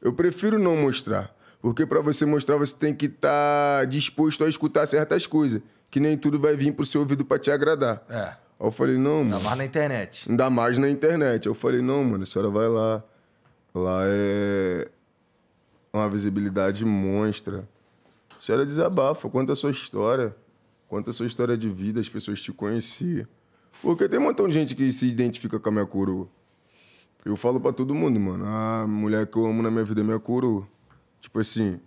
S3: eu prefiro não mostrar. Porque para você mostrar, você tem que estar tá disposto a escutar certas coisas. Que nem tudo vai vir pro seu ouvido para te agradar. É. Aí eu falei, não, mano. Ainda mais na
S2: internet.
S3: Ainda mais na internet. Aí eu falei, não, mano, a senhora vai lá. Lá é uma visibilidade monstra. A senhora desabafa, conta a sua história. Conta a sua história de vida, as pessoas te conheciam. Porque tem um montão de gente que se identifica com a minha coroa. Eu falo para todo mundo, mano. A ah, mulher que eu amo na minha vida é minha coroa. Tipo assim,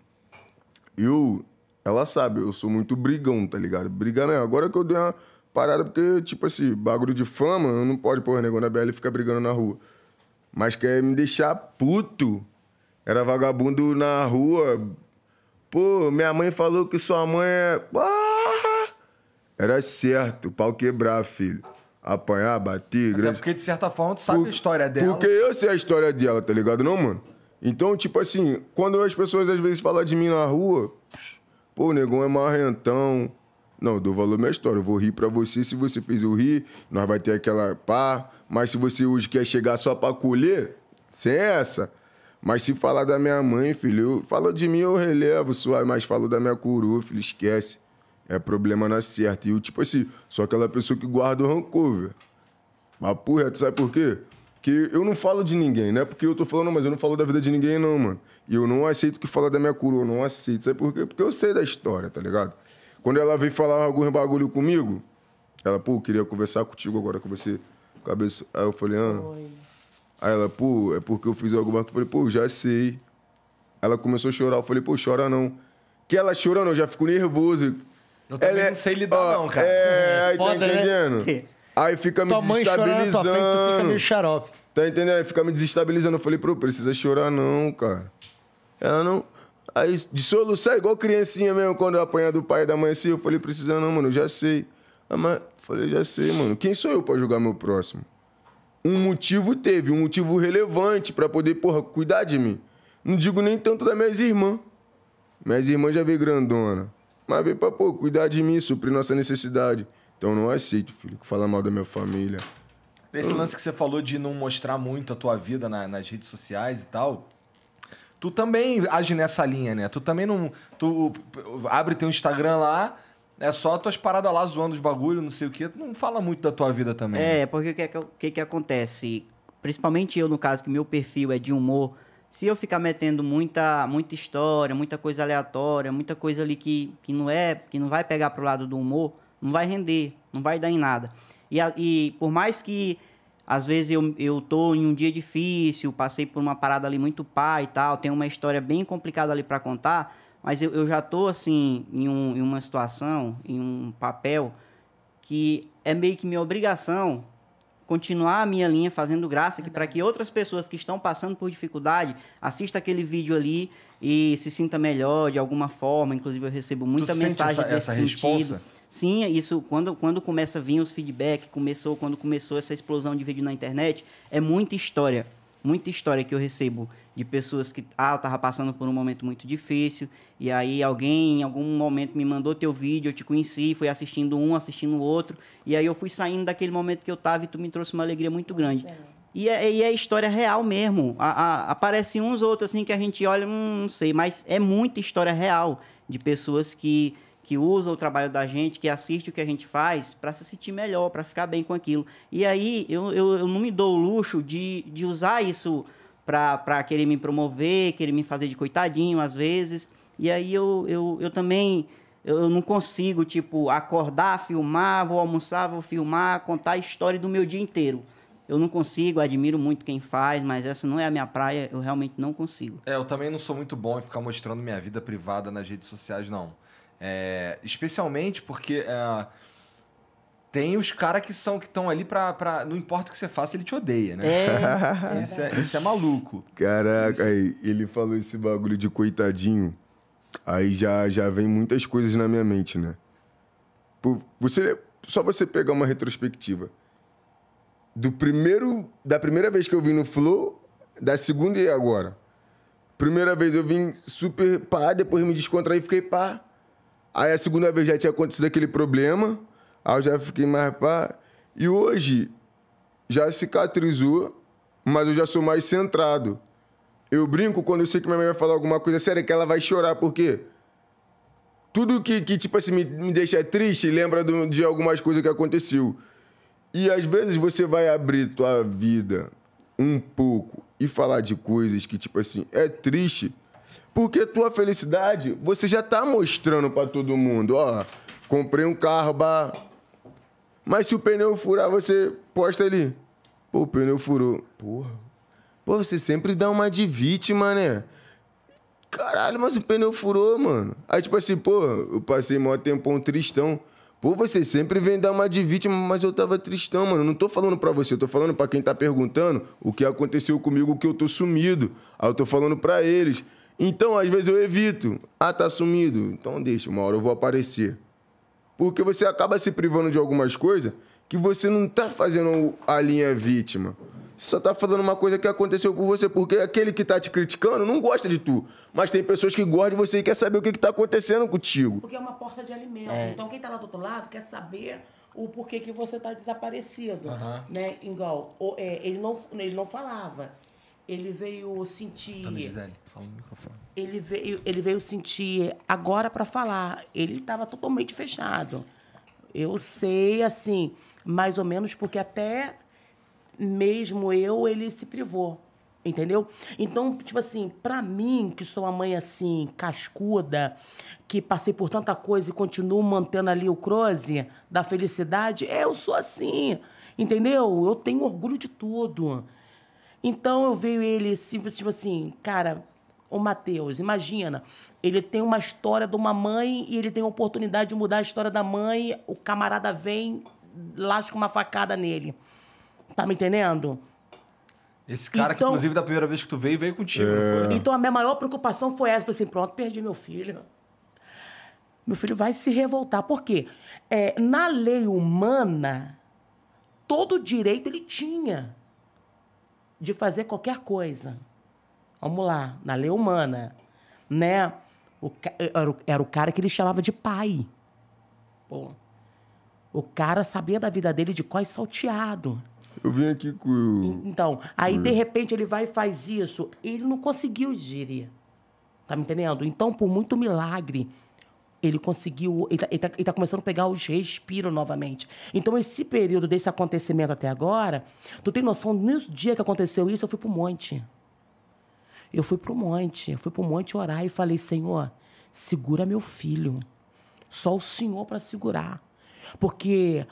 S3: eu. Ela sabe, eu sou muito brigão, tá ligado? Brigar não é. Agora que eu dei uma parada, porque, tipo assim, bagulho de fama, não pode, porra, negão na BL e ficar brigando na rua. Mas quer me deixar puto. Era vagabundo na rua. Pô, minha mãe falou que sua mãe é. Ah! Era certo, pau quebrar, filho apanhar, bater, Até grande. porque, de certa forma, tu sabe Por, a história dela. Porque eu sei a história dela, tá ligado, não, mano? Então, tipo assim, quando as pessoas às vezes falam de mim na rua, pô, o negão é marrentão. Não, eu dou valor à minha história. Eu vou rir pra você. Se você fez eu rir, nós vai ter aquela pá. Mas se você hoje quer chegar só pra colher, sem é essa. Mas se falar da minha mãe, filho, eu, fala de mim, eu relevo, suave, mas falo da minha coroa, filho, esquece. É problema na certa. E eu, tipo assim, sou aquela pessoa que guarda o rancor, velho. Mas porra, tu sabe por quê? Que eu não falo de ninguém, né? Porque eu tô falando, mas eu não falo da vida de ninguém, não, mano. E eu não aceito que fala da minha coroa, eu não aceito. Sabe por quê? Porque eu sei da história, tá ligado? Quando ela veio falar algum bagulho comigo, ela, pô, queria conversar contigo agora, com você, cabeça. Aí eu falei, ah. Oi. Aí ela, pô, é porque eu fiz alguma coisa. Eu falei, pô, já sei. Ela começou a chorar, eu falei, pô, chora não. Que ela chorando, eu já fico nervoso. Eu também ela, é não sei lidar, ó, não, cara. É, aí tá né? entendendo? Né? Aí fica me Tua mãe desestabilizando. Chora na tu fica meio xarope. Tá entendendo? Aí fica me desestabilizando. Eu falei, pro, precisa chorar não, cara. Ela não. Aí de soluçar igual criancinha mesmo, quando eu apanhar do pai e da mãe assim, eu falei, precisa não, mano, já sei. Ah, mas falei, já sei, mano. Quem sou eu pra julgar meu próximo? Um motivo teve, um motivo relevante para poder, porra, cuidar de mim. Não digo nem tanto das minhas irmãs. Minhas irmãs já veio grandona. Mas veio pra, pô, cuidar de mim, suprir nossa necessidade. Então não aceito, filho, que fala mal da minha família.
S2: Esse lance que você falou de não mostrar muito a tua vida na, nas redes sociais e tal. Tu também age nessa linha, né? Tu também não. Tu abre teu Instagram lá, é só tuas paradas lá zoando os bagulho, não sei o quê. Tu não fala muito
S5: da tua vida também. É, né? porque o que, é que, é que acontece? Principalmente eu, no caso, que meu perfil é de humor. Se eu ficar metendo muita, muita história, muita coisa aleatória, muita coisa ali que, que não é, que não vai pegar pro lado do humor, não vai render, não vai dar em nada. E, e por mais que às vezes eu, eu em um dia difícil, passei por uma parada ali muito pá e tal, tenho uma história bem complicada ali para contar, mas eu, eu já estou assim em, um, em uma situação, em um papel que é meio que minha obrigação continuar a minha linha fazendo graça para que outras pessoas que estão passando por dificuldade assista aquele vídeo ali e se sinta melhor de alguma forma. Inclusive eu recebo muita tu mensagem essa, desse essa sentido. Resposta? Sim, é isso quando, quando começa a vir os feedbacks, começou quando começou essa explosão de vídeo na internet, é muita história, muita história que eu recebo de pessoas que ah, eu tava passando por um momento muito difícil e aí alguém em algum momento me mandou teu vídeo, eu te conheci, fui assistindo um, assistindo o outro, e aí eu fui saindo daquele momento que eu tava e tu me trouxe uma alegria muito grande. E é, e é história real mesmo. A, a, aparece uns outros assim que a gente olha, hum, não sei, mas é muita história real de pessoas que que usa o trabalho da gente, que assiste o que a gente faz, para se sentir melhor, para ficar bem com aquilo. E aí eu, eu, eu, não me dou o luxo de, de usar isso para querer me promover, querer me fazer de coitadinho às vezes. E aí eu, eu, eu também eu não consigo, tipo, acordar, filmar, vou almoçar, vou filmar, contar a história do meu dia inteiro. Eu não consigo, admiro muito quem faz, mas essa não é a minha praia, eu realmente não consigo.
S2: É, eu também não sou muito bom em ficar mostrando minha vida privada nas redes sociais, não. É, especialmente porque é, tem os caras que são que estão ali pra, pra. Não importa o que você faça, ele te odeia, né? É. isso, é isso
S3: é maluco. Caraca, isso... aí, ele falou esse bagulho de coitadinho. Aí já, já vem muitas coisas na minha mente, né? Por, você, só você pegar uma retrospectiva. Do primeiro. Da primeira vez que eu vim no Flow, da segunda e agora. Primeira vez eu vim super pá, depois me descontraí e fiquei pá. Aí a segunda vez já tinha acontecido aquele problema, aí eu já fiquei mais pá. E hoje já cicatrizou, mas eu já sou mais centrado. Eu brinco quando eu sei que minha mãe vai falar alguma coisa séria, que ela vai chorar, porque tudo que, que tipo assim, me, me deixa triste lembra do, de algumas coisas que aconteceu. E às vezes você vai abrir tua vida um pouco e falar de coisas que, tipo assim, é triste porque tua felicidade, você já tá mostrando para todo mundo, ó, comprei um carro, bah. Mas se o pneu furar, você posta ali. Pô, o pneu furou. Porra. Pô, você sempre dá uma de vítima, né? Caralho, mas o pneu furou, mano. Aí, tipo assim, pô, eu passei maior tempão tristão. Pô, você sempre vem dar uma de vítima, mas eu tava tristão, mano. Não tô falando pra você, eu tô falando pra quem tá perguntando o que aconteceu comigo, o que eu tô sumido. Aí eu tô falando pra eles. Então, às vezes eu evito. Ah, tá sumido. Então deixa, uma hora eu vou aparecer. Porque você acaba se privando de algumas coisas que você não tá fazendo a linha vítima. Você só tá falando uma coisa que aconteceu com você, porque aquele que tá te criticando não gosta de tu. Mas tem pessoas que gostam de você e quer saber o que, que tá acontecendo contigo.
S6: Porque é uma porta de alimento. É. Então quem tá lá do outro lado quer saber o porquê que você tá desaparecido. Uhum. Né? Igual, é, ele não, ele não falava ele veio sentir. Dona Gisele, fala no microfone. Ele veio, ele veio sentir agora para falar. Ele estava totalmente fechado. Eu sei, assim, mais ou menos, porque até mesmo eu, ele se privou. Entendeu? Então, tipo assim, para mim, que sou uma mãe assim, cascuda, que passei por tanta coisa e continuo mantendo ali o cruze da felicidade, eu sou assim. Entendeu? Eu tenho orgulho de tudo. Então eu veio ele simples, tipo assim, cara, o Matheus, imagina, ele tem uma história de uma mãe e ele tem a oportunidade de mudar a história da mãe, o camarada vem, lasca uma facada nele. Tá me entendendo?
S2: Esse cara então, que, inclusive, da primeira vez que tu veio, veio contigo. É. Então
S6: a minha maior preocupação foi essa. Eu falei assim, pronto, perdi meu filho. Meu filho vai se revoltar. Por quê? É, na lei humana, todo direito ele tinha de fazer qualquer coisa. Vamos lá, na lei humana, né? O, eh, era o cara que ele chamava de pai. Pô. O cara sabia da vida dele de qual salteado.
S3: Eu vim aqui com.
S6: Então, aí com... de repente ele vai e faz isso. Ele não conseguiu, Giri. Tá me entendendo? Então, por muito milagre ele conseguiu, ele está tá, tá, tá começando a pegar os respiros novamente. Então, esse período desse acontecimento até agora, tu tem noção, nesse dia que aconteceu isso, eu fui para o monte. Eu fui para o monte, eu fui para o monte orar e falei, Senhor, segura meu filho. Só o Senhor para segurar. Porque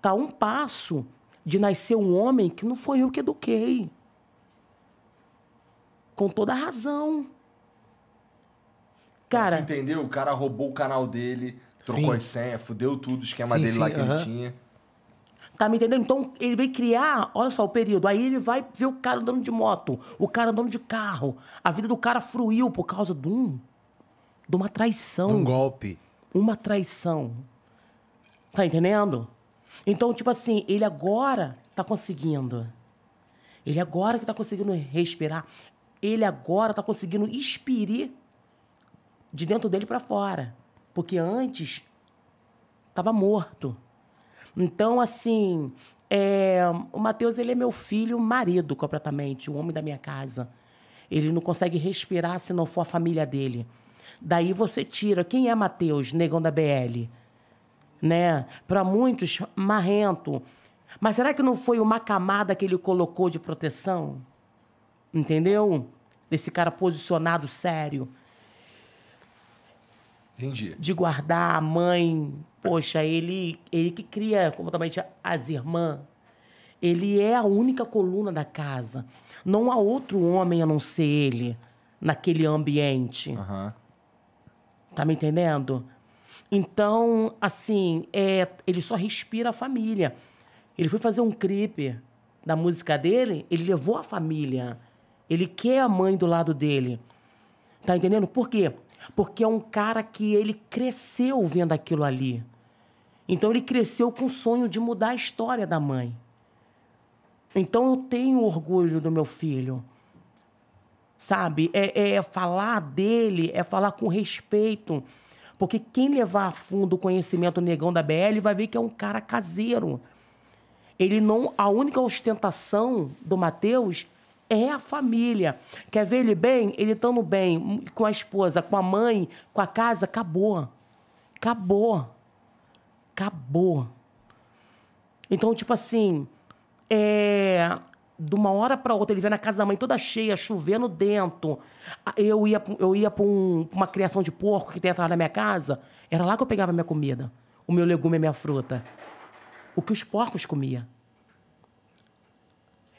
S6: tá um passo de nascer um homem que não foi eu que eduquei. Com toda a razão.
S2: Então, cara. Entendeu? O cara roubou o canal dele, trocou sim. as senhas, fudeu tudo, o esquema sim, dele sim, lá que uh -huh. ele tinha.
S6: Tá me entendendo? Então ele veio criar, olha só o período. Aí ele vai ver o cara andando de moto, o cara andando de carro. A vida do cara fruiu por causa de um. de uma traição. Um golpe. Uma traição. Tá entendendo? Então, tipo assim, ele agora tá conseguindo. Ele agora que tá conseguindo respirar. Ele agora tá conseguindo expirir de dentro dele para fora, porque antes estava morto. Então, assim, é, o Mateus ele é meu filho, marido completamente, o homem da minha casa. Ele não consegue respirar se não for a família dele. Daí você tira quem é Mateus, negão da BL, né? Para muitos marrento. Mas será que não foi uma camada que ele colocou de proteção? Entendeu? Desse cara posicionado sério. Entendi. De guardar a mãe. Poxa, ele, ele que cria completamente as irmãs. Ele é a única coluna da casa. Não há outro homem a não ser ele naquele ambiente. Uhum. Tá me entendendo? Então, assim, é, ele só respira a família. Ele foi fazer um clipe da música dele, ele levou a família. Ele quer a mãe do lado dele. Tá entendendo? Por quê? Porque é um cara que ele cresceu vendo aquilo ali. Então ele cresceu com o sonho de mudar a história da mãe. Então eu tenho orgulho do meu filho. Sabe? É, é, é falar dele, é falar com respeito. Porque quem levar a fundo o conhecimento negão da BL vai ver que é um cara caseiro. Ele não. A única ostentação do Matheus é a família. Quer ver ele bem? Ele estando bem hum, com a esposa, com a mãe, com a casa, acabou. Acabou. Acabou. Então, tipo assim, é, de uma hora para outra, ele vem na casa da mãe toda cheia, chovendo dentro. Eu ia, eu ia para um, uma criação de porco que tem atrás da minha casa. Era lá que eu pegava minha comida, o meu legume e minha fruta. O que os porcos comiam.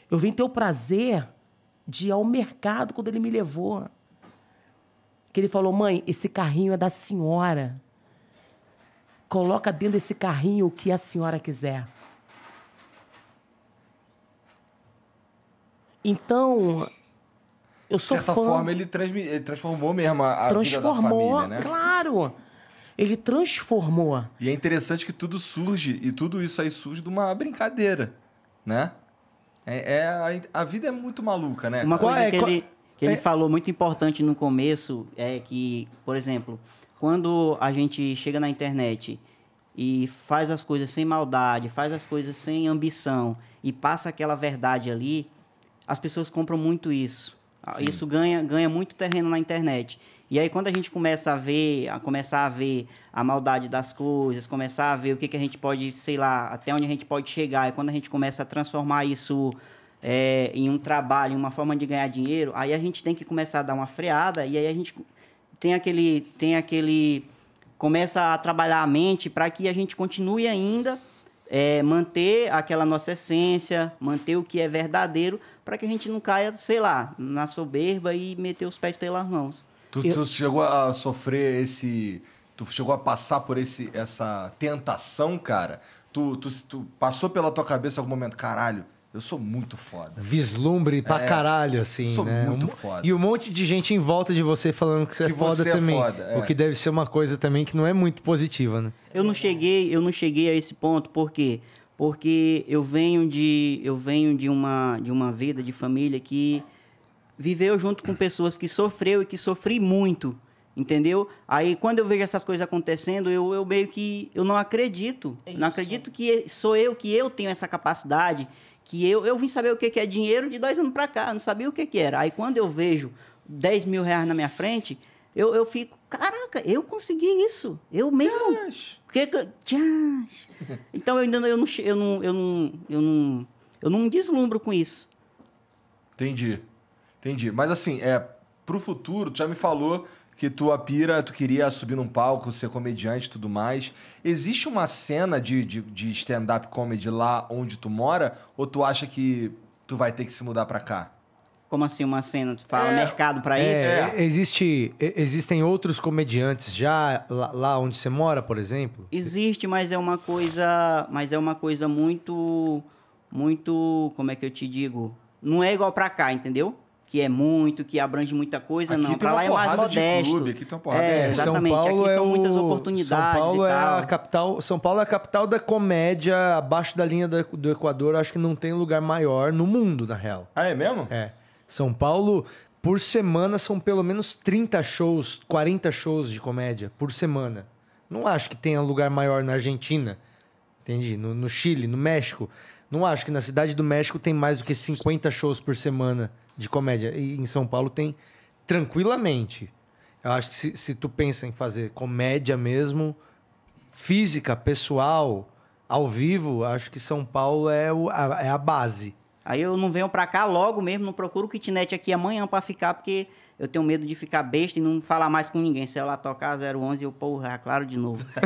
S6: Eu vim ter o prazer de ir ao mercado quando ele me levou. Que ele falou: mãe, esse carrinho é da senhora. Coloca dentro desse carrinho o que a senhora quiser. Então, eu sou De certa fã. forma,
S2: ele, ele, transformou mesmo a, a transformou, vida da família, né?
S6: Claro!
S2: Ele transformou. E é interessante que tudo surge, e tudo isso aí surge de uma brincadeira,
S5: né? É, é a, a, vida é muito
S2: maluca, né? Uma coisa é, que, ele,
S5: que ele é falou muito importante no começo é que, por exemplo, quando a gente chega na internet e faz as coisas sem maldade, faz as coisas sem ambição e passa aquela verdade ali, as pessoas compram muito isso. Ah, Sim. Isso ganha, ganha muito terreno na internet. E aí quando a gente começa a ver, a começar a ver a maldade das coisas, começar a ver o que, que a gente pode, sei lá, até onde a gente pode chegar, e quando a gente começa a transformar isso é, em um trabalho, em uma forma de ganhar dinheiro, aí a gente tem que começar a dar uma freada e aí a gente tem aquele, tem aquele começa a trabalhar a mente para que a gente continue ainda é, manter aquela nossa essência, manter o que é verdadeiro, para que a gente não caia, sei lá, na soberba e meter os pés pelas mãos. Tu, eu...
S2: tu chegou a sofrer esse. Tu chegou a passar por esse, essa tentação, cara? Tu, tu, tu passou pela tua cabeça algum momento, caralho, eu sou muito foda. Vislumbre pra é, caralho, assim. Sou né? muito um,
S4: foda. E um monte de gente em volta de você falando que você que é foda você também. É foda, é. O é. que deve ser uma coisa também que não é muito positiva, né?
S5: Eu não cheguei, eu não cheguei a esse ponto, por quê? Porque eu venho de. Eu venho de uma, de uma vida de família que viveu junto com pessoas que sofreu e que sofri muito, entendeu? Aí quando eu vejo essas coisas acontecendo, eu, eu meio que eu não acredito, é não acredito que sou eu que eu tenho essa capacidade, que eu eu vim saber o que que é dinheiro de dois anos para cá, não sabia o que que era. Aí quando eu vejo 10 mil reais na minha frente, eu, eu fico, caraca, eu consegui isso, eu mesmo. Que, que, Então eu ainda eu não, eu não eu não eu não eu não deslumbro com isso. Entendi. Entendi. Mas
S2: assim, é, pro futuro, tu já me falou que tua pira, tu queria subir num palco, ser comediante e tudo mais. Existe uma cena de, de, de stand-up comedy lá onde tu mora? Ou tu acha que tu vai ter que se mudar pra cá?
S5: Como assim uma cena? Tu fala é, mercado pra é, isso? É.
S4: Existe, existem outros comediantes já lá, lá onde você mora, por exemplo?
S5: Existe, mas é uma coisa, mas é uma coisa muito, muito, como é que eu te digo? Não é igual pra cá, entendeu? que é muito, que abrange muita coisa, aqui não. Para lá é mais modesto. clube, aqui tem uma porrada. É, é exatamente. São Paulo aqui são é o... muitas oportunidades. São Paulo é a
S4: capital. São Paulo é a capital da comédia abaixo da linha do Equador. Acho que não tem lugar maior no mundo, na real. Ah, é mesmo? É. São Paulo, por semana, são pelo menos 30 shows, 40 shows de comédia por semana. Não acho que tenha lugar maior na Argentina, entendi? No, no Chile, no México. Não acho que na cidade do México tem mais do que 50 shows por semana de comédia. E em São Paulo tem tranquilamente. Eu acho que se, se tu pensa em fazer comédia
S5: mesmo, física, pessoal, ao vivo, acho que São Paulo é, o, a, é a base. Aí eu não venho pra cá logo mesmo, não procuro kitnet aqui amanhã para ficar, porque eu tenho medo de ficar besta e não falar mais com ninguém. Se ela tocar 011, eu, porra, claro de novo. Por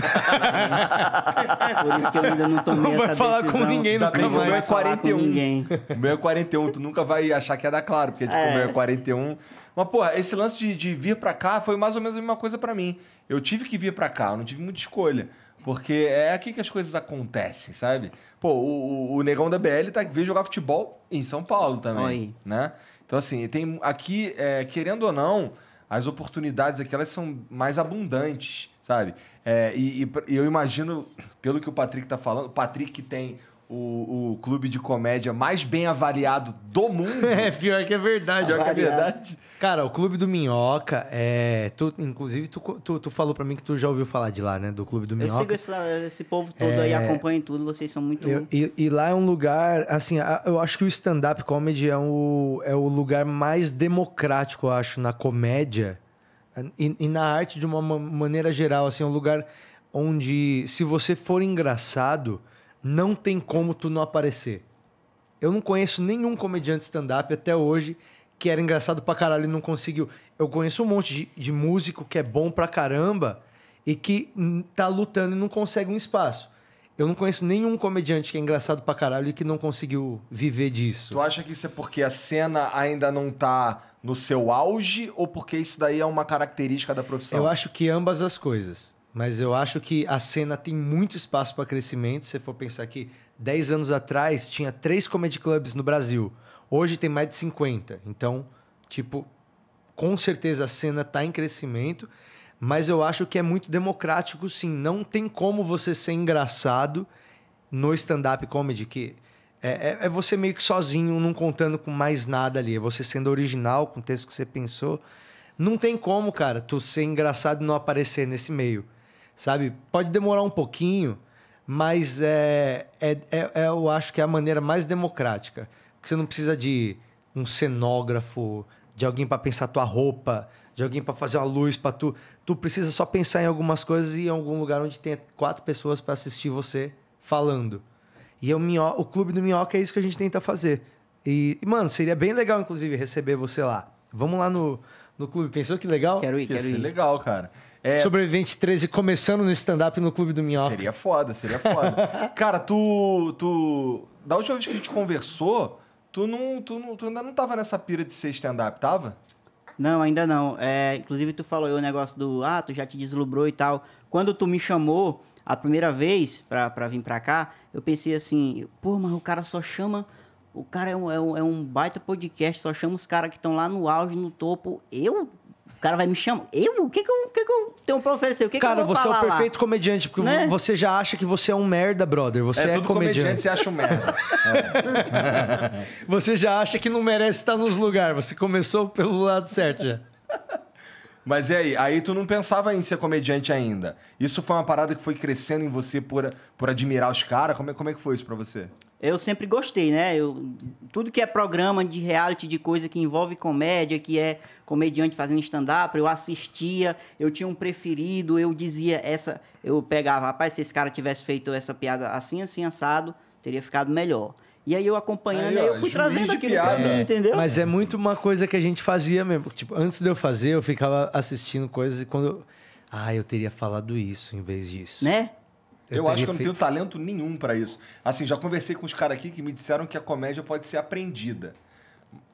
S1: isso que eu ainda não tomei não essa decisão. Não vai falar com ninguém nunca mais. O meu é 41.
S2: Ninguém. O meu é 41, tu nunca vai achar que é da Claro, porque tipo, é. o meu é 41... Mas, porra, esse lance de, de vir para cá foi mais ou menos a mesma coisa para mim. Eu tive que vir para cá, eu não tive muita escolha. Porque é aqui que as coisas acontecem, sabe? Pô, o, o, o negão da BL tá, veio jogar futebol em São Paulo também, Oi. né? Então, assim, tem aqui, é, querendo ou não, as oportunidades aqui elas são mais abundantes, sabe? É, e, e, eu imagino, pelo que o Patrick está falando, o Patrick tem o, o clube de comédia mais bem avaliado do mundo. é, pior que é verdade. Pior que é verdade.
S4: Cara, o clube do Minhoca, é, tu, inclusive tu, tu, tu falou para mim que tu já ouviu falar de lá, né? Do clube do Minhoca. Eu sigo
S5: essa, esse povo todo é... aí, acompanho tudo, vocês são muito... Eu,
S4: e, e, lá é um lugar, assim, eu acho que o stand-up comedy é o, é o lugar mais democrático, eu acho, na comédia e, e na arte de uma maneira geral, assim, é um lugar onde se você for engraçado não tem como tu não aparecer. Eu não conheço nenhum comediante stand-up até hoje que era engraçado pra caralho e não conseguiu. Eu conheço um monte de, de músico que é bom pra caramba e que tá lutando e não consegue um espaço. Eu não conheço nenhum comediante que é engraçado pra caralho e que não conseguiu viver disso.
S2: Tu acha que isso é porque a cena ainda não tá no seu auge ou porque isso daí é uma característica da profissão? Eu acho
S4: que ambas as coisas. Mas eu acho que a cena tem muito espaço para crescimento. Se você for pensar que 10 anos atrás tinha três comedy clubs no Brasil. Hoje tem mais de 50. Então, tipo, com certeza a cena está em crescimento. Mas eu acho que é muito democrático, sim. Não tem como você ser engraçado no stand-up comedy, que é, é, é, você meio que sozinho, não contando com mais nada ali. É você sendo original, com o texto que você pensou. Não tem como, cara, tu ser engraçado e não aparecer nesse meio sabe? Pode demorar um pouquinho, mas é, é, é, é, eu acho que é a maneira mais democrática. Porque você não precisa de um cenógrafo, de alguém para pensar tua roupa, de alguém para fazer uma luz para tu. Tu precisa só pensar em algumas coisas e em algum lugar onde tenha quatro pessoas para assistir você falando. E Minho, o clube do Minhoca é isso que a gente tenta fazer. E, mano, seria bem legal, inclusive, receber você lá. Vamos lá no, no clube. Pensou que legal? Quero ir, que quero ser ir. legal,
S2: cara. É...
S4: Sobrevivente 13 começando no stand-up no Clube do Minhoca. Seria foda, seria
S2: foda. Cara, tu, tu.
S5: Da última vez que a gente conversou, tu, não, tu, não, tu ainda não tava nessa pira de ser stand-up, tava? Não, ainda não. É, inclusive, tu falou aí o negócio do. Ah, tu já te deslumbrou e tal. Quando tu me chamou a primeira vez pra, pra vir pra cá, eu pensei assim: pô, mas o cara só chama. O cara é um, é um, é um baita podcast, só chama os caras que estão lá no auge, no topo. Eu o cara vai me chamar. Eu? O que que eu, que que eu tenho pra oferecer? O que cara, que eu vou você é o perfeito lá?
S4: comediante, porque né? você já acha que você é um merda, brother. Você é, é comediante. comediante, você acha
S5: um merda.
S2: é. você já acha que não merece estar nos lugares. Você começou pelo lado certo já. Mas e aí? Aí tu não pensava em ser comediante ainda. Isso foi uma parada que foi crescendo em você por, por admirar os caras? Como é, como é que foi isso pra você?
S5: eu sempre gostei, né? Eu, tudo que é programa de reality, de coisa que envolve comédia, que é comediante fazendo stand-up, eu assistia, eu tinha um preferido, eu dizia essa. Eu pegava, rapaz, se esse cara tivesse feito essa piada assim, assim, assado, teria ficado melhor. E aí eu acompanhando, aí, eu fui trazendo aquele piada, é,
S4: entendeu? Mas é muito uma coisa que a gente fazia mesmo. Tipo, antes de eu fazer, eu ficava assistindo coisas e quando. Eu... Ah, eu teria falado isso
S2: em vez disso. Né? Eu, eu acho que eu não feito... tenho talento nenhum para isso. Assim, já conversei com os caras aqui que me disseram que a comédia pode ser aprendida.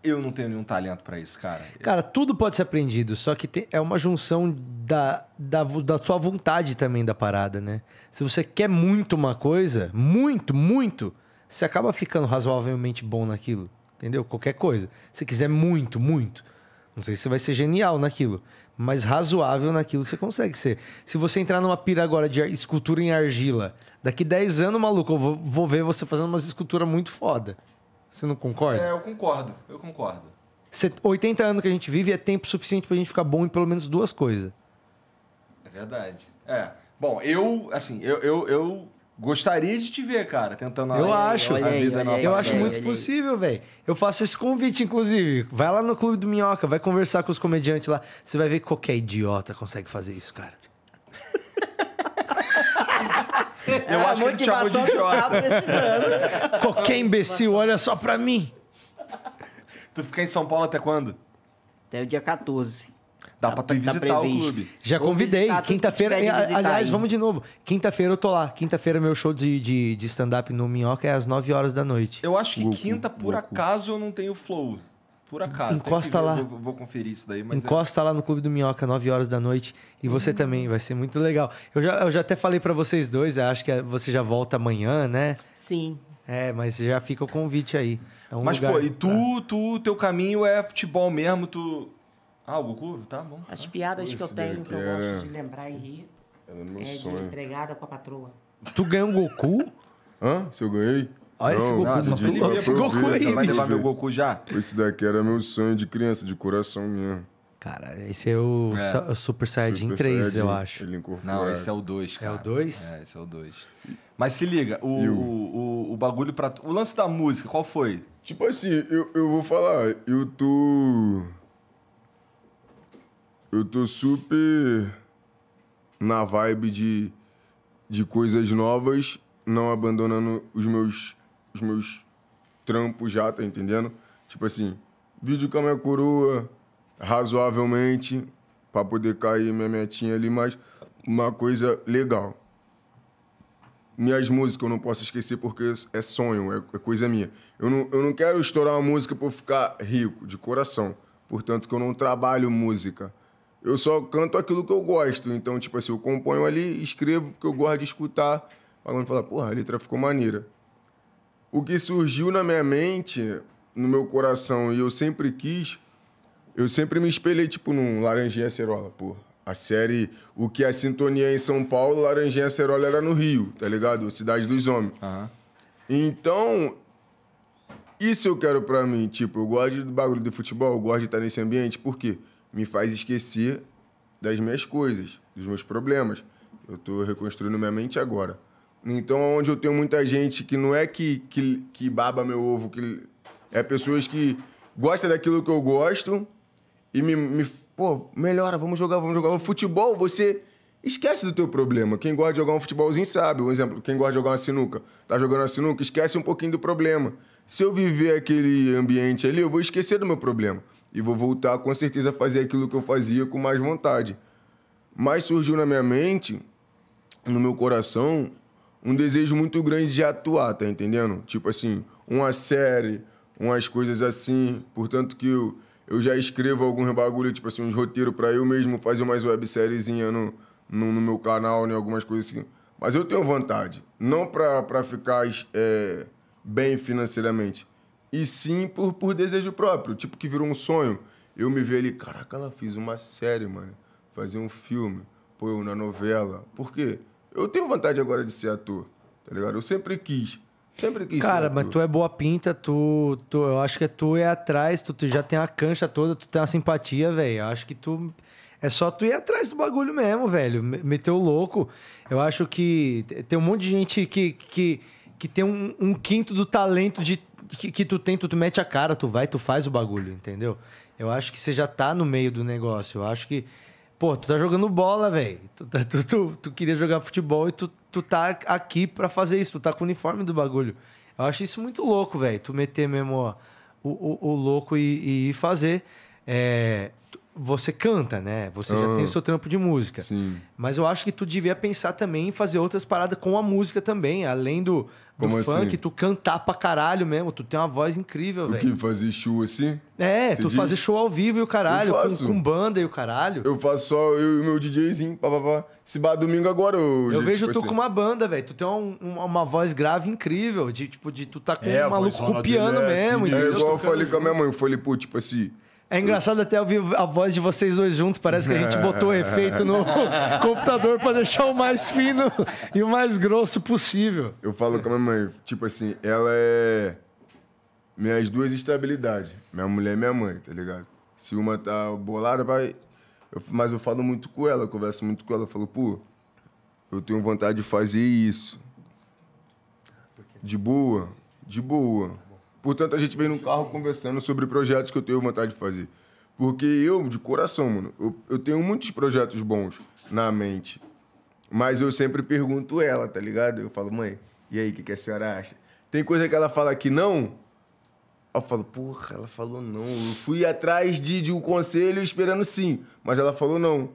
S2: Eu não tenho nenhum talento para isso, cara.
S4: Cara, tudo pode ser aprendido, só que tem, é uma junção da, da, da tua vontade também da parada, né? Se você quer muito uma coisa, muito, muito, você acaba ficando razoavelmente bom naquilo, entendeu? Qualquer coisa. Se quiser muito, muito, não sei se vai ser genial naquilo mas razoável naquilo você consegue ser. Se você entrar numa pira agora de escultura em argila, daqui 10 anos, maluco, eu vou, vou ver você fazendo umas esculturas muito foda. Você não concorda? É, eu
S2: concordo, eu concordo.
S4: 80 anos que a gente vive é tempo suficiente pra gente ficar bom em pelo menos duas coisas.
S2: É verdade. É. Bom, eu, assim, eu, eu, eu Gostaria de te ver, cara, tentando eu a, acho, a vida aí, nova. Eu acho muito
S4: possível, velho. Eu faço esse convite, inclusive. Vai lá no Clube do Minhoca, vai conversar com os comediantes lá. Você vai ver que qualquer idiota consegue fazer isso, cara.
S5: eu é, acho que ele chamou de idiota.
S4: qualquer
S2: imbecil, olha só pra mim. Tu fica em São Paulo até quando? Até
S5: o dia 14. Dá tá, pra tu ir tá visitar tá o clube. Já Vou convidei. Quinta-feira. Eh, aliás, aí. vamos
S4: de novo. Quinta-feira eu tô lá. Quinta-feira meu show de, de, de stand-up no Minhoca é às 9 horas da noite.
S2: Eu acho que Goku, quinta, por Goku. acaso, eu não tenho flow. Por acaso. Encosta lá. Eu vou, conferir isso daí. É- Encosta
S4: é... lá no Clube do Minhoca, 9 horas da noite. E você hum. também, vai ser muito legal. Eu já, eu já até falei para vocês dois, acho que eh, você já volta amanhã, né? Sim. É, mas já fica o convite aí. É um mas, lugar, pô, e
S2: tu, tá? tu, teu caminho é futebol mesmo, tu
S6: ah, o Goku? Tá bom. As piadas que eu tenho, que eu era... gosto de lembrar e rir, é sonho. de empregada com a patroa.
S3: Tu ganhou um Goku? Hã? Se eu ganhei? Olha não, esse Goku, não, só tu Esse Goku aí, Vai levar meu Goku já. Esse daqui era meu sonho de criança, de coração mesmo. Cara, esse
S4: é o é. Super Saiyajin Super 3, Saiyajin, eu acho. Não,
S3: esse é o
S2: 2, cara. É o 2? É, esse é o 2. É é, é Mas se liga, o, o... o, o bagulho pra... O lance da música, qual foi?
S3: Tipo assim, eu, eu vou falar, eu tô eu tô super na vibe de, de coisas novas, não abandonando os meus, os meus trampos já, tá entendendo? Tipo assim, vídeo com a minha coroa, razoavelmente, para poder cair minha metinha ali, mas uma coisa legal. Minhas músicas eu não posso esquecer porque é sonho, é, é coisa minha. Eu não, eu não quero estourar uma música para ficar rico, de coração. Portanto, que eu não trabalho música eu só canto aquilo que eu gosto. Então, tipo assim, eu componho ali, escrevo porque eu gosto de escutar. Alguém fala, porra, a letra ficou maneira. O que surgiu na minha mente, no meu coração, e eu sempre quis, eu sempre me espelhei, tipo, num Laranjinha Acerola, porra. A série O que é a Sintonia é em São Paulo, Laranjinha Acerola era no Rio, tá ligado? Cidade dos Homens. Uhum. Então, isso eu quero pra mim. Tipo, eu gosto do bagulho do futebol, eu gosto de estar nesse ambiente, por quê? Porque me faz esquecer das minhas coisas, dos meus problemas. Eu estou reconstruindo minha mente agora. Então, onde eu tenho muita gente que não é que, que, que baba meu ovo, que é pessoas que gostam daquilo que eu gosto e me, me pô, melhora, vamos jogar, vamos jogar. Futebol, você esquece do teu problema. Quem gosta de jogar um futebolzinho sabe. Um exemplo, quem gosta de jogar uma sinuca, tá jogando uma sinuca, esquece um pouquinho do problema. Se eu viver aquele ambiente ali, eu vou esquecer do meu problema. E vou voltar com certeza a fazer aquilo que eu fazia com mais vontade. Mas surgiu na minha mente, no meu coração, um desejo muito grande de atuar, tá entendendo? Tipo assim, uma série, umas coisas assim. Portanto que eu, eu já escrevo alguns bagulho, tipo assim, uns roteiros para eu mesmo fazer umas websériezinhas no, no, no, meu canal, né? Algumas coisas assim. Mas eu tenho vontade. Não para ficar é, bem financeiramente, e sim por, por desejo próprio. Tipo, que virou um sonho. Eu me vi ali, caraca, ela fez uma série, mano. Fazer um filme, pô, eu na novela. Por quê? Eu tenho vontade agora de ser ator, tá ligado? Eu sempre quis. Sempre quis Cara, mas tu é
S4: boa pinta, tu, tu. Eu acho que é tu é atrás, tu, tu já tem a cancha toda, tu tem a simpatia, velho. eu Acho que tu. É só tu ir atrás do bagulho mesmo, velho. Meteu louco. Eu acho que tem um monte de gente que, que, que tem um, um quinto do talento de que, que tu tem, tu, tu mete a cara, tu vai, tu faz o bagulho, entendeu? Eu acho que você já tá no meio do negócio. Eu acho que, pô, tu tá jogando bola, velho. Tu, tá, tu, tu, tu, queria jogar futebol e tu, tu tá aqui para fazer isso. Tu tá com o uniforme do bagulho. Eu acho isso muito louco, velho. Tu meter mesmo ó, o, o, o, louco e, e fazer. É, você canta, né? Você já tem o ah, seu trampo de música. Sim. Mas eu acho que tu devia pensar também em fazer outras paradas com a música também, além do, do assim? funk, assim? tu cantar pra caralho mesmo. Tu tem uma voz incrível, velho. O que?
S3: Fazer show assim? É, Você tu diz? fazer show ao
S4: vivo e o caralho, com, com,
S3: banda e o caralho. Eu faço só eu e meu DJzinho, papapá. Se bar domingo agora, eu. Eu gente, vejo tipo tu assim. com uma
S4: banda, velho. Tu tem um, uma, uma, voz grave incrível, de tipo, de tu tá com é, um maluco com piano é, mesmo, assim, É igual eu falei com a minha
S3: mãe, eu falei, pô, tipo assim é engraçado até ouvir
S4: a voz de vocês dois juntos. Parece que a gente botou o efeito no computador para deixar o mais fino e o mais grosso possível.
S3: Eu falo com a minha mãe, tipo assim, ela é minhas duas estabilidades. Minha mulher e minha mãe, tá ligado? Se uma tá bolada, vai. Eu, mas eu falo muito com ela, converso muito com ela. Eu falo, pô, eu tenho vontade de fazer isso. De boa, de boa. Portanto, a gente vem num carro conversando sobre projetos que eu tenho vontade de fazer. Porque eu, de coração, mano, eu, eu tenho muitos projetos bons na mente. Mas eu sempre pergunto ela, tá ligado? Eu falo, mãe, e aí, o que, que a senhora acha? Tem coisa que ela fala que não, eu falo, porra, ela falou não. Eu fui atrás de, de um conselho esperando sim, mas ela falou não.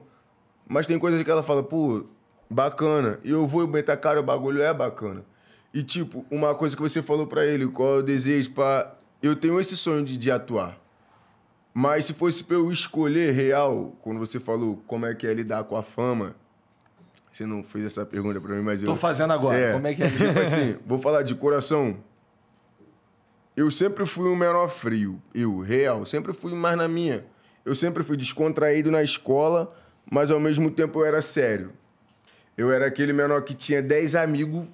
S3: Mas tem coisas que ela fala, pô, bacana. E eu vou botar cara, o bagulho é bacana. E, tipo, uma coisa que você falou para ele, qual o desejo para Eu tenho esse sonho de, de atuar. Mas se fosse pra eu escolher real, quando você falou como é que é lidar com a fama, você não fez essa pergunta para mim, mas Tô eu... Tô fazendo agora. É, como é que é? Tipo assim, vou falar de coração. Eu sempre fui um menor frio. Eu, real. Sempre fui mais na minha. Eu sempre fui descontraído na escola, mas ao mesmo tempo eu era sério. Eu era aquele menor que tinha 10 amigos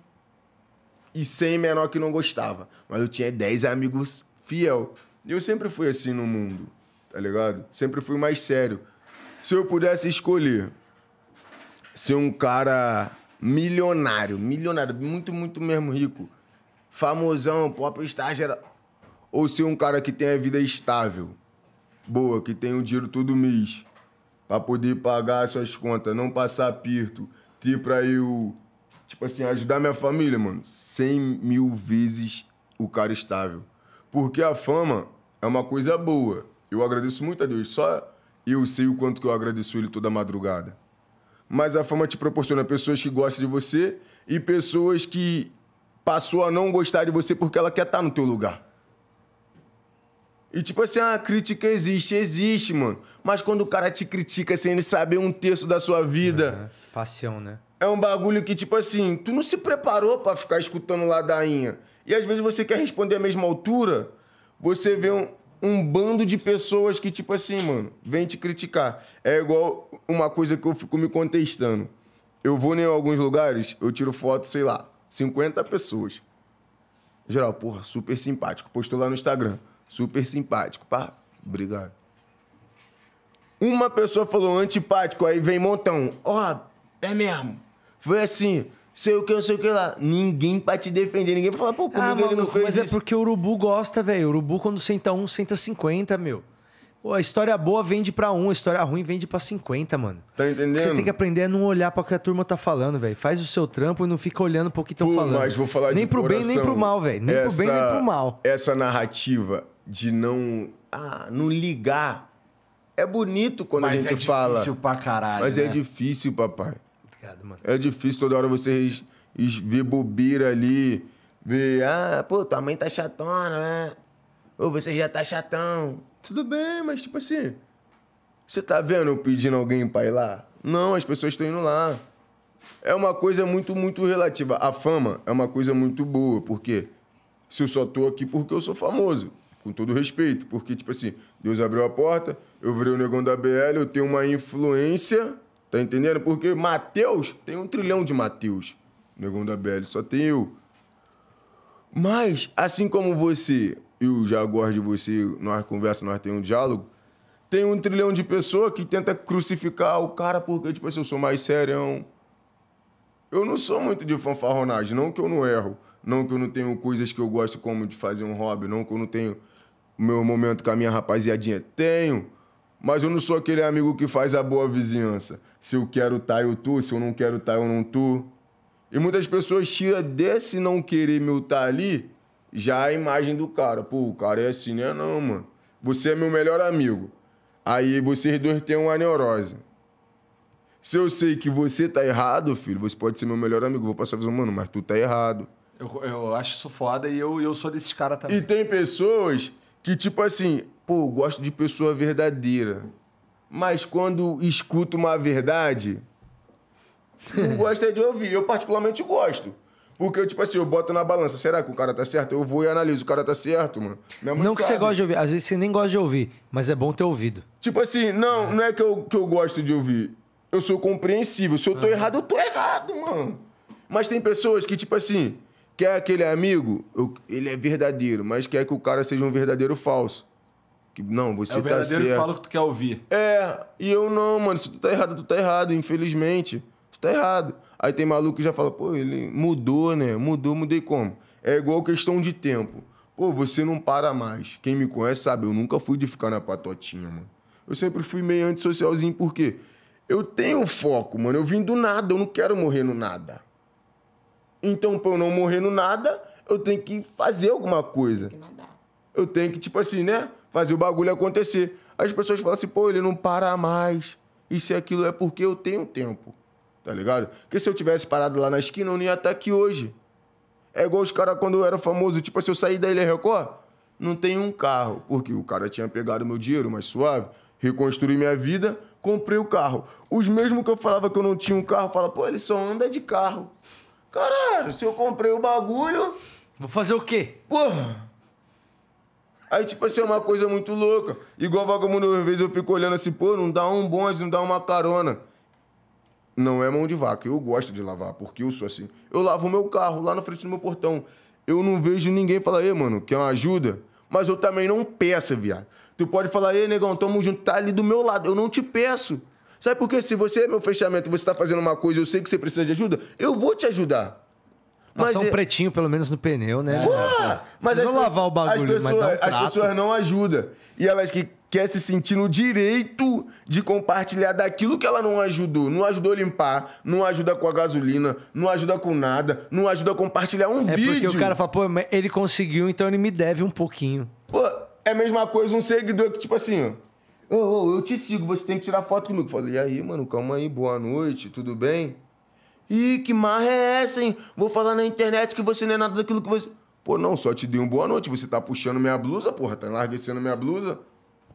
S3: e 100 menor que não gostava. Mas eu tinha 10 amigos fiel. E eu sempre fui assim no mundo, tá ligado? Sempre fui mais sério. Se eu pudesse escolher ser um cara milionário, milionário, muito, muito mesmo rico, famosão, pop estágio, ou ser um cara que tem a vida estável, boa, que tem o dinheiro todo mês, para poder pagar suas contas, não passar aperto, ter ir o Tipo assim, ajudar minha família, mano. 100 mil vezes o cara estável. Porque a fama é uma coisa boa. Eu agradeço muito a Deus. Só eu sei o quanto que eu agradeço ele toda madrugada. Mas a fama te proporciona pessoas que gostam de você e pessoas que passou a não gostar de você porque ela quer estar tá no teu lugar. E tipo assim, a ah, crítica existe, existe, mano. Mas quando o cara te critica sem ele saber um terço da sua vida. É, né? é um bagulho que, tipo assim, tu não se preparou para ficar escutando ladainha. E às vezes você quer responder à mesma altura, você vê um, um bando de pessoas que, tipo assim, mano, vem te criticar. É igual uma coisa que eu fico me contestando. Eu vou em alguns lugares, eu tiro foto, sei lá, 50 pessoas. Geral, porra, super simpático. Postou lá no Instagram. Super simpático. Pá, obrigado. Uma pessoa falou antipático, aí vem montão. Ó, oh, é mesmo. Foi assim, sei o que, não sei o que lá. Ninguém pra te defender, ninguém pra falar, pô, comigo ah, mano, ele não fez Mas é isso. é
S4: porque o urubu gosta, velho. O urubu quando senta um, senta 50, meu. Pô, a história boa vende pra um, a história ruim vende pra 50, mano.
S3: Tá entendendo? você tem que
S4: aprender a é não olhar pra que a turma tá falando, velho. Faz o seu trampo e não fica olhando pro que estão falando. Mas vou falar nem de pro coração, bem, nem pro mal, velho. Nem essa, pro bem, nem pro mal.
S3: Essa narrativa de não... Ah, não ligar... É bonito quando mas a gente é fala. Mas é difícil pra caralho. Mas né? é difícil, papai complicado, mano. É difícil toda hora você ver bobeira ali, ver, ah, pô, tua mãe tá chatona, né? Ou você já tá chatão. Tudo bem, mas tipo assim, você tá vendo eu pedindo alguém pra ir lá? Não, as pessoas estão indo lá. É uma coisa muito, muito relativa. A fama é uma coisa muito boa, porque se eu só tô aqui porque eu sou famoso, com todo respeito, porque, tipo assim, Deus abriu a porta, eu virei o negão da BL, eu tenho uma influência Tá entendendo? Porque Mateus tem um trilhão de Mateus. Negão da BL, só tem eu. Mas, assim como você, eu já gosto de você, nós conversamos, nós temos um diálogo, tem um trilhão de pessoas que tenta crucificar o cara porque, tipo assim, eu sou mais serião. Eu não sou muito de fanfarronagem, não que eu não erro, não que eu não tenho coisas que eu gosto como de fazer um hobby, não que eu não tenho meu momento com a minha rapaziadinha. Tenho, mas eu não sou aquele amigo que faz a boa vizinhança. Se eu quero tá, eu tô. Se eu não quero tá, eu não tô. E muitas pessoas tiram desse não querer meu tá ali já a imagem do cara. Pô, o cara é assim, né? Não, mano. Você é meu melhor amigo. Aí vocês dois têm uma neurose. Se eu sei que você tá errado, filho, você pode ser meu melhor amigo. Vou passar a visão, mano, mas tu tá errado. Eu, eu acho isso foda e eu, eu sou desses caras também. E tem pessoas que, tipo assim, pô, eu gosto de pessoa verdadeira. Mas quando escuto uma verdade, não gosto de ouvir. Eu particularmente gosto. Porque eu, tipo assim, eu boto na balança. Será que o cara tá certo? Eu vou e analiso. O cara tá certo, mano. Não sabe. que você gosta de ouvir. Às vezes você nem gosta de ouvir, mas é bom ter ouvido. Tipo assim, não, não é que eu, que eu gosto de ouvir. Eu sou compreensível. Se eu tô errado, eu tô errado, mano. Mas tem pessoas que, tipo assim, quer aquele amigo, ele é verdadeiro, mas quer que o cara seja um verdadeiro falso. Não, você é o tá certo. que fala o que tu quer ouvir. É, e eu não, mano. Se tu tá errado, tu tá errado, infelizmente. Tu tá errado. Aí tem maluco que já fala, pô, ele mudou, né? Mudou, mudei como? É igual questão de tempo. Pô, você não para mais. Quem me conhece sabe, eu nunca fui de ficar na patotinha, mano. Eu sempre fui meio antissocialzinho, por quê? Eu tenho foco, mano. Eu vim do nada, eu não quero morrer no nada. Então, pra eu não morrer no nada, eu tenho que fazer alguma coisa. Eu tenho que, tipo assim, né? fazer o bagulho acontecer. As pessoas falam assim, pô, ele não para mais. Isso e aquilo é porque eu tenho tempo, tá ligado? Porque se eu tivesse parado lá na esquina, eu não ia estar aqui hoje. É igual os caras quando eu era famoso, tipo, se assim, eu sair da Ilha Record, não tem um carro, porque o cara tinha pegado meu dinheiro mais suave, reconstruí minha vida, comprei o carro. Os mesmos que eu falava que eu não tinha um carro, fala, pô, ele só anda de carro. Caralho, se eu comprei o bagulho. Vou fazer o quê? Porra! Aí, tipo assim, é uma coisa muito louca. Igual vagabundo, às vezes eu fico olhando assim, pô, não dá um bonde, não dá uma carona. Não é mão de vaca. Eu gosto de lavar, porque eu sou assim. Eu lavo o meu carro lá na frente do meu portão. Eu não vejo ninguém falar, ei, mano, quer uma ajuda? Mas eu também não peço, viado. Tu pode falar, ei, negão, tamo junto, tá ali do meu lado. Eu não te peço. Sabe por quê? Se você é meu fechamento, você tá fazendo uma coisa, eu sei que você precisa de ajuda, eu vou te ajudar. Mas são um é- pretinho, pelo menos, no pneu, né? Ué, é. mas Precisa lavar o bagulho, as pessoas, mas um As pessoas não ajudam. E elas que quer se sentir no direito de compartilhar daquilo que ela não ajudou. Não ajudou a limpar, não ajuda com a gasolina, não ajuda com nada, não ajuda a compartilhar um é vídeo. É porque o cara
S4: fala, pô, ele conseguiu, então ele me deve um pouquinho.
S3: Pô, é a mesma coisa um seguidor que, tipo assim, ó, oh, oh, eu te sigo, você tem que tirar foto comigo. Falei, e aí, mano, calma aí, boa noite, tudo bem? Ih, que marra é essa, hein? Vou falar na internet que você não é nada daquilo que você. Pô, não, só te dei um boa noite. Você tá puxando minha blusa, porra, tá enlarguecendo minha blusa.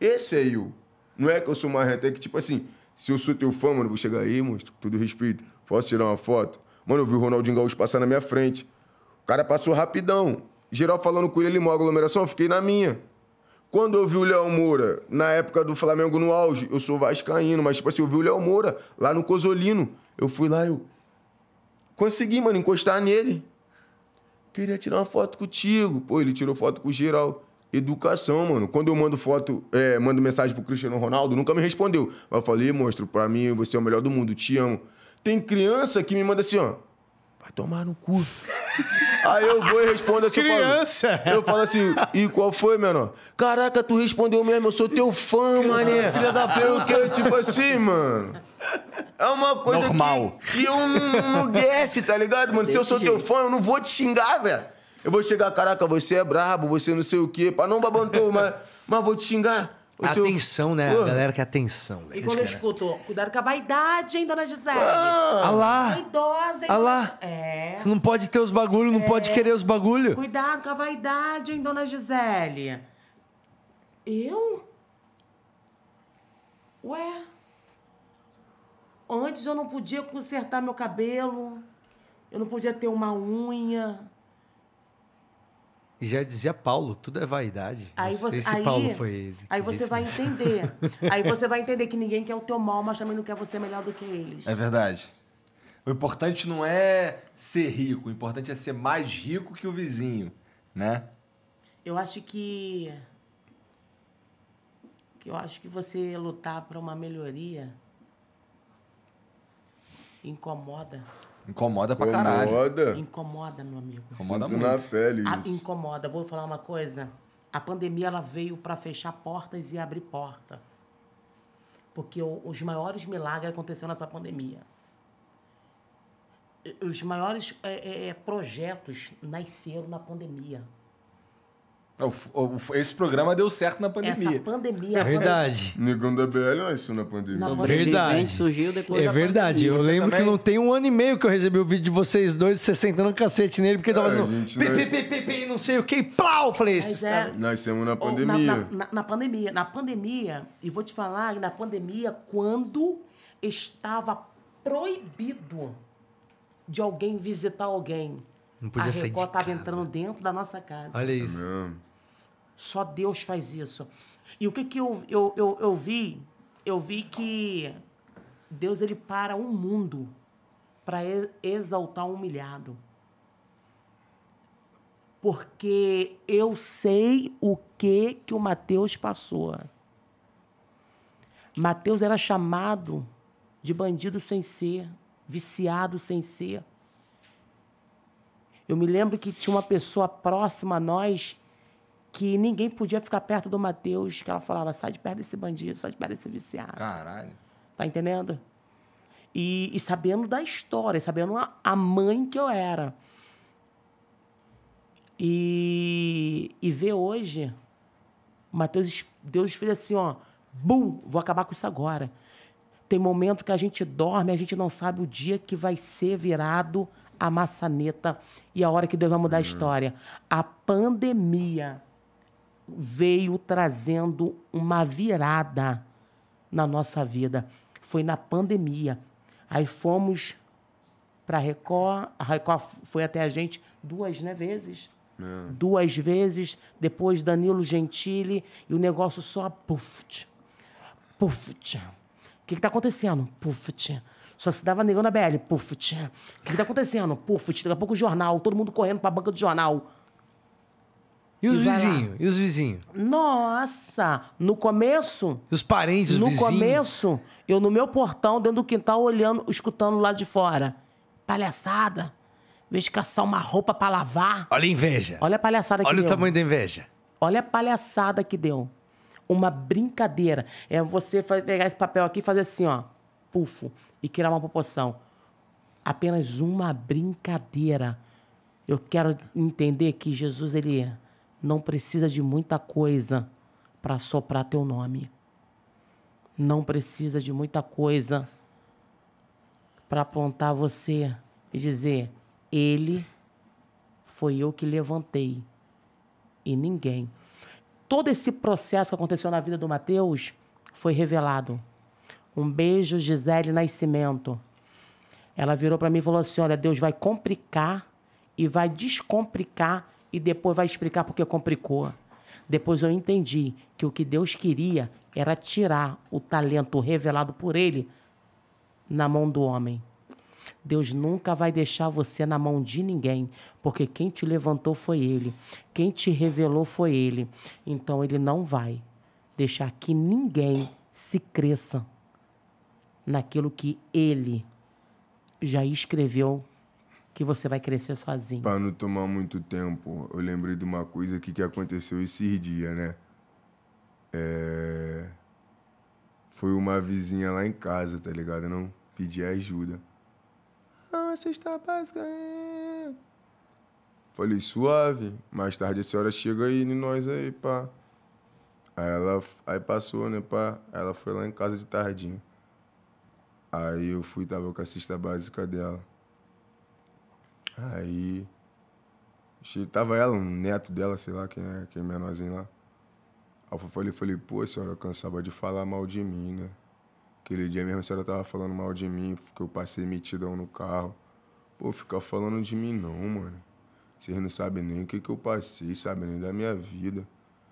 S3: Esse é eu. Não é que eu sou marreta, é que tipo assim, se eu sou teu fã, mano, eu vou chegar aí, monstro, com todo respeito. Posso tirar uma foto? Mano, eu vi o Ronaldinho Gaúcho passar na minha frente. O cara passou rapidão. Geral falando com ele, ele mó aglomeração, eu fiquei na minha. Quando eu vi o Léo Moura, na época do Flamengo no auge, eu sou vascaíno, mas tipo assim, eu vi o Léo Moura lá no Cosolino. Eu fui lá, eu... Consegui, mano, encostar nele. Queria tirar uma foto contigo. Pô, ele tirou foto com geral. Educação, mano. Quando eu mando foto, é, mando mensagem pro Cristiano Ronaldo, nunca me respondeu. Mas eu falei, monstro, pra mim você é o melhor do mundo, te amo. Tem criança que me manda assim, ó. Vai tomar no cu. Aí eu vou e respondo assim, Criança! Eu falo assim, e qual foi, menor? Caraca, tu respondeu mesmo, eu sou teu fã, mané. Filha da puta. Sei o que, tipo assim, mano. É uma coisa Normal. que, que eu não desce, tá ligado, mano? Se eu sou teu fã, eu não vou te xingar, velho. Eu vou chegar, caraca, você é brabo, você não sei o quê. Pra não babando, mas, mas vou te xingar. É é atenção, né? Pô. A galera
S4: que atenção.
S3: Velho. E quando eu
S6: escuto, cuidado com a vaidade, hein, dona Gisele? Ah, ah lá. Idosa, hein? Ah lá. É. Você
S4: não pode ter os bagulhos, é. não pode é. querer os bagulhos.
S6: Cuidado com a vaidade, hein, dona Gisele? Eu? Ué? Antes eu não podia consertar meu cabelo, eu não podia ter uma unha.
S4: E já dizia Paulo,
S2: tudo é vaidade.
S4: Aí você, Esse aí, Paulo foi ele. Aí você
S6: vai entender. aí você vai entender que ninguém quer o teu mal, mas também não quer você melhor do que eles.
S2: É verdade. O importante não é ser rico, o importante é ser mais rico que o vizinho, né?
S6: Eu acho que que eu acho que você lutar para uma melhoria Incomoda. Incomoda pra caralho. Incomoda. Incomoda, meu amigo. Incomoda Sinto muito. na pele A- ah, incomoda. Vou falar uma coisa. A pandemia ela veio para fechar portas e abrir porta. Porque o- os maiores milagres aconteceram nessa pandemia. Os maiores é, é, é, projetos nasceram na pandemia.
S3: É, esse programa deu certo na pandemia. Essa
S6: pandemia. É verdade.
S3: Negão da BL nasceu na pandemia. Na é pandemia verdade. Surgiu depois é da verdade. Pandemia. Eu lembro também? que
S4: não tem um ano e meio que eu recebi o vídeo de vocês dois, você sentando um cacete nele, porque tava é, fazendo pi, nós... pi, pi, pi, não sei o que, pau Falei, esses
S6: é,
S3: Nascemos na pandemia. Na,
S6: na, na, pandemia. Na pandemia, e vou te falar, na pandemia, quando estava proibido de alguém visitar alguém. Não podia a sair de casa. entrando dentro da nossa casa. Olha isso. É só Deus faz isso. E o que, que eu, eu, eu, eu vi? Eu vi que Deus ele para o mundo para exaltar o humilhado. Porque eu sei o que que o Mateus passou. Mateus era chamado de bandido sem ser, viciado sem ser. Eu me lembro que tinha uma pessoa próxima a nós que ninguém podia ficar perto do Mateus, que ela falava, sai de perto desse bandido, sai de perto desse viciado. Caralho. Tá entendendo? E, e sabendo da história, sabendo a, a, mãe que eu era. E, e ver hoje, Mateus, Deus fez assim, ó, bum, vou acabar com isso agora. Tem momento que a gente dorme, a gente não sabe o dia que vai ser virado a maçaneta e a hora que Deus vai mudar uhum. a história. A pandemia veio trazendo uma virada na nossa vida. Foi na pandemia. Aí fomos para a Record, a Record foi até a gente duas né, vezes. É. Duas vezes, depois Danilo Gentili, e o negócio só puf puf O que está acontecendo? puf Só se dava negão na BL, puf O que está acontecendo? puf Daqui a pouco o jornal, todo mundo correndo para a banca do jornal e os vizinhos?
S4: E os vizinhos?
S6: Nossa! No começo. Os parentes, No vizinho. começo, eu no meu portão, dentro do quintal, olhando, escutando lá de fora. Palhaçada. Em vez de caçar uma roupa para lavar.
S4: Olha a inveja. Olha a palhaçada que Olha deu. Olha o tamanho da
S6: inveja. Olha a palhaçada que deu. Uma brincadeira. É você pegar esse papel aqui e fazer assim, ó. Pufo. E criar uma proporção. Apenas uma brincadeira. Eu quero entender que Jesus, ele é não precisa de muita coisa para soprar teu nome. Não precisa de muita coisa para apontar você e dizer: Ele foi eu que levantei e ninguém. Todo esse processo que aconteceu na vida do Mateus foi revelado. Um beijo, Gisele Nascimento. Ela virou para mim e falou assim: Olha, Deus vai complicar e vai descomplicar e depois vai explicar porque complicou. Depois eu entendi que o que Deus queria era tirar o talento revelado por ele na mão do homem. Deus nunca vai deixar você na mão de ninguém, porque quem te levantou foi Ele, quem te revelou foi Ele. Então Ele não vai deixar que ninguém se cresça naquilo que Ele já escreveu que você vai crescer sozinho.
S3: Para não tomar muito tempo, eu lembrei de uma coisa aqui que aconteceu esses dias, né? É... Foi uma vizinha lá em casa, tá ligado? Não pedi ajuda. Ah, você está básica. É. Falei, suave. Mais tarde a senhora chega aí e nós aí, pá. Aí ela aí passou, né, pá? ela foi lá em casa de tardinho. Aí eu fui, tava com a cesta básica dela. Aí. Tava ela, um neto dela, sei lá quem é, quem é menorzinho lá. Aí eu falei, falei, pô, a senhora cansava de falar mal de mim, né? Aquele dia mesmo a senhora tava falando mal de mim, porque eu passei metidão no carro. Pô, fica falando de mim não, mano. Vocês não sabem nem o que, que eu passei, sabe nem da minha vida.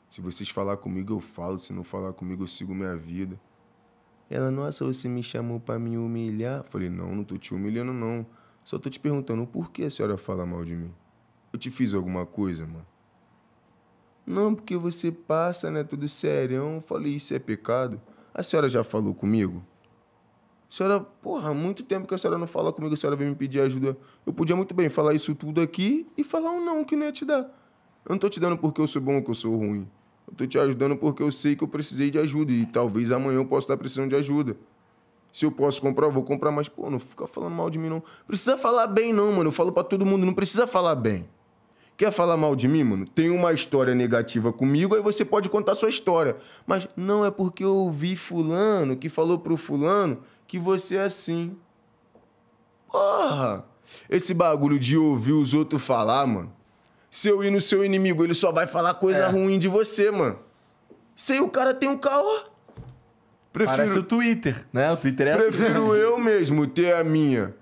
S3: Se vocês falar comigo, eu falo. Se não falar comigo, eu sigo minha vida. Ela, nossa, você me chamou para me humilhar? Falei, não, não tô te humilhando, não. Só tô te perguntando, por que a senhora fala mal de mim? Eu te fiz alguma coisa, mano? Não, porque você passa, né? Tudo sério, Eu falei, isso é pecado. A senhora já falou comigo? A senhora, porra, há muito tempo que a senhora não fala comigo, a senhora vem me pedir ajuda. Eu podia muito bem falar isso tudo aqui e falar um não que não ia te dar. Eu não tô te dando porque eu sou bom ou que eu sou ruim. Eu tô te ajudando porque eu sei que eu precisei de ajuda e talvez amanhã eu possa estar precisando de ajuda. Se eu posso comprar, eu vou comprar, mas, pô, não fica falando mal de mim, não. Precisa falar bem, não, mano. Eu falo para todo mundo, não precisa falar bem. Quer falar mal de mim, mano? Tem uma história negativa comigo, aí você pode contar sua história. Mas não é porque eu ouvi fulano que falou pro fulano que você é assim. Porra! Esse bagulho de ouvir os outros falar, mano. Se eu ir no seu inimigo, ele só vai falar coisa é. ruim de você, mano. sei o cara tem um caô, Prefiro... Parece o Twitter, né? O Twitter é assim. Prefiro assim. eu mesmo ter a minha,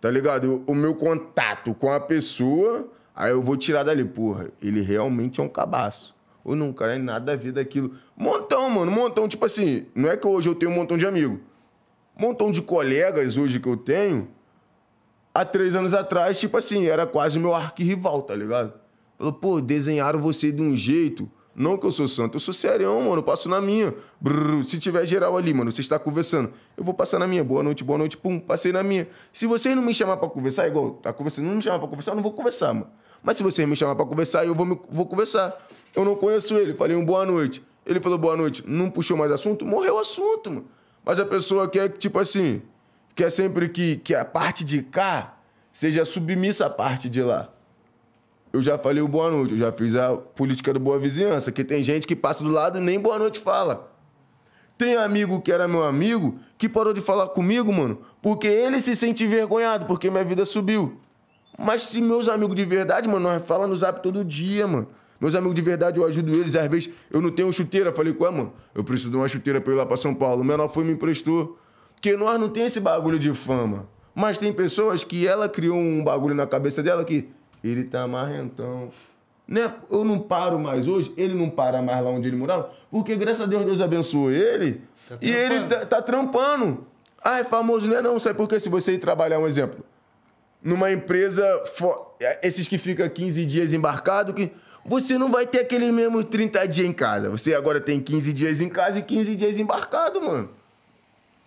S3: tá ligado? O, meu contato com a pessoa, aí eu vou tirar dali. Porra, ele realmente é um cabaço. Ou não, cara, é nada a ver daquilo. Montão, mano, montão. Tipo assim, não é que hoje eu tenho um montão de amigo. Montão de colegas hoje que eu tenho, há três anos atrás, tipo assim, era quase meu arquirrival, tá ligado? Falou, pô, desenharam você de um jeito não que eu sou santo, eu sou serião, mano. Eu passo na minha. Brrr, se tiver geral ali, mano, você está conversando. Eu vou passar na minha. Boa noite, boa noite, pum, passei na minha. Se vocês não me chamar para conversar, é igual tá conversando, não me chamar para conversar, eu não vou conversar, mano. Mas se vocês me chamar para conversar, eu vou, me, vou conversar. Eu não conheço ele, falei um boa noite. Ele falou boa noite, não puxou mais assunto, morreu o assunto, mano. Mas a pessoa quer tipo assim, quer sempre que, que a parte de cá seja submissa à parte de lá eu já falei o boa noite, eu já fiz a política do boa vizinhança, que tem gente que passa do lado e nem boa noite fala. Tem amigo que era meu amigo que parou de falar comigo, mano, porque ele se sente envergonhado, porque minha vida subiu. Mas se meus amigos de verdade, mano, nós falamos no zap todo dia, mano. Meus amigos de verdade, eu ajudo eles. Às vezes eu não tenho chuteira. Falei, qual, mano? Eu preciso de uma chuteira pra ir lá pra São Paulo. O menor foi e me emprestou. Porque nós não tem esse bagulho de fama. Mas tem pessoas que ela criou um bagulho na cabeça dela que ele tá marrentão. Né? Eu não paro mais hoje, ele não para mais lá onde ele morava, porque graças a Deus Deus abençoou ele tá e ele tá, tá, trampando. Ah, é famoso, né? não, sabe por quê? Se você ir trabalhar, um exemplo, numa empresa, esses que ficam 15 dias embarcado, que você não vai ter aquele mesmo 30 dias em casa. Você agora tem 15 dias em casa e 15 dias embarcado, mano.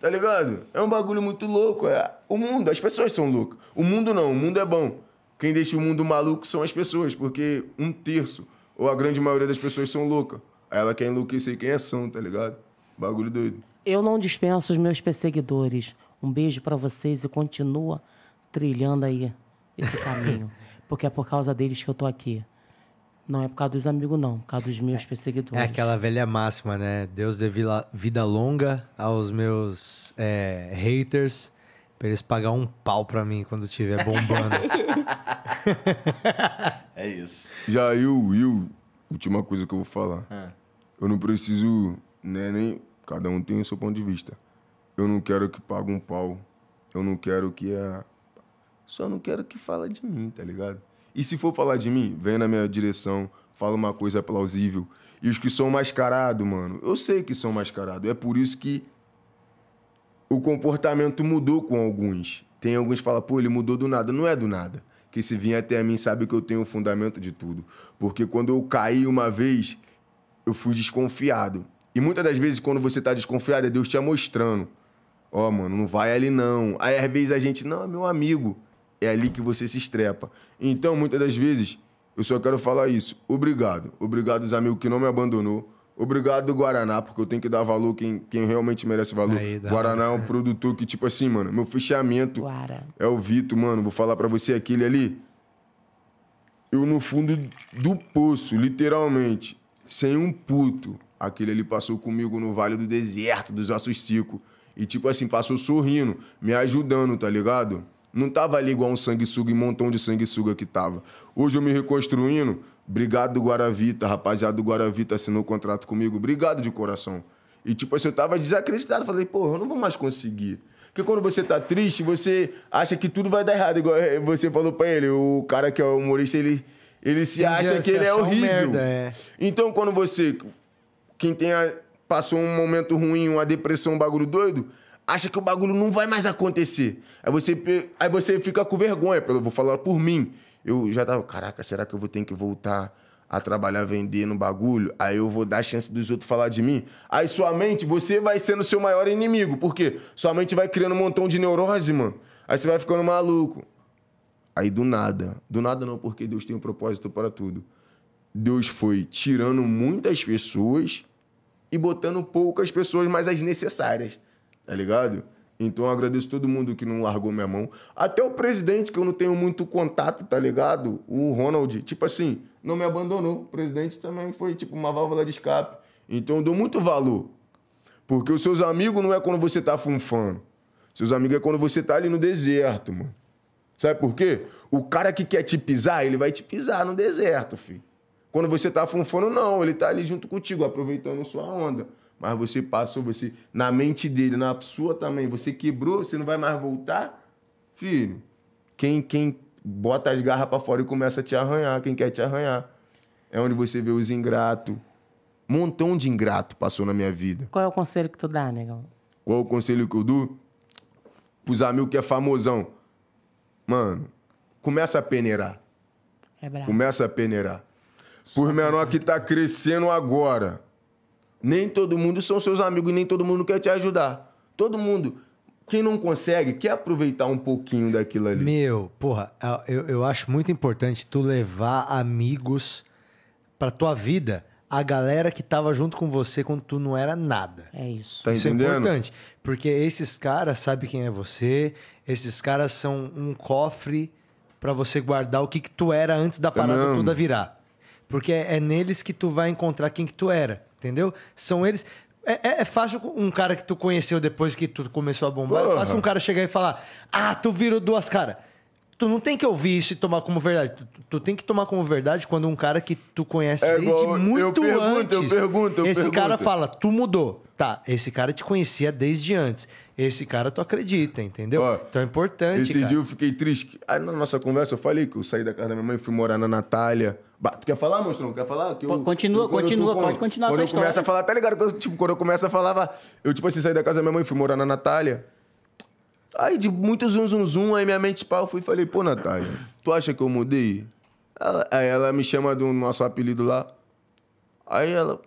S3: Tá ligado? É um bagulho muito louco. É... O mundo, as pessoas são loucas. O mundo não, o mundo é bom. Quem deixa o mundo maluco são as pessoas, porque um terço ou a grande maioria das pessoas são loucas. Ela quer enlouquecer quem é são, tá ligado? Bagulho doido.
S6: Eu não dispenso os meus perseguidores. Um beijo para vocês e continua trilhando aí esse caminho. porque é por causa deles que eu tô aqui. Não é por causa dos amigos, não. Por causa dos meus perseguidores. É aquela
S4: velha máxima, né? Deus dê vida longa aos meus é, haters Pra eles pagar um pau pra mim quando tiver bombando.
S3: é isso. Já eu, eu, última coisa que eu vou falar. É. Eu não preciso, né, nem. Cada um tem o seu ponto de vista. Eu não quero que pague um pau. Eu não quero que a. Só não quero que fale de mim, tá ligado? E se for falar de mim, vem na minha direção, fala uma coisa plausível. E os que são mascarados, mano, eu sei que são mascarados. É por isso que o comportamento mudou com alguns. Tem alguns que falam, pô, ele mudou do nada. Não é do nada. Que se vir até mim sabe que eu tenho o fundamento de tudo. Porque quando eu caí uma vez, eu fui desconfiado. E muitas das vezes, quando você tá desconfiado, é Deus te mostrando. Ó, oh, mano, não vai ali não. Aí às vezes a gente, não, é meu amigo. É ali que você se estrepa. Então, muitas das vezes, eu só quero falar isso. Obrigado. Obrigado os amigos que não me abandonou. Obrigado, Guaraná, porque eu tenho que dar valor quem, quem realmente merece valor. Aí, Guaraná é um produtor que, tipo assim, mano, meu fechamento Guara. é o Vitor, mano. Vou falar para você aquele ali. Eu no fundo do poço, literalmente, sem um puto. Aquele ali passou comigo no Vale do Deserto, dos Ossos E, tipo assim, passou sorrindo, me ajudando, tá ligado? Não tava ali igual um sanguessuga e um montão de sanguessuga que tava. Hoje eu me reconstruindo. Obrigado, Guaravita. Rapaziada do Guaravita assinou o contrato comigo. Obrigado de coração. E tipo assim, eu tava desacreditado. Falei, porra, eu não vou mais conseguir. Porque quando você tá triste, você acha que tudo vai dar errado. Igual eh, você falou pra ele, o cara que é o humorista, ele, ele se Entendi, acha que ele é horrível. Merda, é. Então quando você. Quem tenha, passou um momento ruim, uma depressão, um bagulho doido, acha que o bagulho não vai mais acontecer. Aí você, aí você fica com vergonha, eu vou falar por mim. Eu já tava, caraca, será que eu vou ter que voltar a trabalhar vendendo bagulho? Aí eu vou dar a chance dos outros falar de mim? Aí sua mente, você vai sendo seu maior inimigo, porque sua mente vai criando um montão de neurose, mano. Aí você vai ficando maluco. Aí do nada, do nada não, porque Deus tem um propósito para tudo. Deus foi tirando muitas pessoas e botando poucas pessoas, mas as necessárias tá ligado? Então eu agradeço todo mundo que não largou minha mão. Até o presidente, que eu não tenho muito contato, tá ligado? O Ronald, tipo assim, não me abandonou. O presidente também foi, tipo, uma válvula de escape. Então eu dou muito valor. Porque os seus amigos não é quando você tá funfando. Seus amigos é quando você tá ali no deserto, mano. Sabe por quê? O cara que quer te pisar, ele vai te pisar no deserto, filho. Quando você tá funfando, não. Ele tá ali junto contigo, aproveitando sua onda mas você passou, você na mente dele, na sua também, você quebrou, você não vai mais voltar? Filho, quem quem bota as garras para fora e começa a te arranhar, quem quer te arranhar. É onde você vê os ingratos. Montão de ingrato passou na minha vida.
S6: Qual é o conselho que tu dá, negão?
S3: Qual é o conselho que eu dou? Pros amigos que é famosão. Mano, começa a peneirar. É brabo. Começa a peneirar. Por menor que tá crescendo agora nem todo mundo são seus amigos, nem todo mundo quer te ajudar. Todo mundo. Quem não consegue, quer aproveitar um pouquinho daquilo ali.
S4: Meu, porra, eu, eu acho muito importante tu levar amigos pra tua vida a galera que tava junto com você quando tu não era nada. É isso. Tá isso é entendendo? é importante. Porque esses caras sabem quem é você, esses caras são um cofre para você guardar o que, que tu era antes da é parada toda virar. Porque é, é neles que tu vai encontrar quem que tu era. Entendeu? São eles. É, é, é fácil um cara que tu conheceu depois que tu começou a bombar. Porra. É fácil um cara chegar e falar: Ah, tu virou duas caras. Tu não tem que ouvir isso e tomar como verdade. Tu, tu, tem que tomar como verdade quando um cara que tu conhece é, desde igual, muito eu pergunto, antes. Eu pergunto, eu esse pergunto. cara fala: Tu mudou. Tá, esse cara te conhecia desde antes esse cara tu acredita, entendeu? Ó, então é importante. Esse cara. dia eu
S3: fiquei triste. Aí na nossa conversa eu falei que eu saí da casa da minha mãe, fui morar na Natália. Bah, tu quer falar, monstrão? Quer falar? Que eu, continua, continua, tô, pode quando, continuar Quando eu história. começo a falar, tá ligado? Quando, tipo, quando eu começo a falar, eu tipo assim, saí da casa da minha mãe, fui morar na Natália. Aí de muito zum zum zum, aí minha mente pau, fui e falei, pô, Natália, tu acha que eu mudei? Ela, aí ela me chama do nosso apelido lá. Aí ela,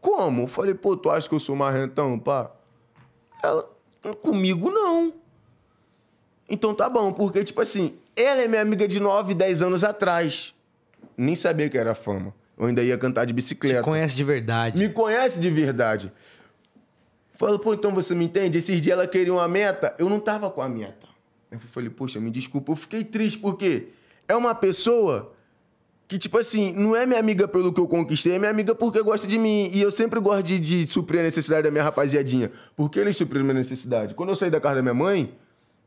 S3: como? Eu falei, pô, tu acha que eu sou marrentão, pá? Ela, Comigo não. Então tá bom, porque, tipo assim, ela é minha amiga de 9, 10 anos atrás. Nem sabia que era fama. Eu ainda ia cantar de bicicleta. Me conhece de verdade. Me conhece de verdade. Fala, pô, então você me entende? Esses dias ela queria uma meta, eu não tava com a meta. Eu falei, poxa, me desculpa, eu fiquei triste, porque é uma pessoa que, tipo assim, não é minha amiga pelo que eu conquistei, é minha amiga porque gosta de mim. E eu sempre gosto de, de suprir a necessidade da minha rapaziadinha. Porque eles supriram a minha necessidade. Quando eu saí da casa da minha mãe,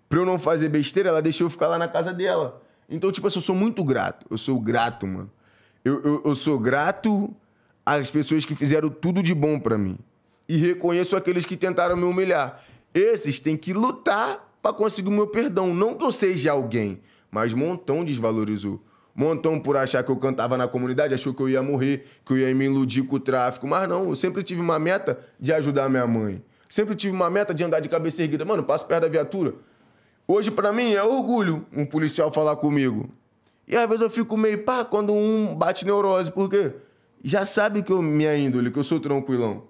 S3: pra eu não fazer besteira, ela deixou eu ficar lá na casa dela. Então, tipo assim, eu sou muito grato. Eu sou grato, mano. Eu, eu, eu sou grato às pessoas que fizeram tudo de bom para mim. E reconheço aqueles que tentaram me humilhar. Esses têm que lutar para conseguir o meu perdão. Não que eu seja alguém, mas montão desvalorizou. Montão por achar que eu cantava na comunidade, achou que eu ia morrer, que eu ia me iludir com o tráfico. Mas não, eu sempre tive uma meta de ajudar minha mãe. Sempre tive uma meta de andar de cabeça erguida. Mano, passo perto da viatura. Hoje, para mim, é orgulho um policial falar comigo. E às vezes eu fico meio pá quando um bate neurose, porque já sabe que eu minha índole, que eu sou tranquilão.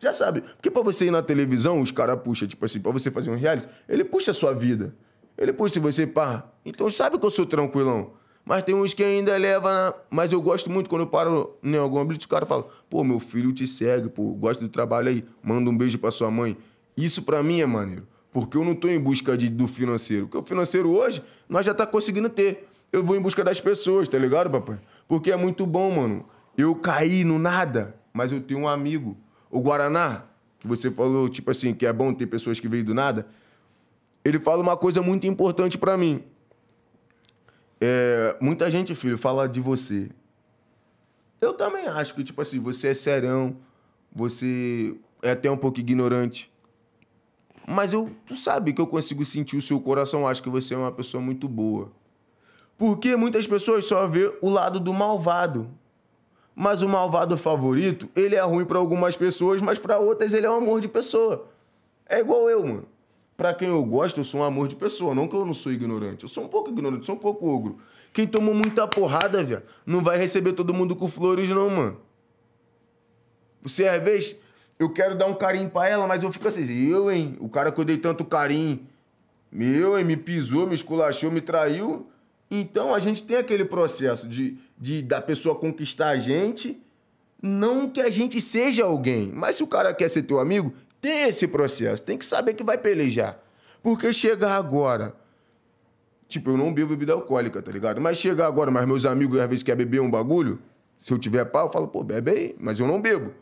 S3: Já sabe. Porque para você ir na televisão, os caras puxam, tipo assim, para você fazer um reality, ele puxa a sua vida. Ele puxa você, pá. Então sabe que eu sou tranquilão. Mas tem uns que ainda leva na... Né? Mas eu gosto muito quando eu paro em algum blitz, o cara fala, pô, meu filho te segue, pô, gosta do trabalho aí, manda um beijo pra sua mãe. Isso para mim é maneiro. Porque eu não tô em busca de, do financeiro. Porque o financeiro hoje, nós já tá conseguindo ter. Eu vou em busca das pessoas, tá ligado, papai? Porque é muito bom, mano. Eu caí no nada, mas eu tenho um amigo. O Guaraná, que você falou, tipo assim, que é bom ter pessoas que veio do nada. Ele fala uma coisa muito importante para mim. É, muita gente, filho, fala de você. Eu também acho que, tipo assim, você é serão, você é até um pouco ignorante. Mas eu, tu sabe que eu consigo sentir o seu coração, acho que você é uma pessoa muito boa. Porque muitas pessoas só vê o lado do malvado. Mas o malvado favorito, ele é ruim para algumas pessoas, mas para outras ele é um amor de pessoa. É igual eu, mano para quem eu gosto, eu sou um amor de pessoa. Não que eu não sou ignorante. Eu sou um pouco ignorante, sou um pouco ogro. Quem tomou muita porrada, velho, não vai receber todo mundo com flores, não, mano. Você, às vezes, eu quero dar um carinho pra ela, mas eu fico assim, eu, hein? O cara que eu dei tanto carinho, meu, hein? Me pisou, me esculachou, me traiu. Então, a gente tem aquele processo de, de da pessoa conquistar a gente. Não que a gente seja alguém, mas se o cara quer ser teu amigo, tem esse processo. Tem que saber que vai pelejar. Porque chegar agora. Tipo, eu não bebo bebida alcoólica, tá ligado? Mas chegar agora, mas meus amigos às vezes querem beber um bagulho. Se eu tiver pau, eu falo, pô, bebe aí. Mas eu não bebo.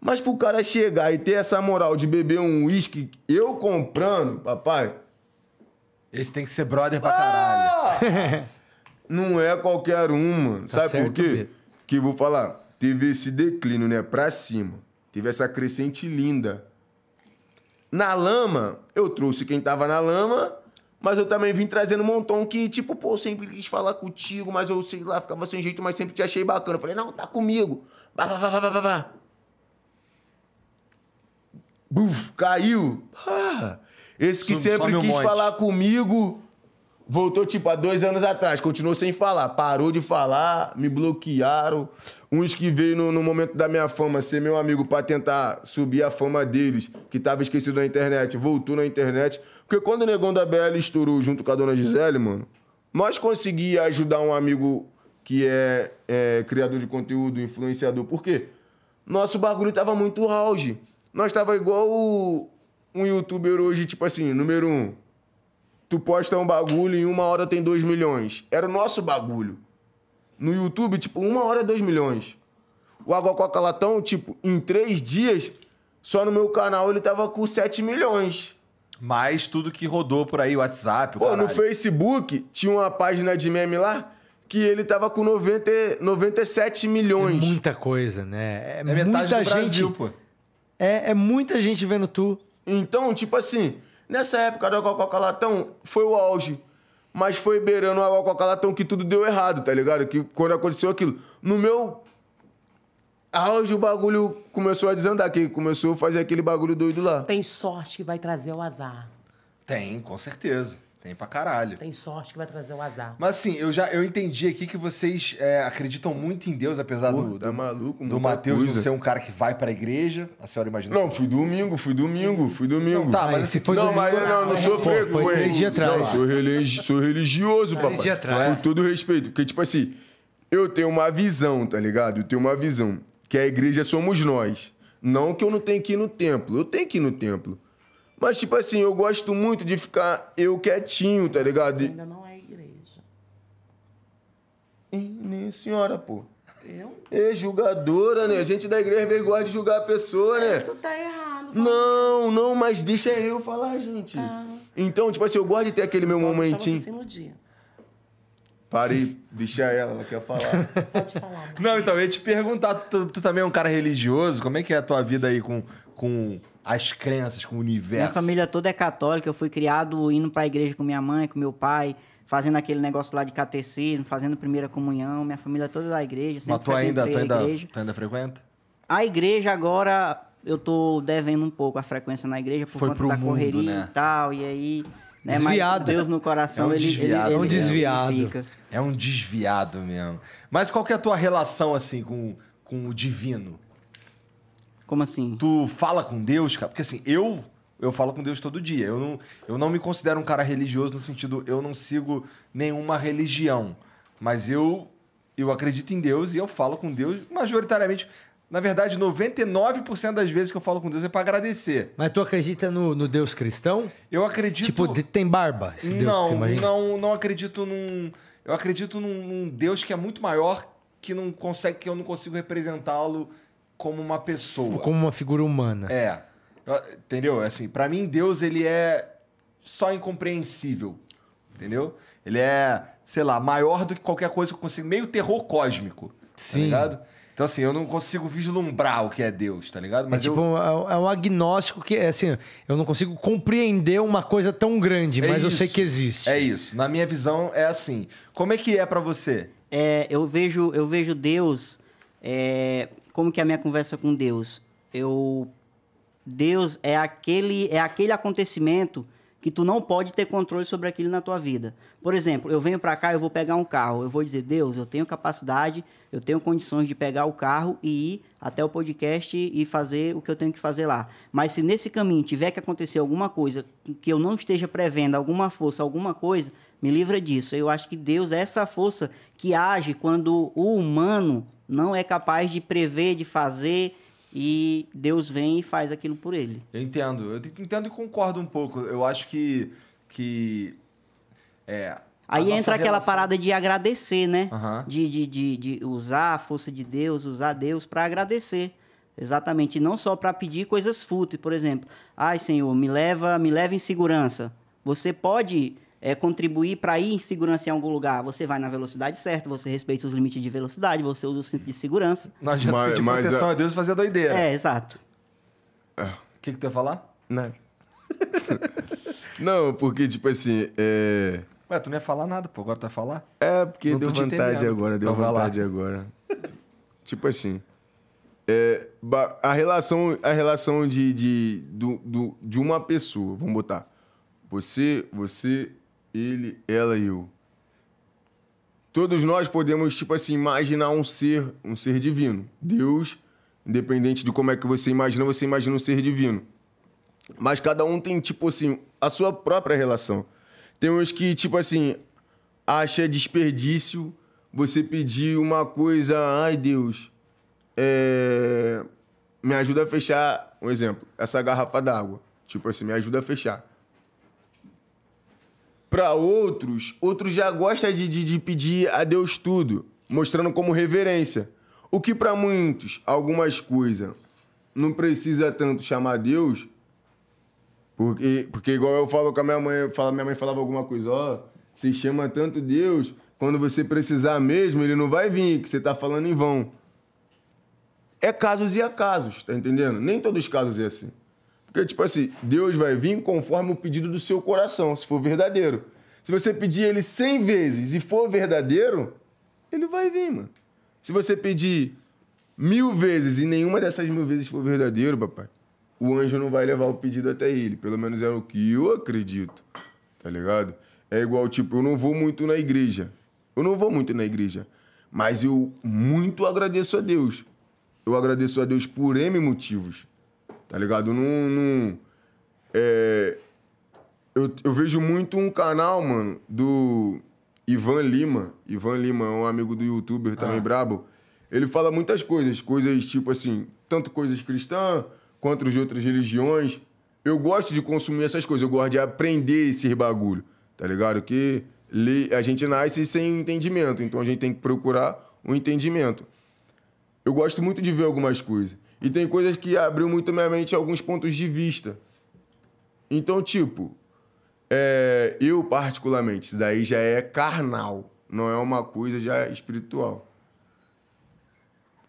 S3: Mas pro cara chegar e ter essa moral de beber um uísque, eu comprando, papai. Esse tem que ser brother pra ah! caralho. não é qualquer um, mano. Tá Sabe por quê? Que vou falar, teve esse declínio, né? Pra cima. Teve essa crescente linda. Na lama, eu trouxe quem tava na lama, mas eu também vim trazendo um montão que, tipo, pô, sempre quis falar contigo, mas eu sei lá, ficava sem jeito, mas sempre te achei bacana. Eu falei, não, tá comigo. Vá, vá, vá, vá, vá, vá. Buf, caiu. Ah, esse que sempre quis falar comigo voltou, tipo, há dois anos atrás, continuou sem falar. Parou de falar, me bloquearam uns que veio no, no, momento da minha fama ser meu amigo para tentar subir a fama deles, que tava esquecido na internet, voltou na internet. Porque quando o Negão da BL estourou junto com a dona Gisele, mano, nós conseguimos ajudar um amigo que é, é criador de conteúdo, influenciador. Por quê? Nosso bagulho tava muito auge. Nós tava igual o, um youtuber hoje, tipo assim, número um. Tu posta um bagulho e em uma hora tem dois milhões. Era o nosso bagulho. No YouTube, tipo, uma hora é 2 milhões. O Água Coca Latão, tipo, em três dias, só no meu canal ele tava com 7 milhões. Mais tudo que rodou por aí, WhatsApp, o Pô, caralho. no Facebook tinha uma página de meme lá que ele tava com 90, 97 milhões. É muita coisa, né?
S4: É, é muita gente. Brasil, pô.
S3: É, é muita gente vendo tu. Então, tipo assim, nessa época da Coca-Cola Latão, foi o auge mas foi beirando a água com a calatão que tudo deu errado, tá ligado? Que quando aconteceu aquilo. No meu auge, o bagulho começou a desandar, que começou a fazer aquele bagulho doido lá.
S6: Tem sorte que vai trazer o azar.
S3: Tem, com certeza. Tem
S6: pra caralho. Tem sorte que vai trazer o azar.
S3: Mas assim,
S2: eu já eu entendi aqui que vocês é, acreditam muito em Deus, apesar Pô, do, tá do, é maluco, do Matheus não ser um cara que vai pra igreja.
S3: A senhora imagina. Não, fui domingo, fui domingo, fui domingo. Não, tá, mas assim, se foi Não, mas não, não, não é sou freco, foi, foi três dias atrás. Não, sou, religi sou religioso, papai. Três dias atrás. Com todo respeito. Porque, tipo assim, eu tenho uma visão, tá ligado? Eu tenho uma visão. Que a igreja somos nós. Não que eu não tenha que ir no templo. Eu tenho que ir no templo. Mas, tipo assim, eu gosto muito de ficar eu quietinho, tá ligado? Você ainda não é igreja. E nem senhora, pô. Eu? É julgadora, né? A gente da igreja vem gosta de julgar a pessoa, né? É, tu
S6: tá errado.
S3: Não, não, mas deixa eu falar, gente. Ah. Então, tipo assim, eu gosto de ter aquele meu momentinho. Você dia. Parei, deixa ela, ela quer falar. Pode falar. Não, então, eu ia te perguntar, tu, tu também é um
S2: cara religioso, como é que é a tua vida aí com, com as crenças, com o universo. Minha
S5: família toda é católica, eu fui criado indo para a igreja com minha mãe, com meu pai, fazendo aquele negócio lá de catecismo, fazendo primeira comunhão, minha família toda é da igreja. Mas tu ainda, tu, ainda, igreja. tu
S2: ainda frequenta?
S5: A igreja agora, eu tô devendo um pouco a frequência na igreja por Foi conta da mundo, correria né? e tal, e aí... Né? Desviado. Mas Deus no coração, é um desviado. Ele, ele, é um desviado.
S2: É um desviado mesmo. Mas qual que é a tua relação, assim, com, com o divino? Como assim? Tu fala com Deus, cara? Porque assim, eu eu falo com Deus todo dia. Eu não, eu não me considero um cara religioso no sentido eu não sigo nenhuma religião, mas eu eu acredito em Deus e eu falo com Deus majoritariamente. Na verdade, 99% das vezes que eu falo com Deus é para agradecer.
S4: Mas tu acredita no, no, Deus cristão? Eu acredito. Tipo, tem barba esse Deus não, que você
S2: Não, não acredito num. Eu acredito num, num Deus que é muito maior que não consegue, que eu não consigo representá-lo como uma pessoa. Como
S4: uma figura humana. É.
S2: Entendeu? É assim, para mim, Deus, ele é só incompreensível. Entendeu? Ele é, sei lá, maior do que qualquer coisa que eu consigo. Meio terror cósmico. Tá Sim. Tá ligado? Então, assim, eu não consigo vislumbrar o que é Deus, tá ligado? Mas é tipo,
S4: eu... É, é um agnóstico que, é assim, eu não consigo compreender uma coisa tão grande, é mas isso, eu sei que existe.
S5: É isso. Na minha visão, é assim. Como é que é para você? É, eu vejo, eu vejo Deus é, como que é a minha conversa com Deus? Eu Deus é aquele é aquele acontecimento que tu não pode ter controle sobre aquilo na tua vida. Por exemplo, eu venho para cá, eu vou pegar um carro, eu vou dizer, Deus, eu tenho capacidade, eu tenho condições de pegar o carro e ir até o podcast e fazer o que eu tenho que fazer lá. Mas se nesse caminho tiver que acontecer alguma coisa que eu não esteja prevendo, alguma força, alguma coisa, me livra disso. Eu acho que Deus é essa força que age quando o humano não é capaz de prever, de fazer, e Deus vem e faz aquilo por ele. Eu entendo, eu entendo e concordo um pouco. Eu acho que. que é, Aí entra aquela relação... parada de agradecer, né? Uhum. De, de, de, de usar a força de Deus, usar Deus para agradecer. Exatamente, e não só para pedir coisas fúteis, por exemplo. Ai, Senhor, me leva, me leva em segurança. Você pode é, contribuir para ir em segurança em algum lugar, você vai na velocidade certa, você respeita os limites de velocidade, você usa o cinto de segurança. Não adianta mas, pedir mas proteção a... Deus
S2: fazer a doideira. É, exato. É. O que, que tu ia falar?
S3: Não. Né? não, porque, tipo assim, é...
S2: Ué, tu não ia falar nada, pô. Agora tu vai falar?
S3: É, porque não deu vontade agora, deu então vontade agora. tipo assim, é, a relação, a relação de, de, do, do, de uma pessoa, vamos botar, você, você ele, ela e eu. Todos nós podemos, tipo assim, imaginar um ser, um ser divino. Deus, independente de como é que você imagina, você imagina um ser divino. Mas cada um tem, tipo assim, a sua própria relação. Tem uns que, tipo assim, acha desperdício você pedir uma coisa, ai Deus, é... me ajuda a fechar, um exemplo, essa garrafa d'água. Tipo assim, me ajuda a fechar. Para outros, outros já gostam de, de, de pedir a Deus tudo, mostrando como reverência. O que para muitos, algumas coisas, não precisa tanto chamar Deus, porque, porque igual eu falo com a minha mãe, fala, minha mãe falava alguma coisa, ó, oh, chama tanto Deus, quando você precisar mesmo, ele não vai vir, que você tá falando em vão. É casos e acasos, tá entendendo? Nem todos os casos é assim. Porque, tipo assim, Deus vai vir conforme o pedido do seu coração, se for verdadeiro. Se você pedir ele 100 vezes e for verdadeiro, ele vai vir, mano. Se você pedir mil vezes e nenhuma dessas mil vezes for verdadeiro, papai, o anjo não vai levar o pedido até ele. Pelo menos é o que eu acredito, tá ligado? É igual, tipo, eu não vou muito na igreja. Eu não vou muito na igreja. Mas eu muito agradeço a Deus. Eu agradeço a Deus por M motivos tá ligado? Não. não é, eu, eu vejo muito um canal, mano, do Ivan Lima. Ivan Lima é um amigo do youtuber também ah. brabo. Ele fala muitas coisas, coisas tipo assim, tanto coisas cristãs quanto de outras religiões. Eu gosto de consumir essas coisas, eu gosto de aprender esses bagulho, tá ligado? Que a gente nasce sem entendimento, então a gente tem que procurar um entendimento. Eu gosto muito de ver algumas coisas. E tem coisas que abriu muito minha mente alguns pontos de vista. Então, tipo, é, eu particularmente, isso daí já é carnal, não é uma coisa já espiritual.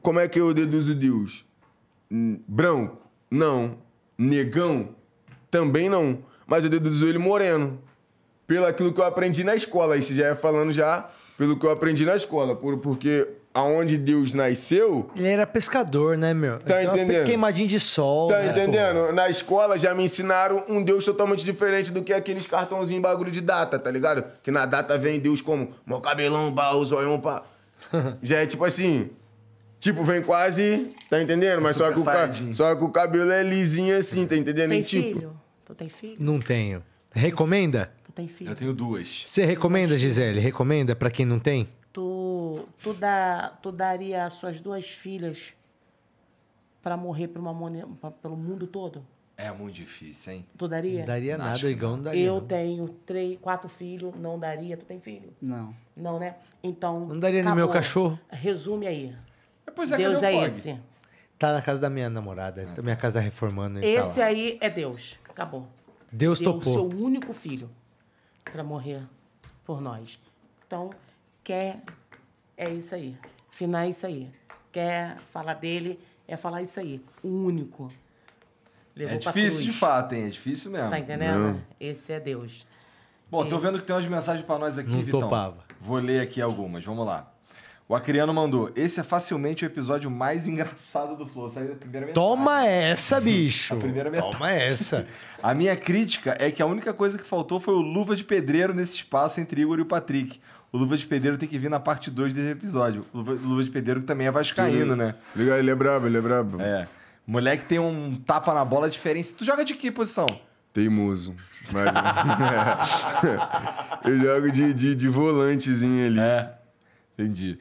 S3: Como é que eu deduzo Deus? Hum, branco? Não. Negão? Também não. Mas eu deduzo ele moreno. Pelo aquilo que eu aprendi na escola. Isso já é falando já pelo que eu aprendi na escola. Por, porque aonde Deus nasceu.
S4: Ele era pescador, né, meu?
S3: Tá então, entendendo? Queimadinho de sol. Tá né, entendendo? Na escola já me ensinaram um Deus totalmente diferente do que aqueles cartãozinhos bagulho de data, tá ligado? Que na data vem Deus como meu cabelão, baú, zoião, pá. já é tipo assim. Tipo, vem quase. Tá entendendo? Mas só que, só que, o cabelo é lisinho assim, tá entendendo? Tem e, tipo... filho?
S1: Tu tem
S4: filho? Não tenho. Recomenda? Tu tem filho? Eu tenho duas. Você recomenda, Gisele? Recomenda para quem não tem?
S6: tu, tu, dá, tu daria as suas duas filhas para morrer pra uma, pra, pelo mundo todo? É muito difícil, hein? Tu daria? Não daria não nada, o Igão não daria. Eu não. tenho três, quatro filhos, não daria. Tu tem filho? Não. Não, né? Então. Não daria acabou. no meu cachorro? Resume aí. Depois é Deus é pode. esse.
S4: Tá na casa da minha namorada, é. minha casa reformando. Tá esse
S6: tá aí é Deus. Acabou. Deus Deu topou. o seu único filho para morrer por nós. Então, quer é isso aí. final é isso aí. Quer falar dele é falar isso aí. O único. Levou é difícil de fato,
S2: hein? É difícil mesmo. Tá entendendo? Não.
S6: Esse é Deus. Bom, Esse... tô vendo
S2: que tem umas mensagens para nós aqui, Não Vitão. Topava. Vou ler aqui algumas, vamos lá. O Acriano mandou: esse é facilmente o episódio mais engraçado do Flow. Saiu da primeira metade. Toma essa, bicho! É a primeira metade. Toma essa. a minha crítica é que a única coisa que faltou foi o luva de pedreiro nesse espaço entre Igor e o Patrick. O Luva de Pedreiro tem que vir na parte 2 desse episódio. O Luva, Luva de Pedreiro também é vascaíno, Sim. né?
S3: Ele é brabo, ele é brabo.
S2: É. Moleque tem um tapa na bola diferente. Tu joga de que posição?
S3: Teimoso. Mas... eu jogo de, de, de, volantezinho ali. É.
S2: Entendi.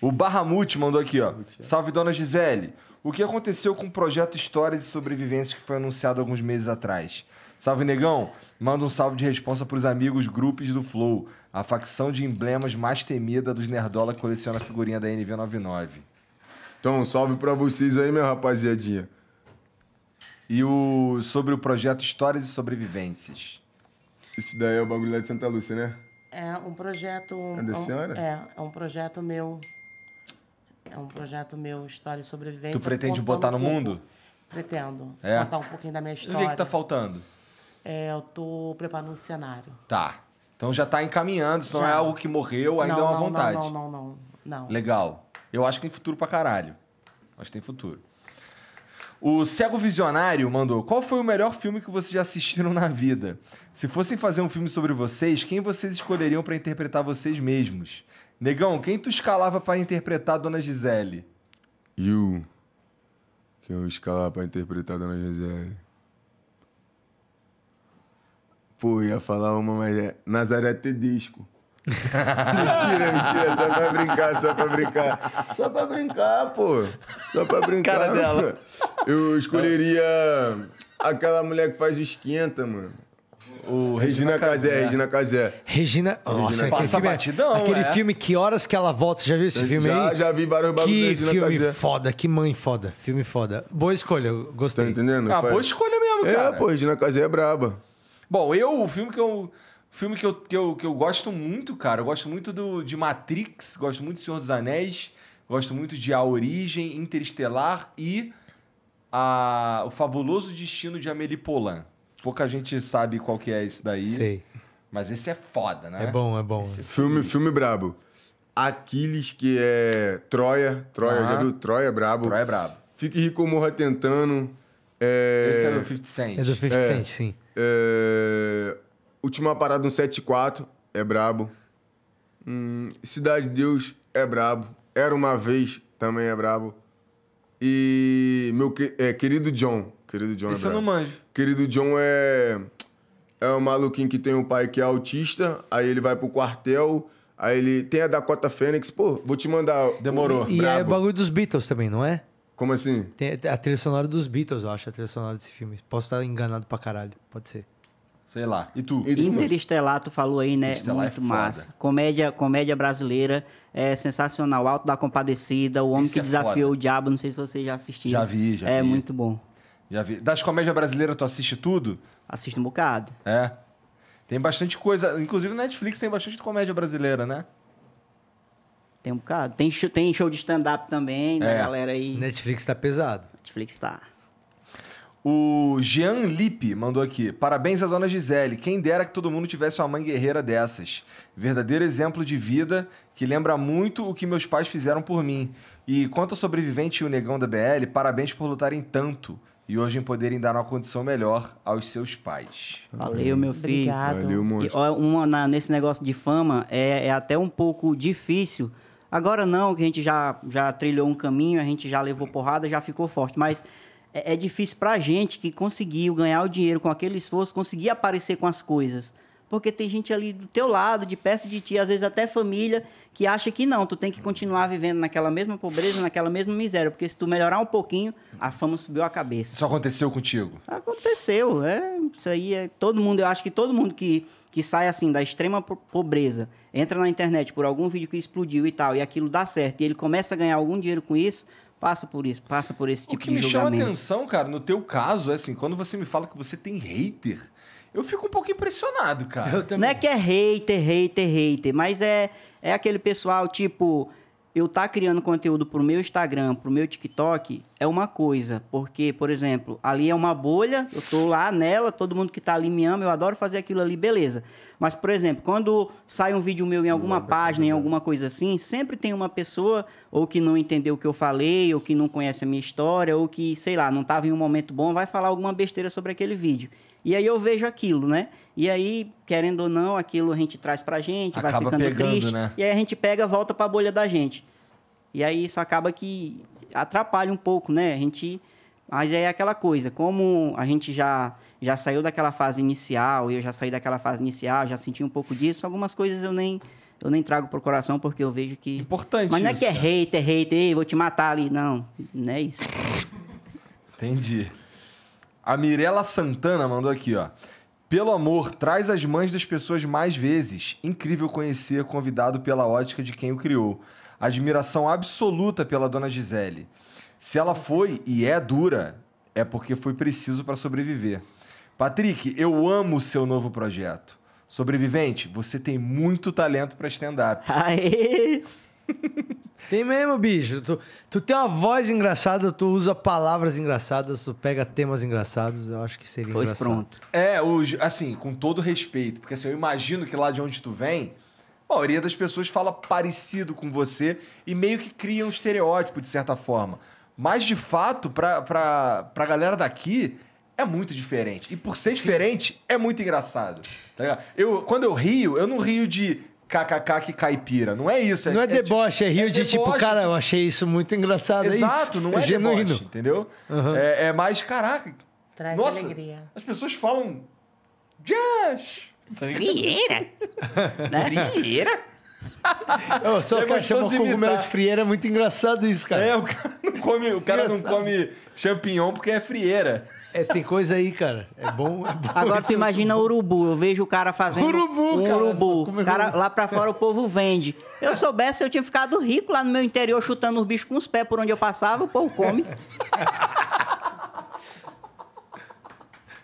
S2: O Barramute mandou aqui, ó. É. Salve, dona Gisele. O que aconteceu com o projeto Histórias e Sobrevivências que foi anunciado alguns meses atrás? Salve, negão. Manda um salve de responsa pros amigos grupos do Flow. A facção de emblemas mais temida dos Nerdola que coleciona a figurinha da NV99.
S3: Então, um salve para vocês aí, minha rapaziadinha. E o sobre o projeto Histórias e Sobrevivências. Isso daí é o bagulho lá de Santa Lúcia, né?
S6: É um projeto. É da senhora? Um, é, é um projeto meu. É um projeto meu, História e Sobrevivência. Tu pretende botar no um mundo? Pretendo. É. Contar um pouquinho da minha história. E o que, é que tá faltando? É, eu tô preparando um cenário.
S2: Tá. Então já está encaminhando, isso não é algo que morreu, ainda é não, é uma não, vontade. Não,
S6: não, não, não, não.
S2: Legal. Eu acho que tem futuro pra caralho. Acho que tem futuro. O Cego Visionário mandou: Qual foi o melhor filme que vocês já assistiram na vida? Se fossem fazer um filme sobre vocês, quem vocês escolheriam para interpretar vocês mesmos? Negão, quem tu escalava para interpretar a Dona Gisele?
S3: You. Quem eu escalava para interpretar a Dona Gisele? Pô, ia falar uma, mas é. Nazaré Tedesco.
S1: mentira,
S3: mentira, só pra brincar, só pra brincar. Só pra brincar, pô. Só pra brincar. Cara dela. Eu escolheria aquela mulher que faz o esquenta, mano. O Regina, Regina Casé, Regina Casé. Regina, Nossa, Regina aquele passa é batidão, Aquele é? filme
S4: Que Horas Que Ela Volta, você já viu esse filme já, aí? Já, vi vários bagulhos Que filme foda, que mãe foda, filme
S3: foda. Boa escolha, gostei. Tá entendendo? Ah, Faz... boa escolha mesmo, é, cara. É, pô, Regina Casé é braba.
S2: Bom, eu, o filme que eu. Filme que eu, que eu, que eu gosto muito, cara. Eu gosto muito do, de Matrix, gosto muito do Senhor dos Anéis, gosto muito de A Origem, Interestelar e a, O Fabuloso Destino de Amélie Pollan Pouca gente sabe
S3: qual que é esse daí. Sei. Mas esse
S2: é foda, né? É bom, é
S3: bom. É filme, filme brabo. Aquiles, que é Troia. Troia, já viu? Troia brabo. Troia é brabo. Fique rico ou morra tentando. É... Esse é do 50 Cent. É do 50 é. Cent, sim. É... Última parada um 7-4, é brabo. Hum, Cidade de Deus é brabo. Era uma vez também é brabo. E meu que... é, querido John, querido John. Isso é eu não manjo. Querido John é é um maluquinho que tem um pai que é autista, aí ele vai pro quartel, aí ele tem a Dakota Fênix, pô, vou te mandar. Demorou. E é brabo. é o bagulho
S4: dos Beatles também, não é? Como assim? Tem a trilha sonora dos Beatles, eu acho, a trilha sonora desse filme. Posso estar enganado pra caralho, pode ser.
S5: Sei lá. E tu? E tu Interestelar, tu falou aí, né? É muito é massa. Comédia, comédia brasileira, é sensacional. Alto da Compadecida, O Homem Isso que é Desafiou foda. o Diabo, não sei se vocês já assistiram. Já
S2: vi, já é vi. É muito bom. Já vi. Das comédias brasileiras, tu assiste tudo? Assisto um bocado.
S5: É. Tem bastante coisa. Inclusive, na Netflix tem bastante comédia brasileira, né? Tem um bocado. Tem show, tem show de stand-up também, né, É. galera aí. Netflix tá pesado. Netflix tá.
S2: O Jean Lipe mandou aqui. Parabéns à dona Gisele. Quem dera que todo mundo tivesse uma mãe guerreira dessas. Verdadeiro exemplo de vida que lembra muito o que meus pais fizeram por mim. E quanto ao sobrevivente e o negão da BL, parabéns por lutarem tanto e hoje em poderem dar uma condição melhor aos seus pais. Valeu, meu filho. Obrigado. Valeu, E, ó,
S5: uma, na- nesse negócio de fama, é, é até um pouco difícil Agora não, que a gente já, já trilhou um caminho, a gente já levou porrada, já ficou forte. Mas é, é difícil a gente que conseguiu ganhar o dinheiro com aquele esforço, conseguir aparecer com as coisas. Porque tem gente ali do teu lado, de perto de ti, às vezes até família, que acha que não, tu tem que continuar vivendo naquela mesma pobreza, naquela mesma miséria. Porque se tu melhorar um pouquinho, a fama subiu a cabeça. Isso aconteceu contigo? Aconteceu, é. Isso aí é. Todo mundo, eu acho que todo mundo que que sai assim da extrema pobreza, entra na internet por algum vídeo que explodiu e tal, e aquilo dá certo, e ele começa a ganhar algum dinheiro com isso, passa por isso, passa por esse tipo de julgamento. O que me chama
S2: atenção, cara, no teu caso, é assim, quando você me fala que você tem hater, eu fico
S5: um pouco impressionado, cara. Não é que é hater, hater, hater, mas é, é aquele pessoal, tipo, eu tá criando conteúdo pro meu Instagram, pro meu TikTok, é uma coisa, porque, por exemplo, ali é uma bolha, eu tô lá nela, todo mundo que tá ali me ama, eu adoro fazer aquilo ali, beleza. Mas, por exemplo, quando sai um vídeo meu em alguma não, página, em alguma coisa assim, sempre tem uma pessoa ou que não entendeu o que eu falei, ou que não conhece a minha história, ou que, sei lá, não tava em um momento bom, vai falar alguma besteira sobre aquele vídeo. E aí eu vejo aquilo, né? E aí, querendo ou não, aquilo a gente traz pra gente, acaba vai ficando pegando, triste. Né? E aí a gente pega, volta pra bolha da gente. E aí isso acaba que atrapalha um pouco, né? A gente, mas é aquela coisa, como a gente já já saiu daquela fase inicial, eu já saí daquela fase inicial, já senti um pouco disso, algumas coisas eu nem eu nem trago pro coração porque eu vejo que importante. Mas não é isso, que é cara. Né? hater, hater, vou te matar ali, não, não é isso.
S2: Entendi. A Mirela Santana mandou aqui, ó. Pelo amor, traz as mães das pessoas mais vezes. Incrível conhecer convidado pela ótica de quem o criou admiração absoluta pela dona Gisele. Se ela foi e é dura, é porque foi preciso para sobreviver. Patrick, eu amo o seu novo projeto. Sobrevivente, você tem muito talento para stand-up. Aê! Tem mesmo, bicho. Tu, tu tem uma voz engraçada, tu usa
S4: palavras engraçadas, tu pega temas engraçados, eu acho que seria pois engraçado. Pois pronto.
S2: É, o, assim, com todo respeito, porque assim, eu imagino que lá de onde tu vem, a maioria das pessoas fala parecido com você e meio que cria um estereótipo, de certa forma. Mas, de fato, pra, pra, pra galera daqui, é muito diferente. E por ser Sim. diferente, é muito engraçado. Tá eu, quando eu rio, eu não rio de kkk que caipira. Não é isso. É, não é, é tipo deboche, é, é rio é de tipo, deboche, tipo, cara,
S4: eu achei isso muito engraçado. É Exato, é não é, é genuíno. deboche,
S2: entendeu? Uhum. É, mais, caraca. Traz nossa, alegria. As pessoas falam
S1: josh Tá frieira? né? Frieira? Eu,
S4: só o cara chama cogumelo de frieira, é muito engraçado isso, cara. É, o cara não come, o cara não come champignon porque é frieira. É, tem coisa aí, cara. É bom. É bom Agora tu imagina
S5: urubu. urubu. Eu vejo o cara fazendo. Urubu, um cara. Urubu. cara. Lá pra fora o povo vende. Eu soubesse, eu tinha ficado rico lá no meu interior, chutando os bichos com os pés por onde eu passava, o povo come.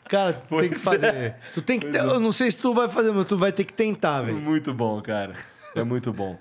S4: Cara, pois tem que fazer. É. Tu tem que. É. É. Eu não
S2: sei se tu vai fazer, mas tu vai ter que tentar, velho. Muito bom, cara. É muito bom.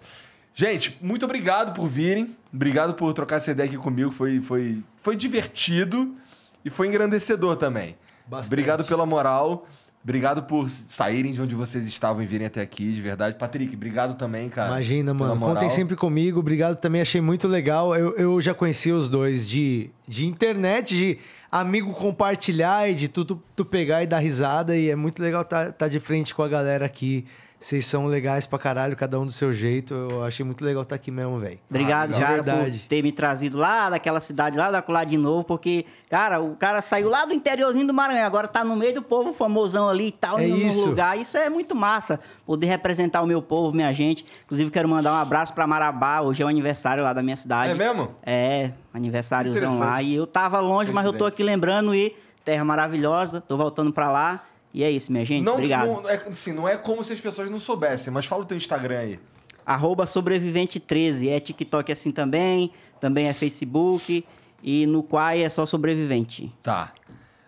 S2: Gente, muito obrigado por virem. Obrigado por trocar essa ideia aqui comigo. Foi, foi, foi divertido e foi engrandecedor também. Bastante. Obrigado pela moral. Obrigado por saírem de onde vocês estavam e virem até aqui, de verdade. Patrick, obrigado também, cara. Imagina, mano. Contem sempre
S4: comigo. Obrigado também, achei muito legal. Eu, eu já conheci os dois de, de internet, de amigo compartilhar e de tudo tu, tu, pegar e dar risada. E é muito legal estar tá, tá de frente com a galera aqui vocês são legais pra caralho, cada um do seu jeito. Eu achei muito legal estar tá aqui mesmo, velho. Obrigado, ah, verdade. por
S5: ter me trazido lá daquela cidade, lá da Colá de novo, porque, cara, o cara saiu lá do interiorzinho do Maranhão, agora tá no meio do povo famosão ali e tal, é no, lugar. Isso é muito massa, poder representar o meu povo, minha gente. Inclusive, quero mandar um abraço pra Marabá, hoje é o aniversário lá da minha cidade. É mesmo? É, aniversáriozão lá. E eu tava longe, mas eu tô aqui lembrando e terra maravilhosa, tô voltando pra lá. E é isso, minha gente. Não, Obrigado. Não, é, assim, não é como se as pessoas não soubessem, mas fala o teu Instagram aí. Arroba sobrevivente13. É TikTok assim também, também é Facebook. E no Quai é só sobrevivente. Tá.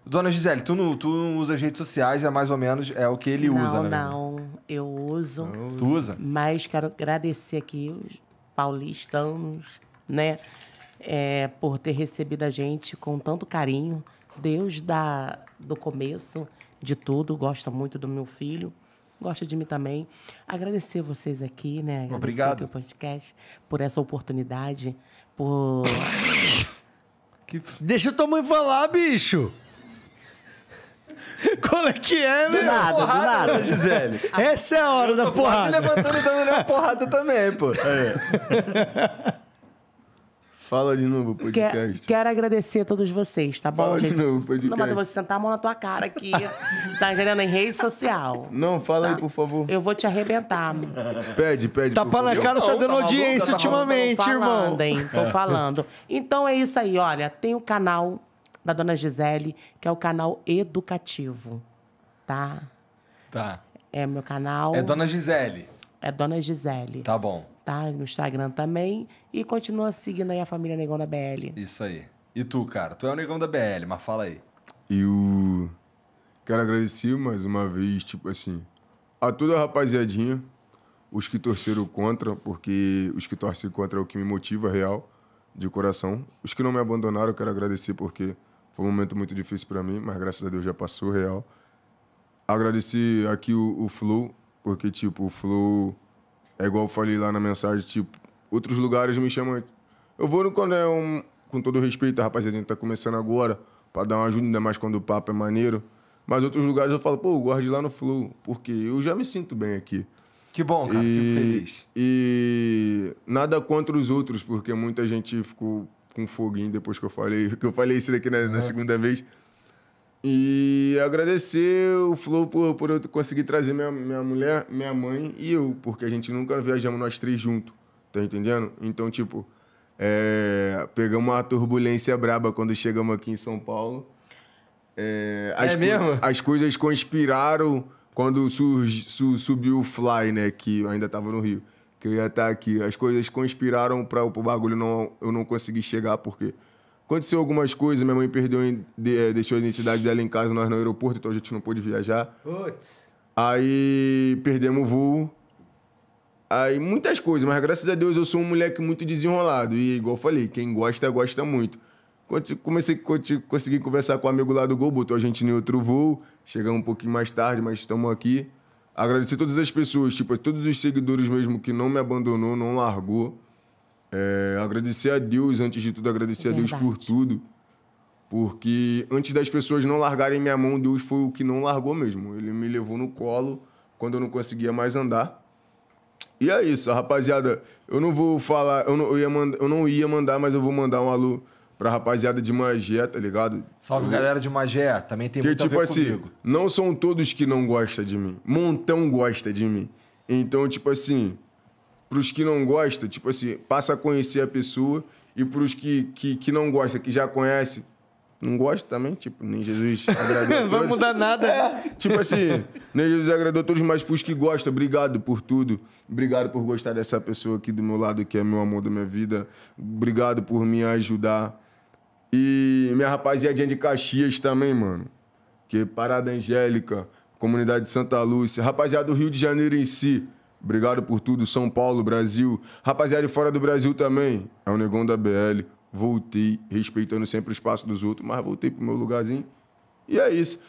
S2: Dona Gisele, tu não, tu não usa as redes sociais, é mais ou menos é o que ele não, usa, né?
S6: Não, não. Eu uso. Tu usa? Mas quero agradecer aqui os paulistanos, né? É, por ter recebido a gente com tanto carinho, Deus da, do começo de tudo, gosta muito do meu filho, gosta de mim também. Agradecer vocês aqui, né? Agradecer Obrigado. o podcast por essa oportunidade, por. Que... Deixa tua mãe falar, bicho! Qual é que é, meu? Do nada,
S4: porrada, do nada. Gisele.
S3: Essa é a hora da porrada. Eu levantando e dando uma porrada também, pô.
S6: É. Fala de novo, podcast. Quer, quero agradecer a todos vocês, tá bom? Fala gente? de novo, podcast. Não, mas eu vou sentar a mão na tua cara aqui. tá entendendo? Em rede social. Não, fala tá? aí, por favor. Eu vou te arrebentar. Mano. Pede, pede. Tapa tá na cara tá dando tá audiência tá ultimamente, irmão. Tô falando, hein? Tô é. falando. Então é isso aí, olha. Tem o canal da Dona Gisele, que é o canal educativo, tá? Tá. É meu canal. É Dona Gisele. É Dona Gisele. Tá bom tá? No Instagram também. E continua seguindo aí a família Negão da BL. Isso aí. E
S2: tu, cara? Tu é o Negão da BL, mas fala aí.
S3: Eu quero agradecer mais uma vez, tipo assim, a toda a rapaziadinha, os que torceram contra, porque os que torcem contra é o que me motiva real, de coração. Os que não me abandonaram, eu quero agradecer porque foi um momento muito difícil para mim, mas graças a Deus já passou real. Agradecer aqui o, o Flow, porque, tipo, o Flow é igual eu falei lá na mensagem, tipo, outros lugares me chamam. Eu vou quando é um. Com todo respeito, rapaziada, a gente tá começando agora, pra dar uma ajuda, ainda mais quando o papo é maneiro. Mas outros lugares eu falo, pô, guarde lá no Flow, porque eu já me sinto bem aqui. Que bom, cara, e, fico feliz. E nada contra os outros, porque muita gente ficou com foguinho depois que eu falei, que eu falei isso daqui na, é. na segunda vez. E agradecer o Flow por, por eu conseguir trazer minha, minha mulher, minha mãe e eu, porque a gente nunca viajamos nós três juntos, tá entendendo? Então, tipo, é, pegamos uma turbulência braba quando chegamos aqui em São Paulo. É, é as, mesmo? As coisas conspiraram quando su, subiu o Fly, né? Que eu ainda tava no Rio, que eu ia estar tá aqui. As coisas conspiraram para o bagulho não, eu não conseguir chegar, porque Aconteceu algumas coisas, minha mãe perdeu, eh, deixou a identidade dela em casa, nós no aeroporto, então a gente não pôde viajar.
S4: Putz.
S3: Aí perdemos o voo. Aí muitas coisas, mas graças a Deus eu sou um moleque muito desenrolado. E igual eu falei, quem gosta, gosta muito. Comecei a conseguir conversar com um amigo lá do Gol, botou a gente em outro voo. Chegamos um pouquinho mais tarde, mas estamos aqui. Agradecer todas as pessoas, tipo, todos os seguidores mesmo que não me abandonou, não largou. É, agradecer a Deus, antes de tudo, agradecer Verdade. a Deus por tudo. Porque antes das pessoas não largarem minha mão, Deus foi o que não largou mesmo. Ele me levou no colo quando eu não conseguia mais andar. E é isso, rapaziada. Eu não vou falar, eu não, eu ia, manda, eu não ia mandar, mas eu vou mandar um alô pra rapaziada de Magé, tá ligado? Salve, eu... galera
S2: de Magé. Também tem que, muito tipo a ver assim, comigo.
S3: Não são todos que não gostam de mim. Montão gosta de mim. Então, tipo assim, para os que não gostam, tipo assim, passa a conhecer a pessoa e para os que, que, que não gostam, que já conhece, não gosta também, tipo, nem Jesus agradou Não vai mudar nada. É. Tipo assim, nem Jesus agradou todos, mas pros que gostam, obrigado por tudo. Obrigado por gostar dessa pessoa aqui do meu lado, que é meu amor da minha vida. Obrigado por me ajudar. E minha rapaziada de Caxias também, mano. Que é Parada Angélica, Comunidade Santa Lúcia, rapaziada do Rio de Janeiro em si. Obrigado por tudo, São Paulo, Brasil. Rapaziada fora do Brasil também. É o negão da BL. Voltei, respeitando sempre o espaço dos outros, mas voltei pro meu lugarzinho. E é isso.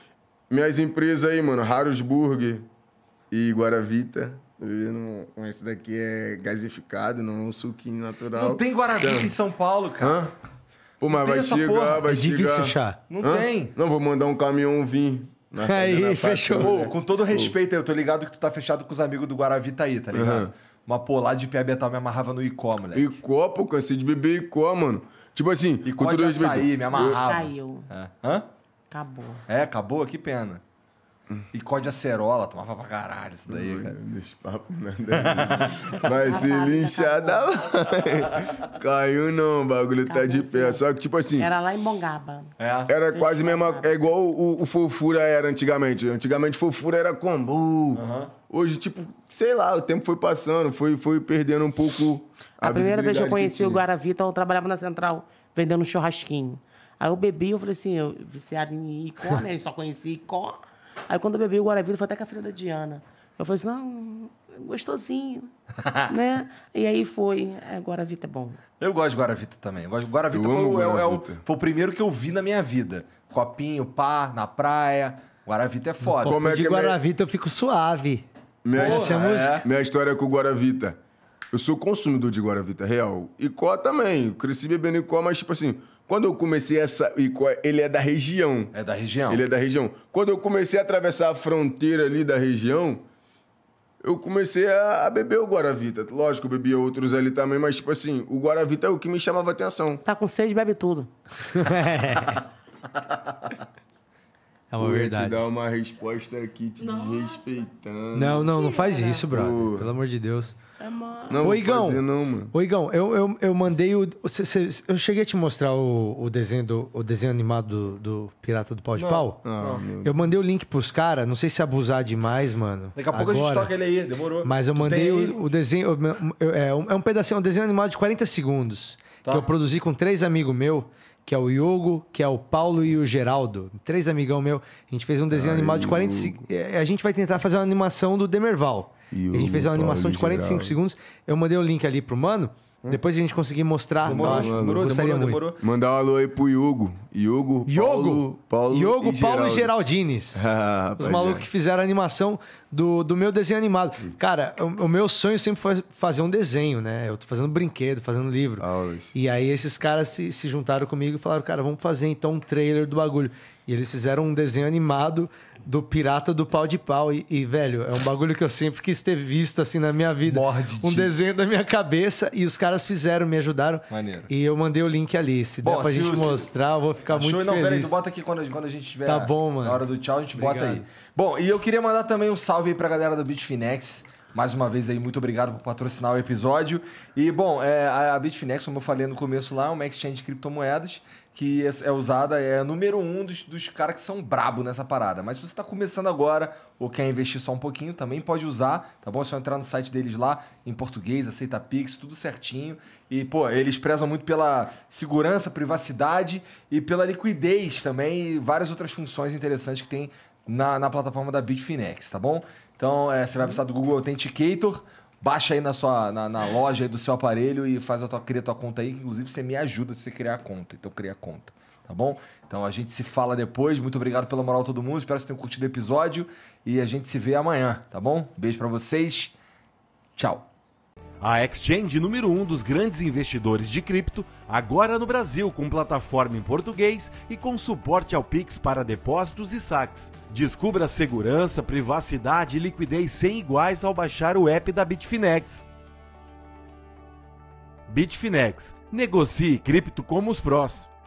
S3: Minhas empresas aí, mano, Harusburger e Guaravita. Esse daqui é gasificado, não é um suquinho natural. Não tem Guaravita então. em São
S2: Paulo, cara. Hã?
S3: Pô, mas vai chegar, vai é chegar, é chegar. Difícil, Não Hã? tem. Não, vou mandar um caminhão vir né? Aí, fechou. Pô, né? com todo respeito,
S2: eu tô ligado que tu tá fechado com os amigos do Guaravita aí, tá ligado? Uhum. Uma polar de piabetal me amarrava no icó, moleque.
S3: Icó, pô, cansei de beber icó, mano. Tipo
S2: assim, icó com todo de açaí, me amarrava.
S6: Caiu. É. Hã? Acabou.
S2: É, acabou? Que pena. E Código Acerola,
S3: tomava pra caralho isso daí, Ui, cara. papo, papos né? nada. Mas se linchada
S6: mãe.
S3: Caiu não, o bagulho Caiu, tá de assim. pé. Só que, tipo assim.
S6: Era lá em Bongaba.
S3: É. Era Deixa quase mesmo. É igual o, o, Fofura era antigamente. Antigamente Fofura era combo. Hoje, tipo, sei lá, o tempo foi passando, foi, foi perdendo um pouco.
S6: A, a primeira vez que eu conheci que o Guaravita, então, eu trabalhava na central vendendo churrasquinho. Aí eu bebi, eu falei assim, eu viciado em Icó, né? Eu só conheci Icó. Aí quando eu bebi o Guaravita, foi até com a filha da Diana. Eu falei assim, não, gostosinho, né? E aí foi, é, Guaravita é bom.
S2: Eu gosto de Guaravita também. gosto, Guaravita, foi, é é o, Guaravita. É, é o, foi o primeiro que eu vi na minha vida. Copinho, pá, na praia. Guaravita é foda. Como é de é? Guaravita
S3: minha... eu fico suave. Minha, Porra, é. minha história é com o Guaravita. Eu sou consumidor de Guaravita, real. E có também. Eu cresci bebendo có, mas tipo assim... Quando eu comecei essa. Ele é da região. É da região. Ele é da região. Quando eu comecei a atravessar a fronteira ali da região, eu comecei a, beber o Guaravita. Lógico, eu bebia outros ali também, mas, tipo assim, o Guaravita é o que me chamava atenção. Tá com sede, bebe tudo. É uma Pô, verdade. te dar uma resposta aqui te Nossa. desrespeitando. Não, não, não faz isso, brother. Pô.
S4: Pelo amor de Deus. É Não, Ô, fazer, não, mano. Oigão, eu, eu, eu mandei o. Cê, cê, eu cheguei a te mostrar o, o, desenho, do, o desenho animado do, do Pirata do Pau de não. Pau. Ah, não, não. Eu mandei o link pros caras, não sei se abusar demais, mano. Daqui a pouco agora, a gente toca ele aí,
S2: demorou. Mas eu tu mandei o,
S4: o, desenho. Eu, eu, é, um, é um pedacinho, um desenho animado de 40 segundos. Tá. Que eu produzi com três amigos meus que é o Hugo, que é o Paulo e o Geraldo. Três amigão meu. A gente fez um desenho Ai, animado de 45. É, a gente vai tentar fazer uma animação do Demerval. Hugo, a gente fez uma animação de 45 Geraldo. segundos. Eu mandei o um link ali pro mano. Hum? Depois a gente conseguir mostrar, demorou, eu acho. Demorou, demorou, demorou, demorou.
S3: Mandar um alô aí pro Hugo. Hugo, Paulo, Paulo e Paulo
S4: Geraldines.
S3: Ah, Os malucos é. que
S4: fizeram a animação do, do meu desenho animado. Cara, o, o, meu sonho sempre foi fazer um desenho, né? Eu tô fazendo brinquedo, fazendo livro. Always. Ah, e aí esses caras se, se juntaram comigo e falaram, cara, vamos fazer então um trailer do bagulho. E eles fizeram um desenho animado do pirata do pau de pau. E, e, velho, é um bagulho que eu sempre quis ter visto assim na minha vida. Morde um desenho da minha cabeça e os caras fizeram, me ajudaram. Maneiro. E eu mandei o link ali. Se bom, der pra se gente mostrar, eu vou ficar muito não, feliz. Peraí, tu
S2: bota aqui quando, quando a gente tiver. Tá bom, mano. Na hora do tchau, a gente obrigado. bota aí. Bom, e eu queria mandar também um salve aí pra galera do Bitfinex. Mais uma vez aí, muito obrigado por patrocinar o episódio. E, bom, é, a Bitfinex, como eu falei no começo lá, é uma exchange de criptomoedas que é, é usada, é número um dos, dos caras que são brabo nessa parada. Mas se você está começando agora ou quer investir só um pouquinho, também pode usar, tá bom? É só entrar no site deles lá, em português, aceita Pix, tudo certinho. E, pô, eles prezam muito pela segurança, privacidade e pela liquidez também e várias outras funções interessantes que tem na, na plataforma da Bitfinex, tá bom? Então, é, você vai precisar do Google Authenticator, Baixa aí na sua na, na loja do seu aparelho e faz a tua, cria a tua conta aí. Inclusive, você me ajuda se você criar a conta. Então, cria a conta. Tá bom? Então, a gente se fala depois. Muito obrigado pela moral todo mundo. Espero que vocês tenham curtido o episódio. E a gente se vê amanhã, tá bom? Beijo para vocês. Tchau. A exchange número um dos grandes investidores de cripto, agora no Brasil com plataforma em português e com suporte ao Pix para depósitos e saques. Descubra a segurança, privacidade e liquidez sem iguais ao baixar o app da Bitfinex.
S1: Bitfinex. Negocie cripto como os prós.